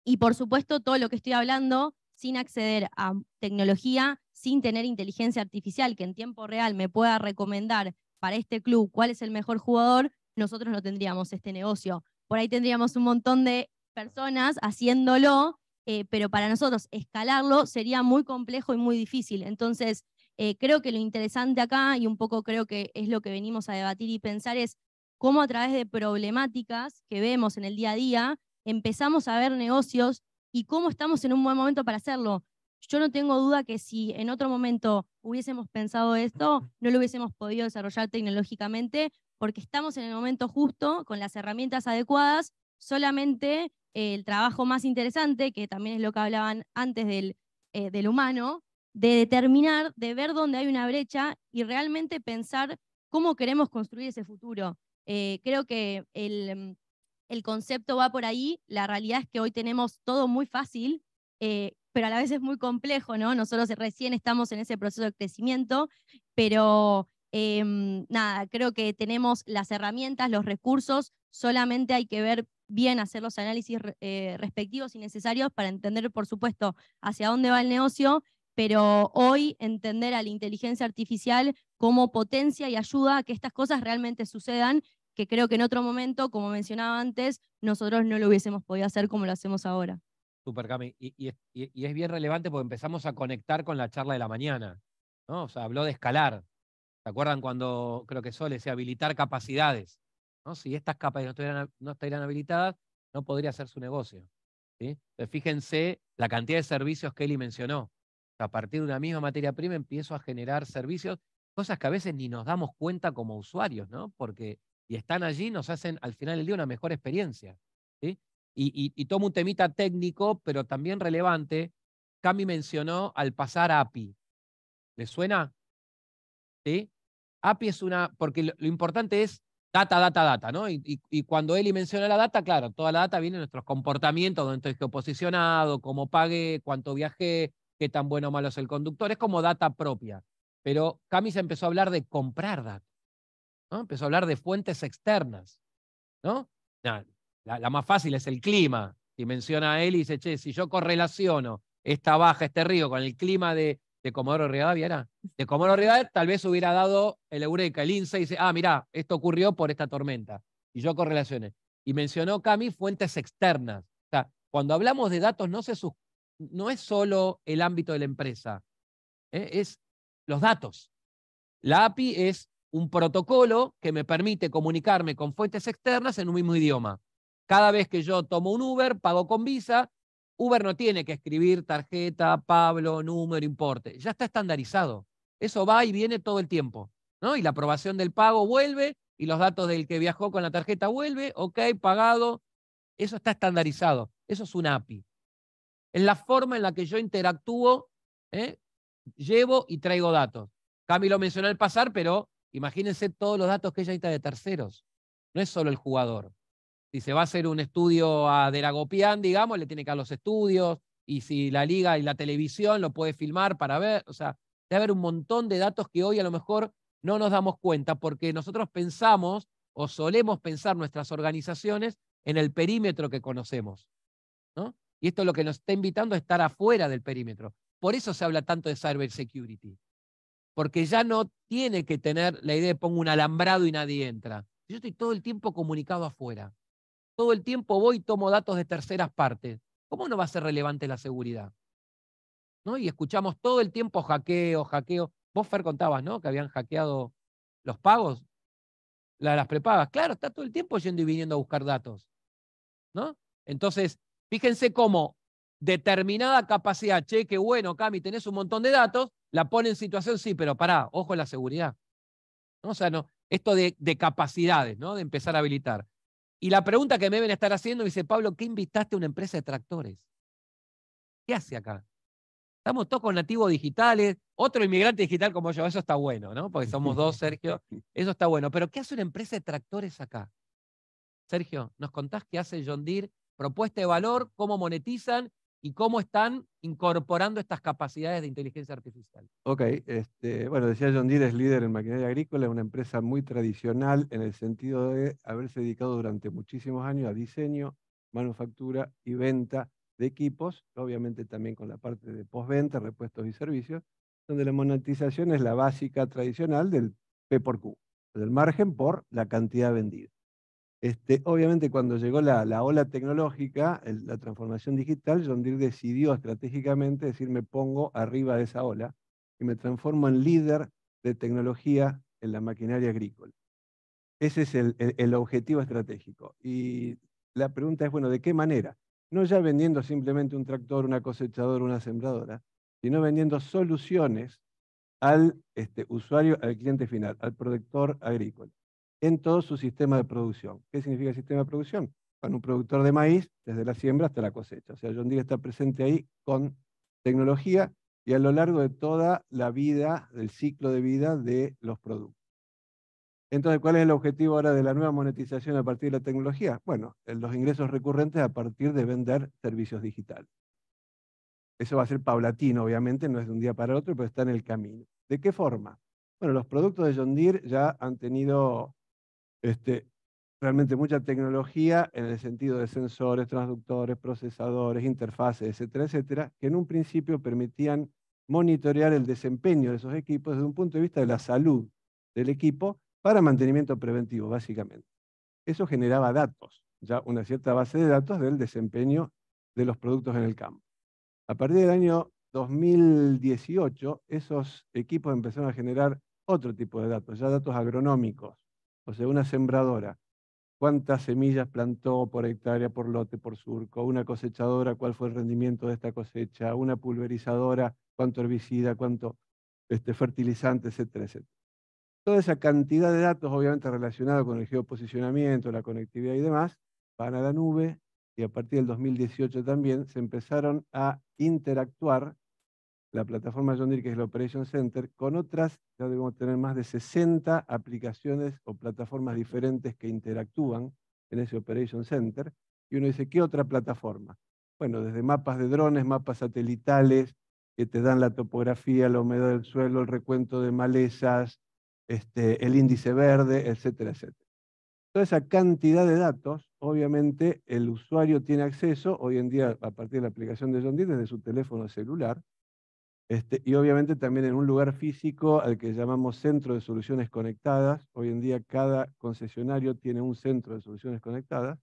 y por supuesto, todo lo que estoy hablando, sin acceder a tecnología, sin tener inteligencia artificial que en tiempo real me pueda recomendar para este club cuál es el mejor jugador, nosotros no tendríamos este negocio. Por ahí tendríamos un montón de personas haciéndolo, eh, pero para nosotros escalarlo sería muy complejo y muy difícil. Entonces, eh, creo que lo interesante acá, y un poco creo que es lo que venimos a debatir y pensar, es cómo a través de problemáticas que vemos en el día a día, empezamos a ver negocios y cómo estamos en un buen momento para hacerlo yo no tengo duda que si en otro momento hubiésemos pensado esto, no lo hubiésemos podido desarrollar tecnológicamente porque estamos en el momento justo, con las herramientas adecuadas, solamente eh, el trabajo más interesante, que también es lo que hablaban antes del, eh, del humano, de determinar, de ver dónde hay una brecha y realmente pensar cómo queremos construir ese futuro. Eh, creo que el, concepto va por ahí, la realidad es que hoy tenemos todo muy fácil, pero a la vez es muy complejo, ¿no? Nosotros recién estamos en ese proceso de crecimiento, pero em, nada, creo que tenemos las herramientas, los recursos, solamente hay que ver bien, hacer los análisis eh, respectivos y necesarios para entender, por supuesto, hacia dónde va el negocio, pero hoy entender a la inteligencia artificial como potencia y ayuda a que estas cosas realmente sucedan, que creo que en otro momento, como mencionaba antes, nosotros no lo hubiésemos podido hacer como lo hacemos ahora. Y, es bien relevante porque empezamos a conectar con la charla de la mañana. ¿no? O sea, habló de escalar. ¿Se acuerdan cuando creo que Sol decía habilitar capacidades? ¿no? Si estas capacidades no estuvieran, no habilitadas, no podría ser su negocio. ¿sí? fíjense la cantidad de servicios que Eli mencionó. A partir de una misma materia prima empiezo a generar servicios, cosas que a veces ni nos damos cuenta como usuarios, ¿no? Porque y están allí, nos hacen al final del día una mejor experiencia. ¿sí? y, tomo un temita técnico, pero también relevante. Cami mencionó al pasar API. ¿Le suena? ¿Sí? API es una, porque lo, importante es data, data, data, ¿no? Y, y, cuando Eli menciona la data, claro, toda la data viene de nuestros comportamientos, donde estoy posicionado cómo pagué, cuánto viajé, qué tan bueno o malo es el conductor, es como data propia. Pero Cami se empezó a hablar de comprar data, ¿no? Empezó a hablar de fuentes externas, ¿no? la, más fácil es el clima. Y menciona a él y dice, che, si yo correlaciono esta baja, este río, con el clima de, de Comodoro Rivadavia, De Comodoro Rivadavia tal vez hubiera dado el Eureka, el INSEE, y dice, ah, mirá, esto ocurrió por esta tormenta. Y yo correlacioné. Y mencionó Cami fuentes externas. O sea, cuando hablamos de datos, no, se no es solo el ámbito de la empresa, ¿eh? es los datos. La API es un protocolo que me permite comunicarme con fuentes externas en un mismo idioma. Cada vez que yo tomo un Uber, pago con Visa, Uber no tiene que escribir tarjeta, Pablo, número, importe. Ya está estandarizado. Eso va y viene todo el tiempo. ¿no? Y la aprobación del pago vuelve y los datos del que viajó con la tarjeta vuelve. Ok, pagado. Eso está estandarizado. Eso es un API. Es la forma en la que yo interactúo, ¿eh? llevo y traigo datos. Cami lo mencionó al pasar, pero imagínense todos los datos que ella está de terceros. No es solo el jugador si se va a hacer un estudio a Deragopián, digamos, le tiene que a los estudios, y si la liga y la televisión lo puede filmar para ver, o sea, debe haber un montón de datos que hoy a lo mejor no nos damos cuenta porque nosotros pensamos o solemos pensar nuestras organizaciones en el perímetro que conocemos. Y esto es lo que nos está invitando a estar afuera del perímetro. Por eso se habla tanto de cybersecurity, porque ya no tiene que tener la idea de pongo un alambrado y nadie entra. Yo estoy todo el tiempo comunicado afuera todo el tiempo voy y tomo datos de terceras partes. ¿Cómo no va a ser relevante la seguridad? ¿No? Y escuchamos todo el tiempo hackeo, hackeo. Vos, Fer, contabas, ¿no? Que habían hackeado los pagos, la, las prepagas. Claro, está todo el tiempo yendo y viniendo a buscar datos. ¿No? Entonces, fíjense cómo determinada capacidad, che, qué bueno, Cami, tenés un montón de datos, la pone en situación, sí, pero pará, ojo a la seguridad. O sea, no, esto de, de, capacidades, ¿no? De empezar a habilitar. Y la pregunta que me deben estar haciendo, dice Pablo, ¿qué invitaste a una empresa de tractores? ¿Qué hace acá? Estamos todos con nativos digitales, otro inmigrante digital como yo, eso está bueno, ¿no? Porque somos dos, Sergio, eso está bueno. Pero ¿qué hace una empresa de tractores acá? Sergio, ¿nos contás qué hace John Deere? Propuesta de valor, cómo monetizan y cómo están incorporando estas capacidades de inteligencia artificial. Ok, este, bueno, decía John Deere es líder en maquinaria agrícola, es una empresa muy tradicional en el sentido de haberse dedicado durante muchísimos años a diseño, manufactura y venta de equipos, obviamente también con la parte de postventa, repuestos y servicios, donde la monetización es la básica tradicional del P por Q, del margen por la cantidad vendida. Este, obviamente cuando llegó la, ola tecnológica, la transformación digital, John Deere decidió estratégicamente decir me pongo arriba de esa ola y me transformo en líder de tecnología en la maquinaria agrícola. Ese es el, objetivo estratégico. Y la pregunta es, bueno, ¿de qué manera? No ya vendiendo simplemente un tractor, una cosechadora, una sembradora, sino vendiendo soluciones al este, usuario, al cliente final, al productor agrícola en todo su sistema de producción. ¿Qué significa el sistema de producción? Para un productor de maíz, desde la siembra hasta la cosecha. O sea, John Deere está presente ahí con tecnología y a lo largo de toda la vida, del ciclo de vida de los productos. Entonces, ¿cuál es el objetivo ahora de la nueva monetización a partir de la tecnología? Bueno, los ingresos recurrentes a partir de vender servicios digitales. Eso va a ser paulatino, obviamente, no es de un día para otro, pero está en el camino. ¿De qué forma? Bueno, los productos de John Deere ya han tenido este, realmente mucha tecnología en el sentido de sensores, transductores, procesadores, interfaces, etcétera, etcétera, que en un principio permitían monitorear el desempeño de esos equipos desde un punto de vista de la salud del equipo para mantenimiento preventivo, básicamente. Eso generaba datos, ya una cierta base de datos del desempeño de los productos en el campo. A partir del año 2018, esos equipos empezaron a generar otro tipo de datos, ya datos agronómicos, o sea, una sembradora, cuántas semillas plantó por hectárea, por lote, por surco, una cosechadora, cuál fue el rendimiento de esta cosecha, una pulverizadora, cuánto herbicida, cuánto este, fertilizante, etcétera, etcétera. Toda esa cantidad de datos, obviamente relacionados con el geoposicionamiento, la conectividad y demás, van a la nube y a partir del 2018 también se empezaron a interactuar la plataforma John Deere, que es el Operation Center, con otras ya debemos tener más de 60 aplicaciones o plataformas diferentes que interactúan en ese Operation Center. Y uno dice, ¿qué otra plataforma? Bueno, desde mapas de drones, mapas satelitales, que te dan la topografía, la humedad del suelo, el recuento de malezas, este, el índice verde, etcétera, etcétera. Toda esa cantidad de datos, obviamente, el usuario tiene acceso, hoy en día, a partir de la aplicación de John Deere, desde su teléfono celular, este, y obviamente también en un lugar físico al que llamamos centro de soluciones conectadas. Hoy en día cada concesionario tiene un centro de soluciones conectadas,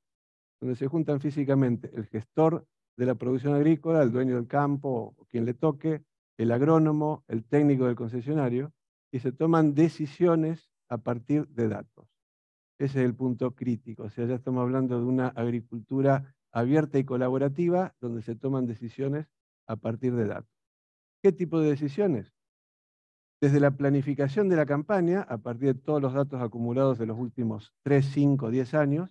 donde se juntan físicamente el gestor de la producción agrícola, el dueño del campo o quien le toque, el agrónomo, el técnico del concesionario, y se toman decisiones a partir de datos. Ese es el punto crítico. O sea, ya estamos hablando de una agricultura abierta y colaborativa, donde se toman decisiones a partir de datos. ¿Qué tipo de decisiones? Desde la planificación de la campaña, a partir de todos los datos acumulados de los últimos 3, 5, 10 años,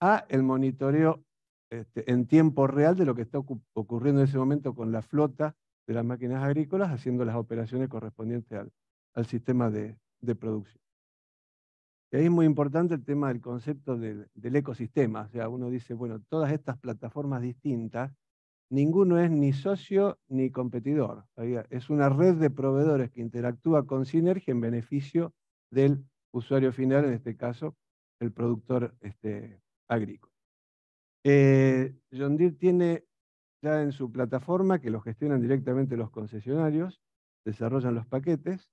a el monitoreo este, en tiempo real de lo que está ocurriendo en ese momento con la flota de las máquinas agrícolas, haciendo las operaciones correspondientes al, sistema de, producción. Y ahí es muy importante el tema del concepto del, del, ecosistema. O sea, uno dice, bueno, todas estas plataformas distintas ninguno es ni socio ni competidor. Es una red de proveedores que interactúa con sinergia en beneficio del usuario final, en este caso, el productor este, agrícola. Eh, John Deere tiene ya en su plataforma, que lo gestionan directamente los concesionarios, desarrollan los paquetes,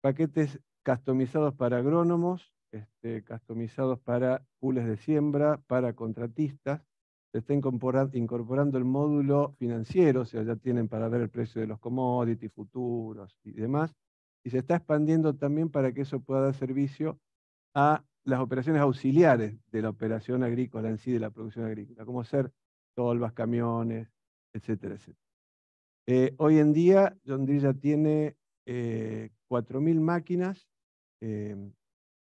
paquetes customizados para agrónomos, este, customizados para pules de siembra, para contratistas, se está incorporando el módulo financiero, o sea, ya tienen para ver el precio de los commodities, futuros y demás, y se está expandiendo también para que eso pueda dar servicio a las operaciones auxiliares de la operación agrícola en sí, de la producción agrícola, como ser tolvas, camiones, etcétera, etcétera. Eh, hoy en día, John Deere ya tiene 4.000 eh, máquinas eh,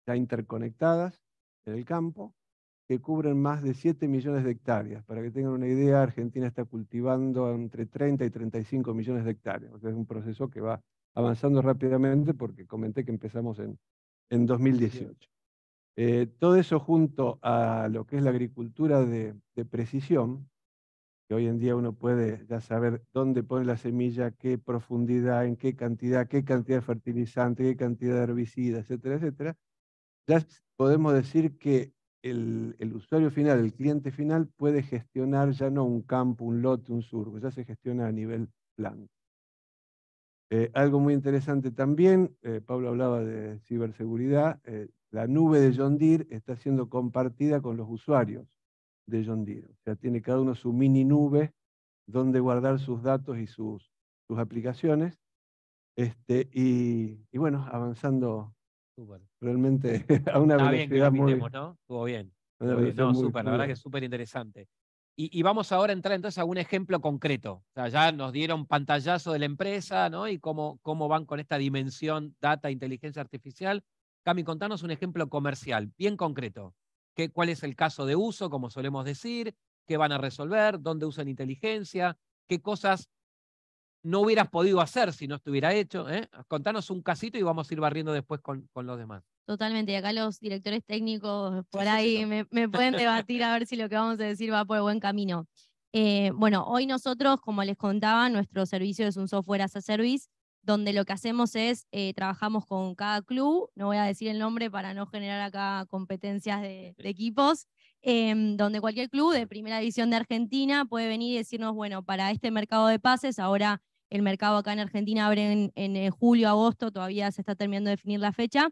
ya interconectadas en el campo, cubren más de 7 millones de hectáreas. Para que tengan una idea, Argentina está cultivando entre 30 y 35 millones de hectáreas. es un proceso que va avanzando rápidamente porque comenté que empezamos en, en 2018. Eh, todo eso junto a lo que es la agricultura de, de, precisión, que hoy en día uno puede ya saber dónde pone la semilla, qué profundidad, en qué cantidad, qué cantidad de fertilizante, qué cantidad de herbicida, etcétera, etcétera, ya podemos decir que el, usuario final, el cliente final, puede gestionar ya no un campo, un lote, un surco, ya se gestiona a nivel plan. Eh, algo muy interesante también, eh, Pablo hablaba de ciberseguridad, eh, la nube de John Deere está siendo compartida con los usuarios de John Deere. O sea, tiene cada uno su mini nube donde guardar sus datos y sus, sus aplicaciones. Este, y bueno, avanzando Realmente a una que ¿no? Estuvo bien. súper, la verdad que es súper interesante. Y, vamos ahora a entrar entonces a un ejemplo concreto. ya nos dieron pantallazo de la empresa, ¿no? Y cómo, cómo van con esta dimensión data, inteligencia artificial. Cami, contanos un ejemplo comercial, bien concreto. ¿Qué, ¿Cuál es el caso de uso, como solemos decir? ¿Qué van a resolver? ¿Dónde usan inteligencia? ¿Qué cosas no hubieras podido hacer si no estuviera hecho. ¿eh? Contanos un casito y vamos a ir barriendo después con, los demás. Totalmente, y acá los directores técnicos por ahí me, pueden debatir a ver si lo que vamos a decir va por el buen camino. Eh, bueno, hoy nosotros, como les contaba, nuestro servicio es un software as a service, donde lo que hacemos es, eh, trabajamos con cada club, no voy a decir el nombre para no generar acá competencias de, equipos, em, donde cualquier club de primera división de Argentina puede venir y decirnos, bueno, para este mercado de pases ahora el mercado acá en Argentina abre en, eh, julio, agosto, todavía se está terminando de definir la fecha.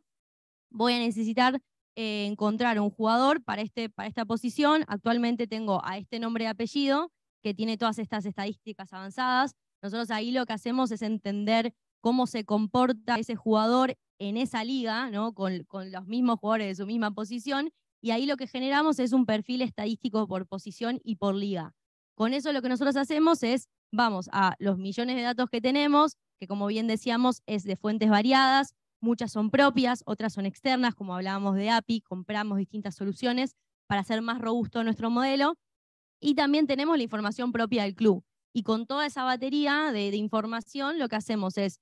Voy a necesitar eh, encontrar un jugador para, este, para esta posición. Actualmente tengo a este nombre de apellido que tiene todas estas estadísticas avanzadas. Nosotros ahí lo que hacemos es entender cómo se comporta ese jugador en esa liga, ¿no? con, con los mismos jugadores de su misma posición, y ahí lo que generamos es un perfil estadístico por posición y por liga. Con eso lo que nosotros hacemos es vamos a los millones de datos que tenemos, que como bien decíamos es de fuentes variadas, muchas son propias, otras son externas, como hablábamos de API, compramos distintas soluciones para hacer más robusto nuestro modelo, y también tenemos la información propia del club. Y con toda esa batería de, información, lo que hacemos es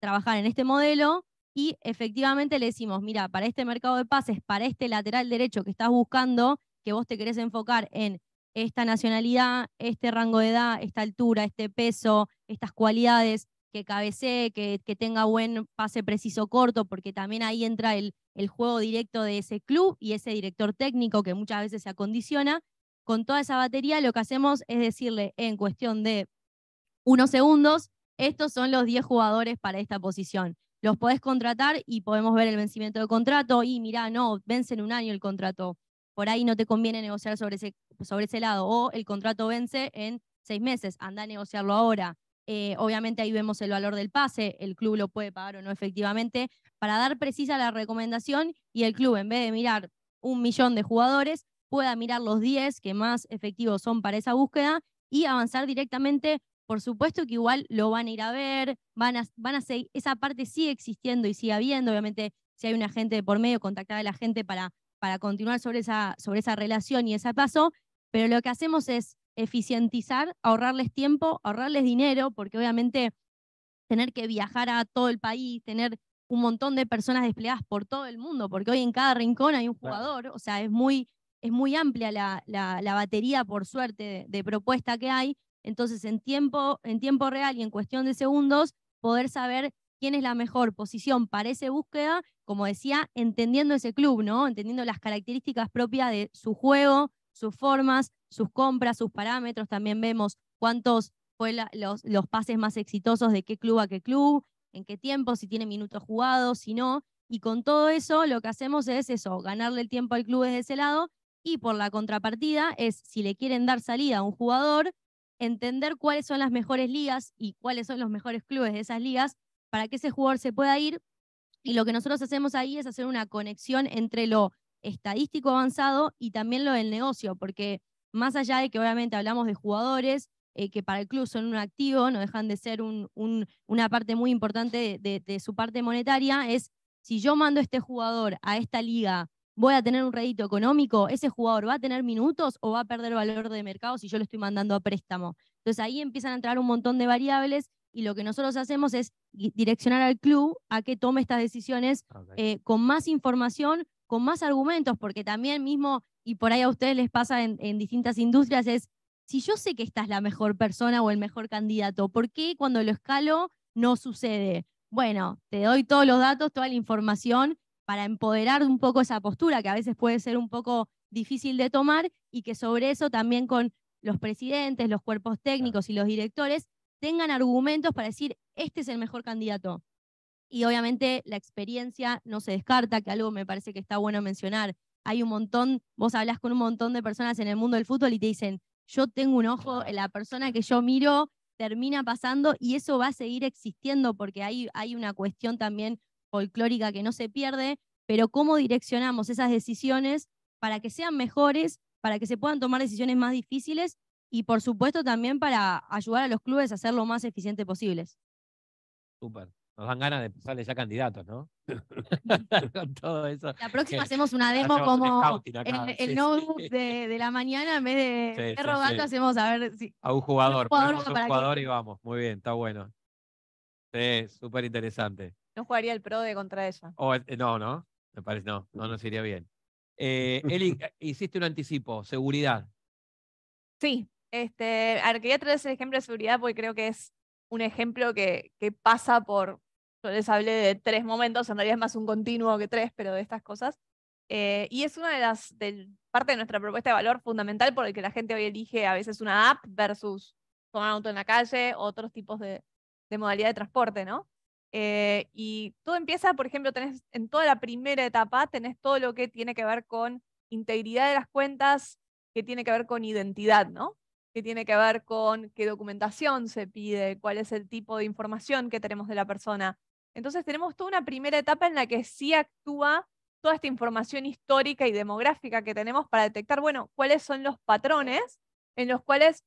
trabajar en este modelo y efectivamente le decimos, mira, para este mercado de pases, para este lateral derecho que estás buscando, que vos te querés enfocar en esta nacionalidad, este rango de edad, esta altura, este peso, estas cualidades, que cabecee, que, que, tenga buen pase preciso corto, porque también ahí entra el, el juego directo de ese club y ese director técnico que muchas veces se acondiciona. Con toda esa batería lo que hacemos es decirle en cuestión de unos segundos, estos son los 10 jugadores para esta posición. Los podés contratar y podemos ver el vencimiento del contrato y mirá, no, vence en un año el contrato por ahí no te conviene negociar sobre ese, sobre ese lado, o el contrato vence en seis meses, anda a negociarlo ahora. Eh, obviamente ahí vemos el valor del pase, el club lo puede pagar o no efectivamente, para dar precisa la recomendación y el club, en vez de mirar un millón de jugadores, pueda mirar los 10 que más efectivos son para esa búsqueda y avanzar directamente. Por supuesto que igual lo van a ir a ver, van a, van a seguir, esa parte sigue existiendo y sigue habiendo, obviamente si hay un agente de por medio, contactar a la gente para para continuar sobre esa, sobre esa relación y ese paso, pero lo que hacemos es eficientizar, ahorrarles tiempo, ahorrarles dinero, porque obviamente tener que viajar a todo el país, tener un montón de personas desplegadas por todo el mundo, porque hoy en cada rincón hay un jugador, o sea, es muy, es muy amplia la, batería, por suerte, de, de, propuesta que hay. Entonces, en tiempo, en tiempo real y en cuestión de segundos, poder saber quién es la mejor posición para esa búsqueda, como decía, entendiendo ese club, ¿no? Entendiendo las características propias de su juego, sus formas, sus compras, sus parámetros. También vemos cuántos fue los, los pases más exitosos de qué club a qué club, en qué tiempo, si tiene minutos jugados, si no. Y con todo eso lo que hacemos es eso, ganarle el tiempo al club desde ese lado y por la contrapartida es si le quieren dar salida a un jugador, entender cuáles son las mejores ligas y cuáles son los mejores clubes de esas ligas para que ese jugador se pueda ir. Y lo que nosotros hacemos ahí es hacer una conexión entre lo estadístico avanzado y también lo del negocio, porque más allá de que obviamente hablamos de jugadores, eh, que para el club son un activo, no dejan de ser una parte muy importante de, su parte monetaria, es si yo mando este jugador a esta liga, voy a tener un rédito económico, ese jugador va a tener minutos o va a perder valor de mercado si yo lo estoy mandando a préstamo. Entonces ahí empiezan a entrar un montón de variables y lo que nosotros hacemos es direccionar al club a que tome estas decisiones eh, con más información, con más argumentos, porque también mismo, y por ahí a ustedes les pasa en, distintas industrias, es, si yo sé que estás la mejor persona o el mejor candidato, ¿por qué cuando lo escalo no sucede? Bueno, te doy todos los datos, toda la información para empoderar un poco esa postura que a veces puede ser un poco difícil de tomar y que sobre eso también con los presidentes, los cuerpos técnicos y los directores tengan argumentos para decir, este es el mejor candidato. Y obviamente la experiencia no se descarta, que algo me parece que está bueno mencionar. Hay un montón, vos hablas con un montón de personas en el mundo del fútbol y te dicen, yo tengo un ojo, la persona que yo miro termina pasando y eso va a seguir existiendo porque hay, hay una cuestión también folclórica que no se pierde, pero cómo direccionamos esas decisiones para que sean mejores, para que se puedan tomar decisiones más difíciles y por supuesto también para ayudar a los clubes a ser lo más eficientes posibles. Súper. Nos dan ganas de empezarle ya candidatos, ¿no? Con todo eso. La próxima eh, hacemos una demo como en el, notebook De, la mañana en vez de sí, robando hacemos a ver si... A un jugador, a un jugador, y vamos. Muy bien, está bueno. Sí, súper interesante. No jugaría el pro de contra ella. Eh, no, no, me parece, no, no nos iría bien. Eh, Eli, hiciste un anticipo, seguridad. Sí, este, ver, quería traer ese ejemplo de seguridad porque creo que es un ejemplo que, que pasa por, yo les hablé de tres momentos, en realidad es más un continuo que tres, pero de estas cosas. Eh, y es una de las parte de nuestra propuesta de valor fundamental por el que la gente hoy elige a veces una app versus tomar auto en la calle, o otros tipos de, de modalidad de transporte, ¿no? Eh, y todo empieza, por ejemplo, tenés en toda la primera etapa, tenés todo lo que tiene que ver con integridad de las cuentas, que tiene que ver con identidad, ¿no? que tiene que ver con qué documentación se pide, cuál es el tipo de información que tenemos de la persona. Entonces tenemos toda una primera etapa en la que sí actúa toda esta información histórica y demográfica que tenemos para detectar, bueno, cuáles son los patrones en los cuales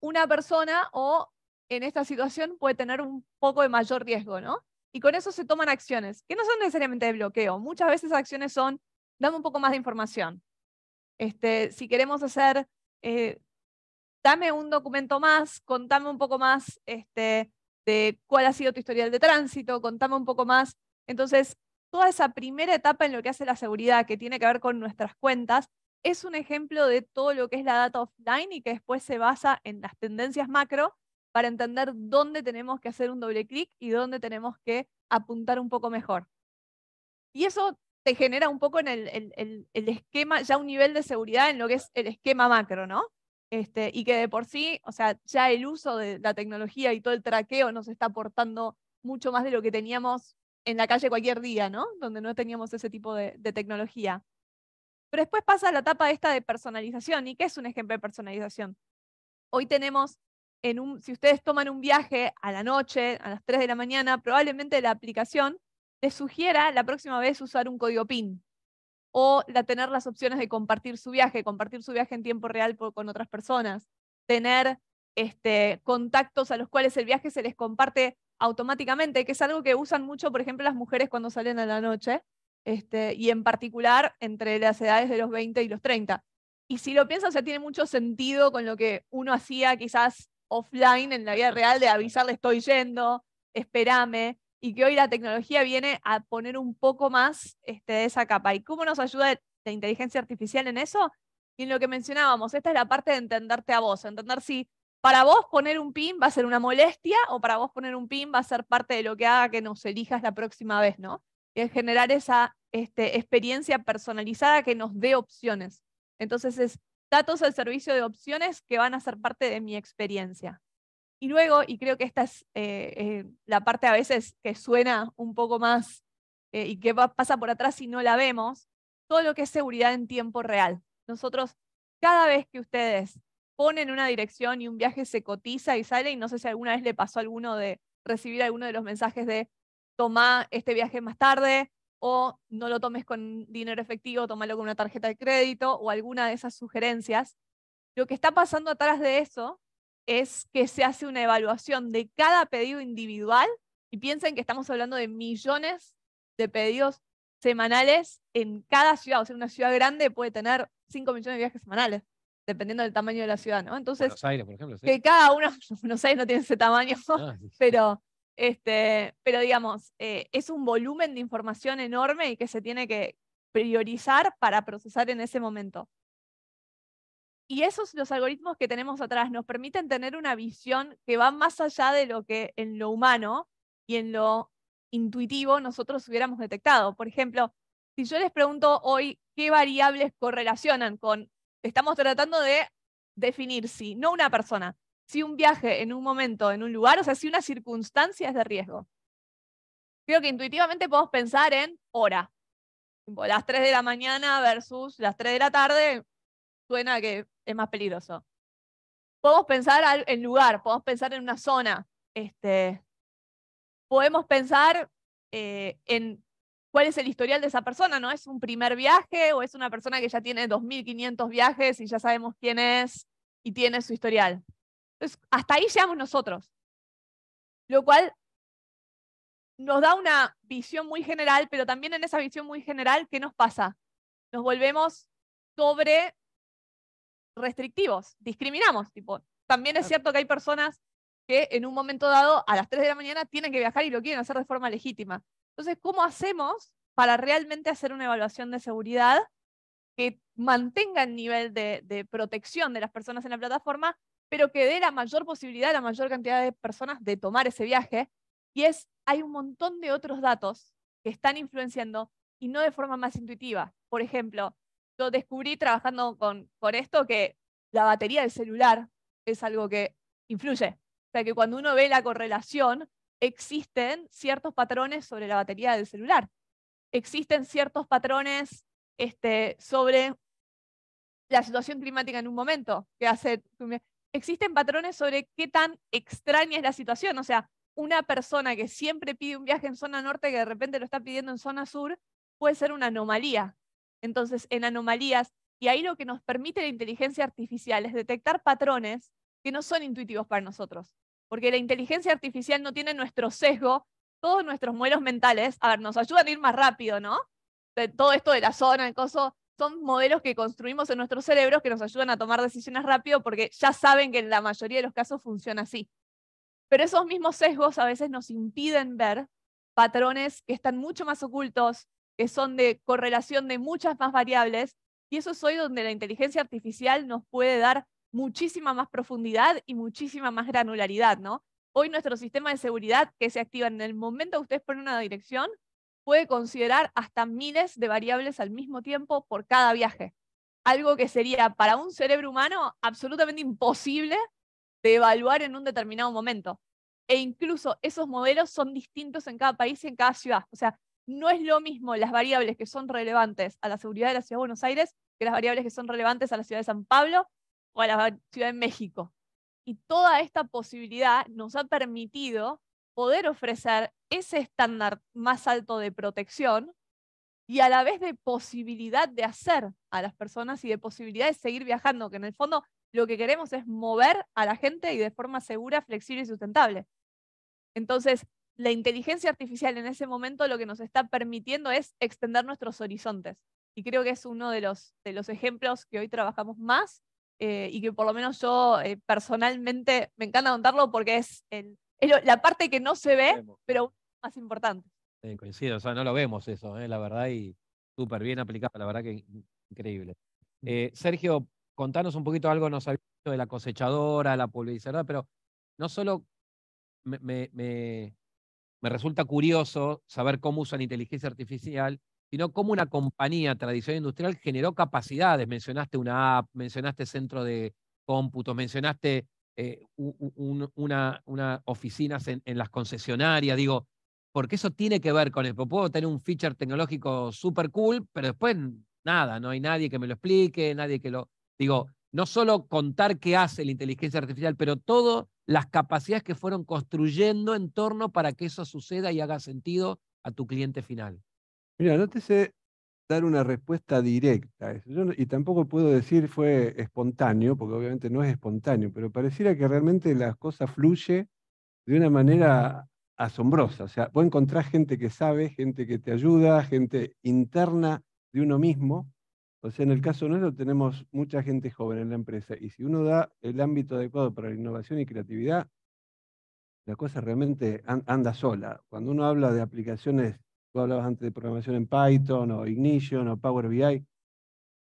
una persona o en esta situación puede tener un poco de mayor riesgo, ¿no? Y con eso se toman acciones, que no son necesariamente de bloqueo. Muchas veces acciones son, dame un poco más de información. Este, si queremos hacer eh, dame un documento más, contame un poco más este, de cuál ha sido tu historial de tránsito, contame un poco más. Entonces, toda esa primera etapa en lo que hace la seguridad, que tiene que ver con nuestras cuentas, es un ejemplo de todo lo que es la data offline y que después se basa en las tendencias macro para entender dónde tenemos que hacer un doble clic y dónde tenemos que apuntar un poco mejor. Y eso te genera un poco en el, esquema, ya un nivel de seguridad en lo que es el esquema macro, ¿no? Este, y que de por sí, o sea, ya el uso de la tecnología y todo el traqueo nos está aportando mucho más de lo que teníamos en la calle cualquier día, ¿no? Donde no teníamos ese tipo de, tecnología. Pero después pasa la etapa esta de personalización. ¿Y qué es un ejemplo de personalización? Hoy tenemos, si ustedes toman un viaje a la noche, a las 3 de la mañana, probablemente la aplicación les sugiera la próxima vez usar un código PIN o la, tener las opciones de compartir su viaje, compartir su viaje en tiempo real con otras personas, tener este, contactos a los cuales el viaje se les comparte automáticamente, que es algo que usan mucho, por ejemplo, las mujeres cuando salen a la noche, este, y en particular entre las edades de los 20 y los 30. Y si lo piensas, ya tiene mucho sentido con lo que uno hacía quizás offline en la vida real de avisarle estoy yendo, espérame, y que hoy la tecnología viene a poner un poco más este, de esa capa. ¿Y cómo nos ayuda la inteligencia artificial en eso? Y en lo que mencionábamos, esta es la parte de entenderte a vos, entender si para vos poner un pin va a ser una molestia o para vos poner un pin va a ser parte de lo que haga que nos elijas la próxima vez, ¿no? Y es generar esa este, experiencia personalizada que nos dé opciones. Entonces es datos al servicio de opciones que van a ser parte de mi experiencia. Y luego, y creo que esta es eh, eh, la parte a veces que suena un poco más eh, y que pasa por atrás si no la vemos, todo lo que es seguridad en tiempo real. Nosotros, cada vez que ustedes ponen una dirección y un viaje se cotiza y sale, y no sé si alguna vez le pasó a alguno de recibir alguno de los mensajes de toma este viaje más tarde o no lo tomes con dinero efectivo, tómalo con una tarjeta de crédito o alguna de esas sugerencias. Lo que está pasando atrás de eso es que se hace una evaluación de cada pedido individual y piensen que estamos hablando de millones de pedidos semanales en cada ciudad. O sea, una ciudad grande puede tener 5 millones de viajes semanales, dependiendo del tamaño de la ciudad, ¿no? Entonces, que cada uno, Buenos Aires no tiene ese tamaño, ah, pero, este, pero digamos, eh, es un volumen de información enorme y que se tiene que priorizar para procesar en ese momento y esos, los algoritmos que tenemos atrás, nos permiten tener una visión que va más allá de lo que en lo humano y en lo intuitivo nosotros hubiéramos detectado. Por ejemplo, si yo les pregunto hoy qué variables correlacionan con, estamos tratando de definir si, no una persona, si un viaje en un momento, en un lugar, o sea, si una circunstancia es de riesgo. Creo que intuitivamente podemos pensar en hora. Las 3 de la mañana versus las 3 de la tarde, suena que es más peligroso. Podemos pensar en lugar, podemos pensar en una zona, este, podemos pensar eh, en cuál es el historial de esa persona, ¿no? ¿Es un primer viaje o es una persona que ya tiene 2.500 viajes y ya sabemos quién es y tiene su historial? Entonces, hasta ahí llegamos nosotros, lo cual nos da una visión muy general, pero también en esa visión muy general, ¿qué nos pasa? Nos volvemos sobre restrictivos, discriminamos, tipo, también es cierto que hay personas que en un momento dado, a las 3 de la mañana, tienen que viajar y lo quieren hacer de forma legítima. Entonces, ¿cómo hacemos para realmente hacer una evaluación de seguridad que mantenga el nivel de, de protección de las personas en la plataforma, pero que dé la mayor posibilidad a la mayor cantidad de personas de tomar ese viaje? Y es, hay un montón de otros datos que están influenciando y no de forma más intuitiva. Por ejemplo, yo descubrí trabajando con, esto que la batería del celular es algo que influye. O sea, que cuando uno ve la correlación, existen ciertos patrones sobre la batería del celular. Existen ciertos patrones este, sobre la situación climática en un momento, que hace existen patrones sobre qué tan extraña es la situación. O sea, una persona que siempre pide un viaje en zona norte que de repente lo está pidiendo en zona sur puede ser una anomalía entonces en anomalías, y ahí lo que nos permite la inteligencia artificial es detectar patrones que no son intuitivos para nosotros, porque la inteligencia artificial no tiene nuestro sesgo, todos nuestros modelos mentales, a ver, nos ayudan a ir más rápido, ¿no? todo esto de la zona, el coso, son modelos que construimos en nuestros cerebros que nos ayudan a tomar decisiones rápido porque ya saben que en la mayoría de los casos funciona así. Pero esos mismos sesgos a veces nos impiden ver patrones que están mucho más ocultos, que son de correlación de muchas más variables, y eso es hoy donde la inteligencia artificial nos puede dar muchísima más profundidad y muchísima más granularidad, ¿no? Hoy nuestro sistema de seguridad que se activa en el momento que ustedes ponen una dirección puede considerar hasta miles de variables al mismo tiempo por cada viaje. Algo que sería para un cerebro humano absolutamente imposible de evaluar en un determinado momento. E incluso esos modelos son distintos en cada país y en cada ciudad. O sea, no es lo mismo las variables que son relevantes a la seguridad de la Ciudad de Buenos Aires que las variables que son relevantes a la Ciudad de San Pablo o a la Ciudad de México. Y toda esta posibilidad nos ha permitido poder ofrecer ese estándar más alto de protección y a la vez de posibilidad de hacer a las personas y de posibilidad de seguir viajando, que en el fondo lo que queremos es mover a la gente y de forma segura, flexible y sustentable. Entonces, la inteligencia artificial en ese momento lo que nos está permitiendo es extender nuestros horizontes. Y creo que es uno de los, de los ejemplos que hoy trabajamos más eh, y que por lo menos yo eh, personalmente me encanta contarlo porque es, el, la parte que no se ve, pero más importante. Sí, coincido, o sea, no lo vemos eso, eh, la verdad, y súper bien aplicado, la verdad que increíble. Sergio, contanos un poquito algo, nos habías dicho de la cosechadora, la publicidad pero no solo me, me me resulta curioso saber cómo usan inteligencia artificial, sino cómo una compañía tradicional industrial generó capacidades. Mencionaste una app, mencionaste centro de cómputos, mencionaste eh, una, una, oficinas en, las concesionarias, digo, porque eso tiene que ver con el Puedo tener un feature tecnológico súper cool, pero después nada, no hay nadie que me lo explique, nadie que lo... Digo, no solo contar qué hace la inteligencia artificial, pero todo las capacidades que fueron construyendo en torno para que eso suceda y haga sentido a tu cliente final. Mira, no te sé dar una respuesta directa y tampoco puedo decir fue espontáneo, porque obviamente no es espontáneo, pero pareciera que realmente las cosas fluye de una manera asombrosa. O sea, vos encontrás gente que sabe, gente que te ayuda, gente interna de uno mismo, o sea, en el caso nuestro tenemos mucha gente joven en la empresa y si uno da el ámbito adecuado para la innovación y creatividad, la cosa realmente anda sola. Cuando uno habla de aplicaciones, tú hablabas antes de programación en Python o Ignition o Power BI,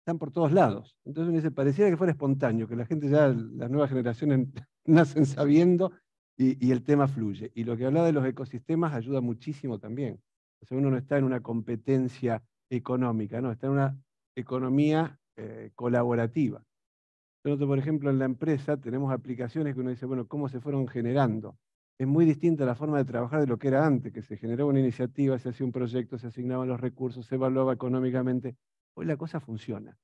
están por todos lados. Entonces uno dice, pareciera que fuera espontáneo, que la gente ya, las nuevas generaciones nacen sabiendo y, y el tema fluye. Y lo que hablaba de los ecosistemas ayuda muchísimo también. O sea, uno no está en una competencia económica, no, está en una economía eh, colaborativa. Nosotros, por ejemplo, en la empresa tenemos aplicaciones que uno dice, bueno, ¿cómo se fueron generando? Es muy distinta la forma de trabajar de lo que era antes, que se generaba una iniciativa, se hacía un proyecto, se asignaban los recursos, se evaluaba económicamente. Hoy la cosa funciona.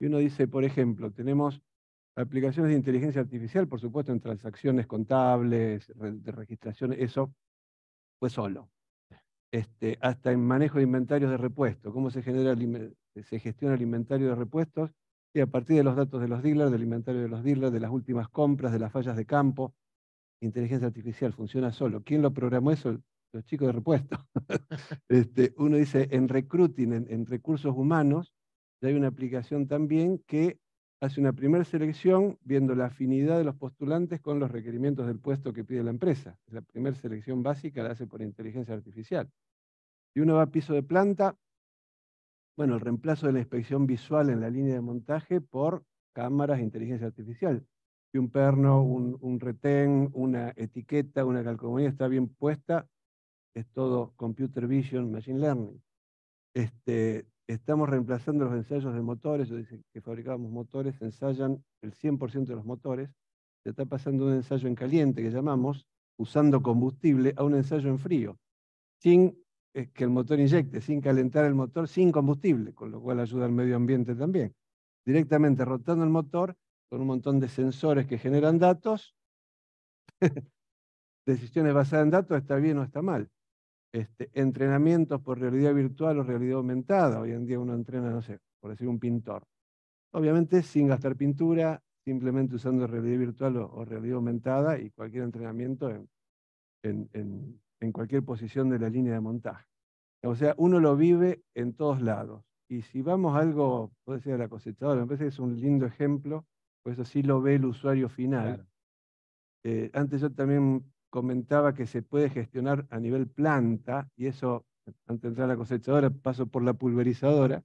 Y uno dice, por ejemplo, tenemos aplicaciones de inteligencia artificial, por supuesto, en transacciones contables, de registración, eso fue solo. Este, hasta en manejo de inventarios de repuesto, cómo se genera el se gestiona el inventario de repuestos y a partir de los datos de los dealers, del inventario de los dealers, de las últimas compras, de las fallas de campo, inteligencia artificial funciona solo. ¿Quién lo programó eso? Los chicos de repuestos este, uno dice, en recruiting, en, recursos humanos, ya hay una aplicación también que hace una primera selección viendo la afinidad de los postulantes con los requerimientos del puesto que pide la empresa. La primera selección básica la hace por inteligencia artificial. Y uno va a piso de planta, bueno, el reemplazo de la inspección visual en la línea de montaje por cámaras de inteligencia artificial. Si un perno, mm. un, retén, una etiqueta, una calcomanía está bien puesta, es todo computer vision, machine learning. Este, estamos reemplazando los ensayos de motores, yo que fabricábamos motores, ensayan el 100% de los motores, se está pasando un ensayo en caliente que llamamos, usando combustible, a un ensayo en frío, sin es eh, que el motor inyecte sin calentar el motor, sin combustible, con lo cual ayuda al medio ambiente también. Directamente rotando el motor con un montón de sensores que generan datos, decisiones basadas en datos, está bien o está mal. Este, entrenamientos por realidad virtual o realidad aumentada. Hoy en día uno entrena, no sé, por decir un pintor. Obviamente sin gastar pintura, simplemente usando realidad virtual o, realidad aumentada y cualquier entrenamiento en en cualquier posición de la línea de montaje. O sea, uno lo vive en todos lados. Y si vamos a algo, puede ser a la cosechadora, me parece que es un lindo ejemplo, pues así lo ve el usuario final. Eh, antes yo también comentaba que se puede gestionar a nivel planta, y eso antes de entrar a la cosechadora paso por la pulverizadora.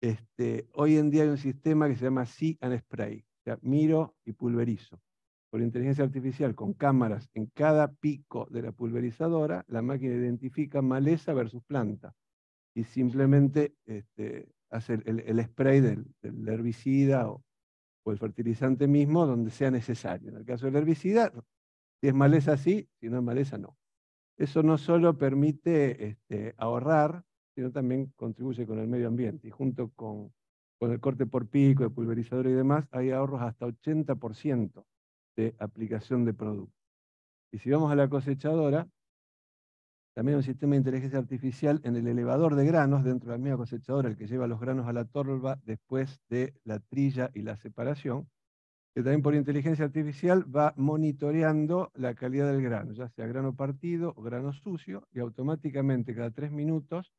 Este, hoy en día hay un sistema que se llama See and Spray, o sea, miro y pulverizo por inteligencia artificial con cámaras en cada pico de la pulverizadora, la máquina identifica maleza versus planta y simplemente este, hace el, spray del, herbicida o, el fertilizante mismo donde sea necesario. En el caso del herbicida, si es maleza sí, si no es maleza no. Eso no solo permite este, ahorrar, sino también contribuye con el medio ambiente y junto con con el corte por pico, de pulverizador y demás, hay ahorros hasta 80% de aplicación de producto. Y si vamos a la cosechadora, también un sistema de inteligencia artificial en el elevador de granos dentro de la misma cosechadora, el que lleva los granos a la torba después de la trilla y la separación, que también por inteligencia artificial va monitoreando la calidad del grano, ya sea grano partido o grano sucio, y automáticamente cada tres minutos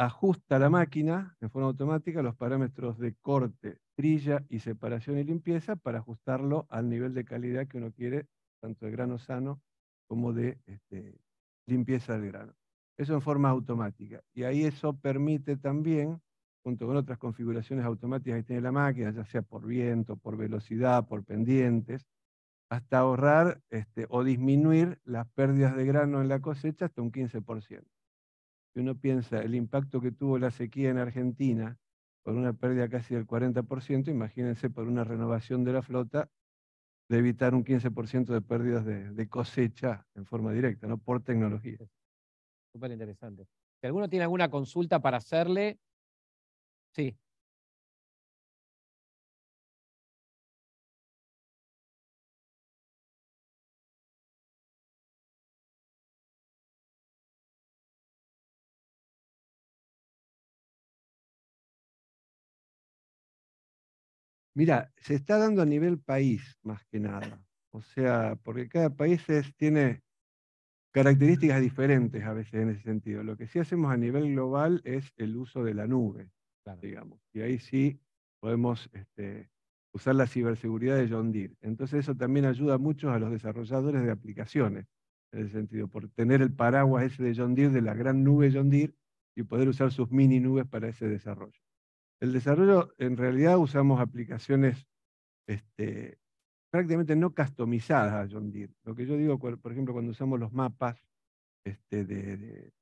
ajusta la máquina en forma automática los parámetros de corte, trilla y separación y limpieza para ajustarlo al nivel de calidad que uno quiere, tanto de grano sano como de este, limpieza del grano. Eso en forma automática. Y ahí eso permite también, junto con otras configuraciones automáticas que tiene la máquina, ya sea por viento, por velocidad, por pendientes, hasta ahorrar este, o disminuir las pérdidas de grano en la cosecha hasta un 15%. Si uno piensa el impacto que tuvo la sequía en Argentina por una pérdida casi del 40%, imagínense por una renovación de la flota, de evitar un 15% de pérdidas de, de, cosecha en forma directa, ¿no? Por tecnología. Súper interesante. Si alguno tiene alguna consulta para hacerle, sí. Mira, se está dando a nivel país más que nada. O sea, porque cada país tiene características diferentes a veces en ese sentido. Lo que sí hacemos a nivel global es el uso de la nube, digamos. Y ahí sí podemos este, usar la ciberseguridad de John Deere. Entonces eso también ayuda mucho a los desarrolladores de aplicaciones, en ese sentido, por tener el paraguas ese de John Deere, de la gran nube John Deere, y poder usar sus mini nubes para ese desarrollo el desarrollo, en realidad usamos aplicaciones este, prácticamente no customizadas a John Deere. Lo que yo digo, por ejemplo, cuando usamos los mapas este, de,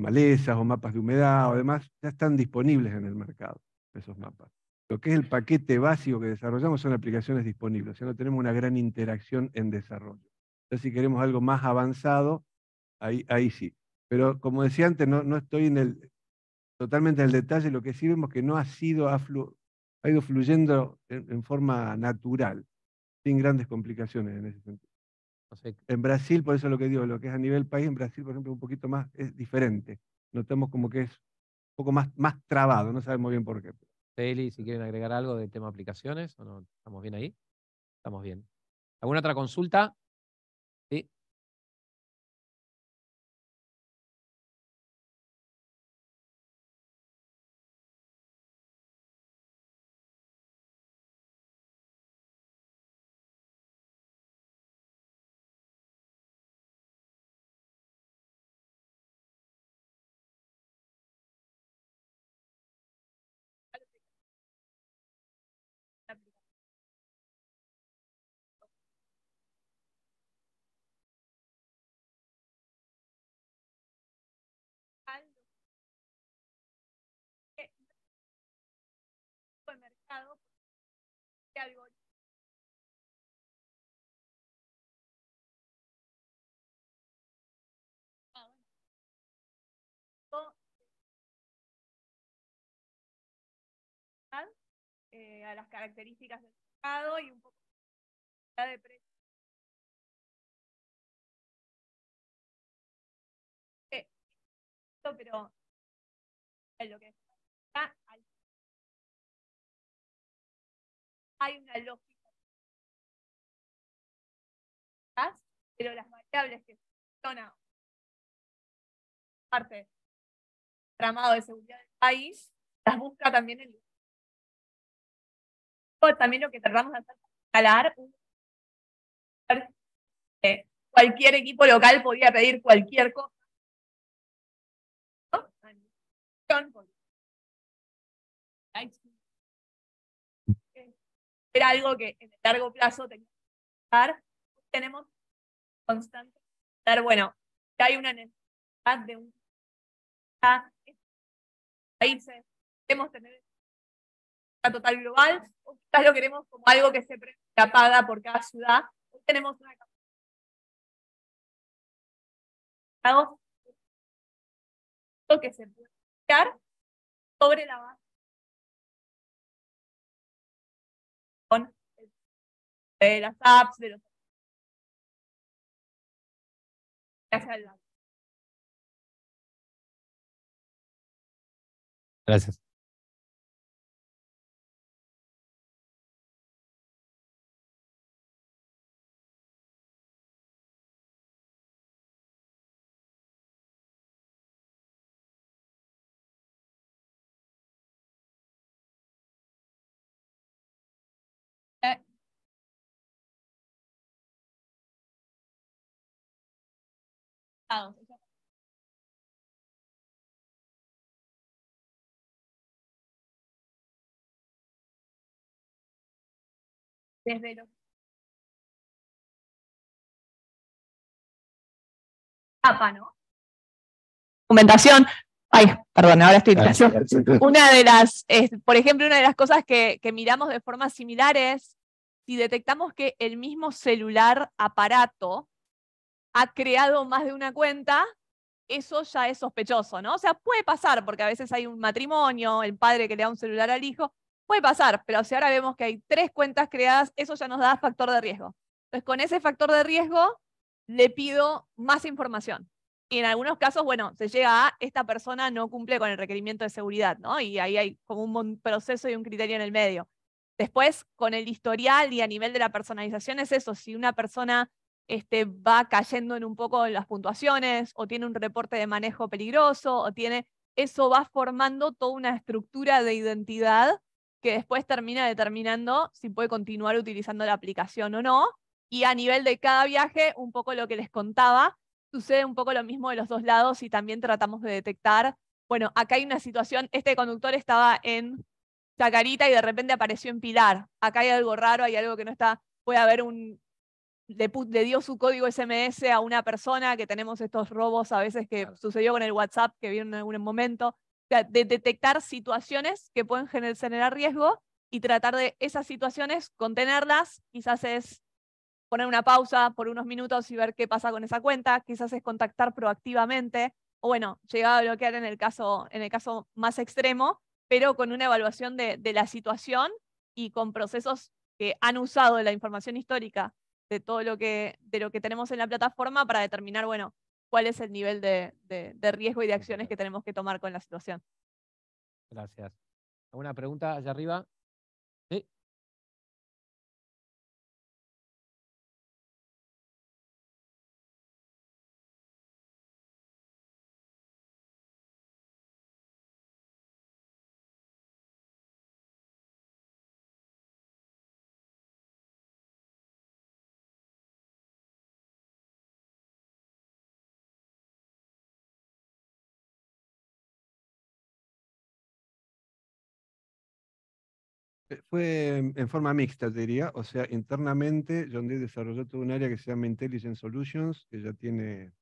malezas o mapas de humedad o demás, ya están disponibles en el mercado esos mapas. Lo que es el paquete básico que desarrollamos son aplicaciones disponibles, o sea, no tenemos una gran interacción en desarrollo. Entonces, si queremos algo más avanzado, ahí, sí. Pero como decía antes, no estoy en el, totalmente el detalle, lo que sí vemos que no ha sido, ha, ido fluyendo en, forma natural, sin grandes complicaciones en ese sentido. en Brasil, por eso lo que digo, lo que es a nivel país, en Brasil, por ejemplo, un poquito más es diferente. Notamos como que es un poco más, más trabado, no sabemos bien por qué. Feli, si quieren agregar algo del tema aplicaciones, ¿Estamos bien ahí? Estamos bien. ¿Alguna otra consulta? Ah, ah, eh, a las características del mercado y un poco de precio. Eh, pero es lo que hay una lógica. Pero las variables que funcionan parte del tramado de seguridad del país, las busca también el también lo que tratamos de hacer escalar un... cualquier equipo local podría pedir cualquier cosa ¿no? era algo que en el largo plazo tenemos que Tenemos constante estar, bueno, hay una necesidad de un país, queremos tener una total global, o quizás lo queremos como algo que se tapada por cada ciudad. tenemos una capacidad que se puede sobre la base de las apps, de los... Gracias. Desde los ¿no? Comentación. Ay, perdón, ahora estoy Una de las, por ejemplo, una de las cosas que, que miramos de forma similar es si detectamos que el mismo celular aparato ha creado más de una cuenta, eso ya es sospechoso, ¿no? O sea, puede pasar, porque a veces hay un matrimonio, el padre que le da un celular al hijo, puede pasar, pero si ahora vemos que hay tres cuentas creadas, eso ya nos da factor de riesgo. Entonces, con ese factor de riesgo, le pido más información. Y en algunos casos, bueno, se llega a esta persona no cumple con el requerimiento de seguridad, ¿no? Y ahí hay como un proceso y un criterio en el medio. Después, con el historial y a nivel de la personalización es eso, si una persona este, va cayendo en un poco en las puntuaciones, o tiene un reporte de manejo peligroso, o tiene. Eso va formando toda una estructura de identidad que después termina determinando si puede continuar utilizando la aplicación o no. Y a nivel de cada viaje, un poco lo que les contaba, sucede un poco lo mismo de los dos lados y también tratamos de detectar, bueno, acá hay una situación, este conductor estaba en Chacarita y de repente apareció en Pilar, acá hay algo raro, hay algo que no está, puede haber un, le, dio su código SMS a una persona, que tenemos estos robos a veces que sucedió con el WhatsApp, que vieron en algún momento, de detectar situaciones que pueden generar riesgo y tratar de esas situaciones, contenerlas, quizás es poner una pausa por unos minutos y ver qué pasa con esa cuenta, quizás es contactar proactivamente, o bueno, llegar a bloquear en el caso, en el caso más extremo, pero con una evaluación de, de la situación y con procesos que han usado la información histórica de todo lo que, de lo que tenemos en la plataforma para determinar, bueno, cuál es el nivel de, de riesgo y de acciones que tenemos que tomar con la situación. Gracias. ¿Alguna pregunta allá arriba? fue en forma mixta, diría. O sea, internamente John Deere desarrolló todo un área que se llama Intelligent Solutions, que ya tiene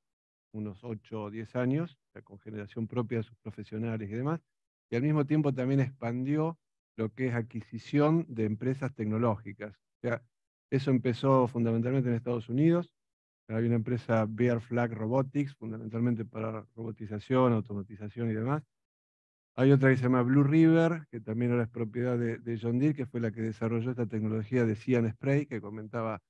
unos 8 o 10 años, con generación propia de sus profesionales y demás. Y al mismo tiempo también expandió lo que es adquisición de empresas tecnológicas. O sea, eso empezó fundamentalmente en Estados Unidos. Hay una empresa Bear Flag Robotics, fundamentalmente para robotización, automatización y demás. Hay otra que se llama Blue River, que también ahora es propiedad de, John Deere, que fue la que desarrolló esta tecnología de Cian Spray que comentaba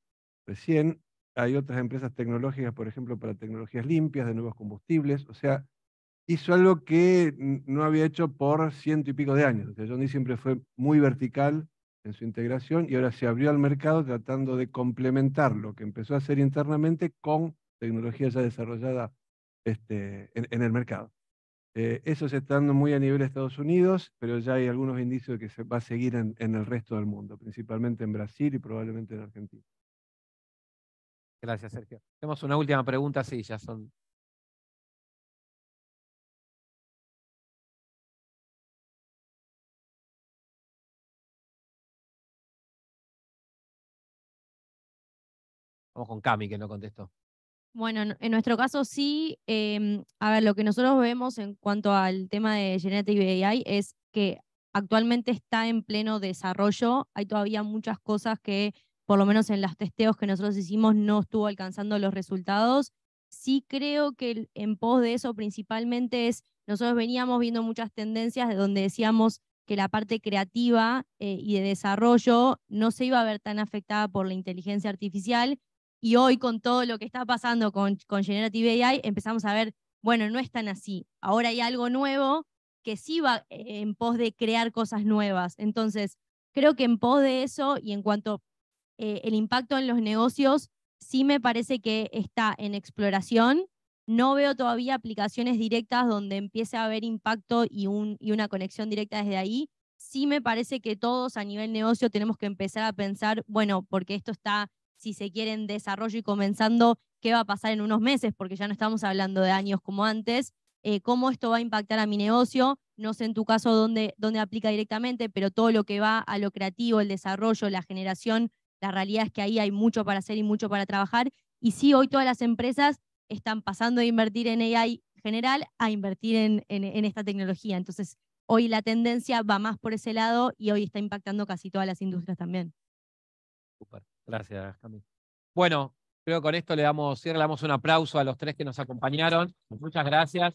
recién. Hay otras empresas tecnológicas, por ejemplo, para tecnologías limpias, de nuevos combustibles. O sea, hizo algo que no había hecho por ciento y pico de años. John Deere siempre fue muy vertical en su integración y ahora se abrió al mercado tratando de complementar lo que empezó a hacer internamente con tecnología ya desarrollada este, en el mercado. Eh, eso se está dando muy a nivel de Estados Unidos, pero ya hay algunos indicios de que se va a seguir en, en el resto del mundo, principalmente en Brasil y probablemente en Argentina. Gracias, Sergio. Tenemos una última pregunta, sí, ya son Vamos con Cami, que no contestó. Bueno, en, nuestro caso sí. Em, a ver, lo que nosotros vemos en cuanto al tema de Genetic AI es que actualmente está en pleno desarrollo. Hay todavía muchas cosas que, por lo menos en los testeos que nosotros hicimos, no estuvo alcanzando los resultados. Sí creo que en pos de eso principalmente es, nosotros veníamos viendo muchas tendencias de donde decíamos que la parte creativa eh, y de desarrollo no se iba a ver tan afectada por la inteligencia artificial y hoy con todo lo que está pasando con, con Generative AI, empezamos a ver, bueno, no es tan así. Ahora hay algo nuevo que sí va eh, en pos de crear cosas nuevas. Entonces, creo que en pos de eso y en cuanto al eh, el impacto en los negocios, sí me parece que está en exploración. No veo todavía aplicaciones directas donde empiece a haber impacto y, un, y una conexión directa desde ahí. Sí me parece que todos a nivel negocio tenemos que empezar a pensar, bueno, porque esto está si se quieren desarrollo y comenzando qué va a pasar en unos meses, porque ya no estamos hablando de años como antes, eh, cómo esto va a impactar a mi negocio, no sé en tu caso dónde, dónde aplica directamente, pero todo lo que va a lo creativo, el desarrollo, la generación, la realidad es que ahí hay mucho para hacer y mucho para trabajar. Y sí, hoy todas las empresas están pasando de invertir en AI general a invertir en, esta tecnología. Entonces, hoy la tendencia va más por ese lado y hoy está impactando casi todas las industrias también. Gracias, Camilo. Bueno, creo que con esto le damos cierre, le damos un aplauso a los tres que nos acompañaron. Muchas gracias.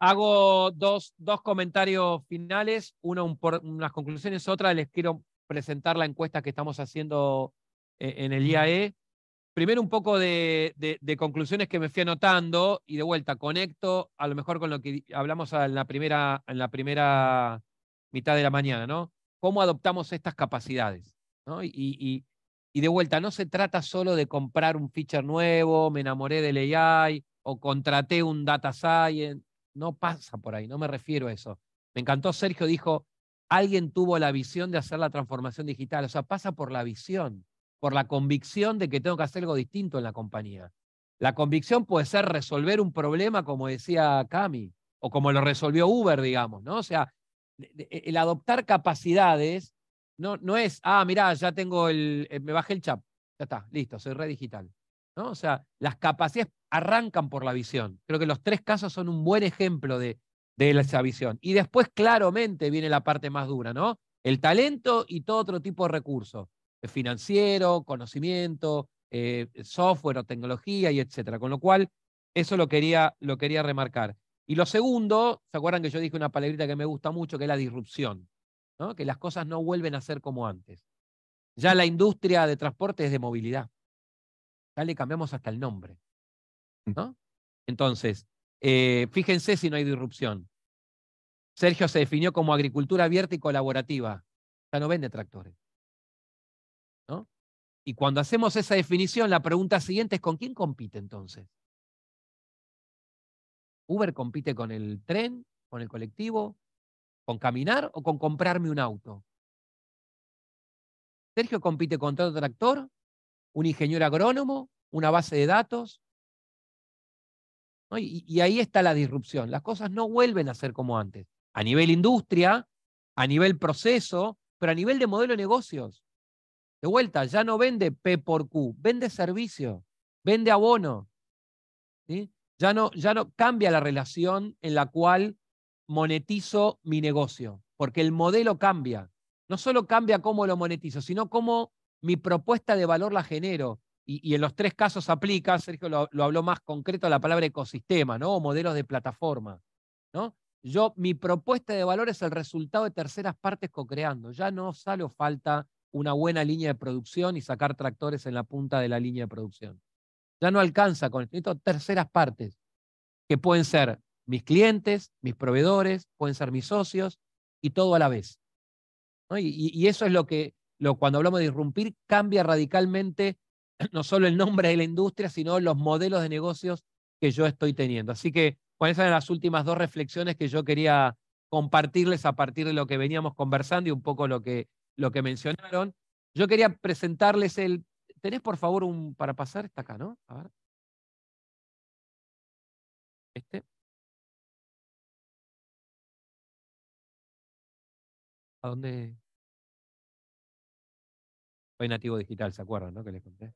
Hago dos, dos comentarios finales, uno por, unas conclusiones, otra les quiero presentar la encuesta que estamos haciendo eh, en el IAE. Primero un poco de, de, conclusiones que me fui anotando y de vuelta conecto a lo mejor con lo que hablamos en la primera, en la primera mitad de la mañana, ¿no? cómo adoptamos estas capacidades. Y, de vuelta, no se trata solo de comprar un feature nuevo, me enamoré del AI o contraté un data science. No pasa por ahí, no me refiero a eso. Me encantó, Sergio dijo, alguien tuvo la visión de hacer la transformación digital. O sea, pasa por la visión, por la convicción de que tengo que hacer algo distinto en la compañía. La convicción puede ser resolver un problema, como decía Cami, o como lo resolvió Uber, digamos, ¿no? O sea, e, el adoptar capacidades no, no es, ah, mirá, ya tengo el, eh, me bajé el chat ya está, listo, soy red digital. ¿no? O sea, las capacidades arrancan por la visión. Creo que los tres casos son un buen ejemplo de, de esa visión. Y después claramente viene la parte más dura, ¿no? El talento y todo otro tipo de recursos, eh, financiero, conocimiento, eh, software o tecnología y etcétera. Con lo cual, eso lo quería, lo quería remarcar. Y lo segundo, ¿se acuerdan que yo dije una palabrita que me gusta mucho, que es la disrupción? ¿no? Que las cosas no vuelven a ser como antes. Ya la industria de transporte es de movilidad. Ya le cambiamos hasta el nombre. Mm. Entonces, eh, fíjense si no hay disrupción. Sergio se definió como agricultura abierta y colaborativa. Ya no vende tractores. ¿no? Y cuando hacemos esa definición, la pregunta siguiente es, ¿con quién compite entonces? Uber compite con el tren, con el colectivo, con caminar o con comprarme un auto. Sergio compite con otro tractor, un ingeniero agrónomo, una base de datos. Y, y, ahí está la disrupción. Las cosas no vuelven a ser como antes. A nivel industria, a nivel proceso, pero a nivel de modelo de negocios. De vuelta, ya no vende P por Q, vende servicio, vende abono. ¿sí? Ya no, ya no cambia la relación en la cual monetizo mi negocio, porque el modelo cambia. No solo cambia cómo lo monetizo, sino cómo mi propuesta de valor la genero. Y, en los tres casos aplica, Sergio lo, habló más concreto la palabra ecosistema, ¿no? O modelos de plataforma, ¿no? Yo, mi propuesta de valor es el resultado de terceras partes co-creando. Ya no sale o falta una buena línea de producción y sacar tractores en la punta de la línea de producción. Ya no alcanza con Necesito terceras partes, que pueden ser mis clientes, mis proveedores, pueden ser mis socios y todo a la vez. Y, eso es lo que lo, cuando hablamos de irrumpir cambia radicalmente no solo el nombre de la industria, sino los modelos de negocios que yo estoy teniendo. Así que con esas las últimas dos reflexiones que yo quería compartirles a partir de lo que veníamos conversando y un poco lo que, lo que mencionaron. Yo quería presentarles el tenés por favor un para pasar, está acá, ¿no? A ver. Este. ¿A dónde? Soy nativo digital, ¿se acuerdan, no? Que les conté.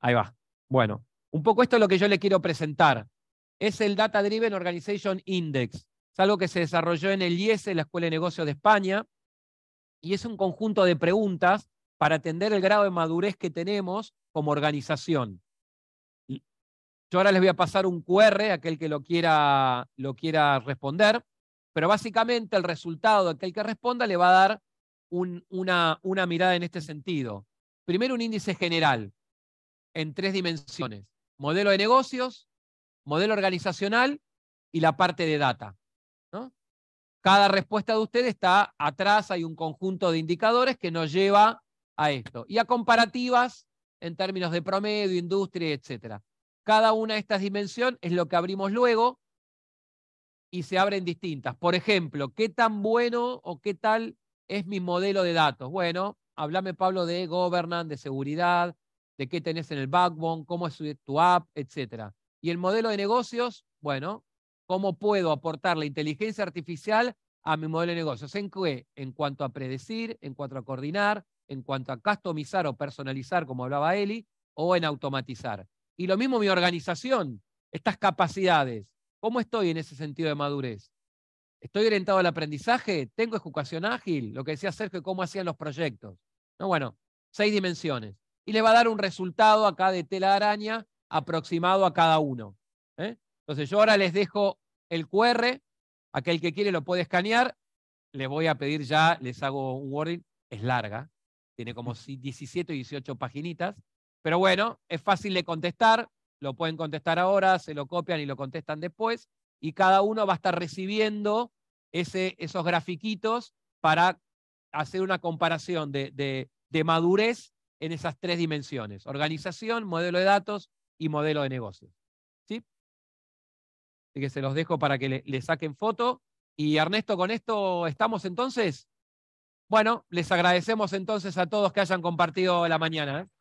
Ahí va. Bueno, un poco esto es lo que yo le quiero presentar. Es el Data Driven Organization Index. Es algo que se desarrolló en el IES, e, la Escuela de Negocios de España, y es un conjunto de preguntas para atender el grado de madurez que tenemos como organización. Yo ahora les voy a pasar un QR, aquel que lo quiera, lo quiera responder, pero básicamente el resultado de aquel que responda le va a dar una, mirada en este sentido. Primero un índice general en tres dimensiones. Modelo de negocios, modelo organizacional y la parte de data. Cada respuesta de ustedes está atrás, hay un conjunto de indicadores que nos lleva a esto. Y a comparativas en términos de promedio, industria, etc. Cada una de estas dimensiones es lo que abrimos luego y se abren distintas. Por ejemplo, ¿qué tan bueno o qué tal es mi modelo de datos? Bueno, hablame Pablo de governance, de seguridad, de qué tenés en el backbone, cómo es tu app, etc. Y el modelo de negocios, bueno, ¿cómo puedo aportar la inteligencia artificial a mi modelo de negocios? ¿En qué? En cuanto a predecir, en cuanto a coordinar, en cuanto a customizar o personalizar, como hablaba Eli, o en automatizar. Y lo mismo mi organización, estas capacidades. ¿Cómo estoy en ese sentido de madurez? ¿Estoy orientado al aprendizaje? ¿Tengo educación ágil? Lo que decía Sergio, cómo hacían los proyectos. No, bueno, seis dimensiones. Y le va a dar un resultado acá de tela araña aproximado a cada uno. ¿eh? Entonces yo ahora les dejo el QR, aquel que quiere lo puede escanear. Les voy a pedir ya, les hago un wording, es larga, tiene como 17 o 18 paginitas. Pero bueno, es fácil de contestar. Lo pueden contestar ahora, se lo copian y lo contestan después. Y cada uno va a estar recibiendo ese, esos grafiquitos para hacer una comparación de, madurez en esas tres dimensiones. Organización, modelo de datos y modelo de negocio. ¿Sí? Así que se los dejo para que le saquen foto. Y Ernesto, con esto estamos entonces. Bueno, les agradecemos entonces a todos que hayan compartido la mañana. ¿eh?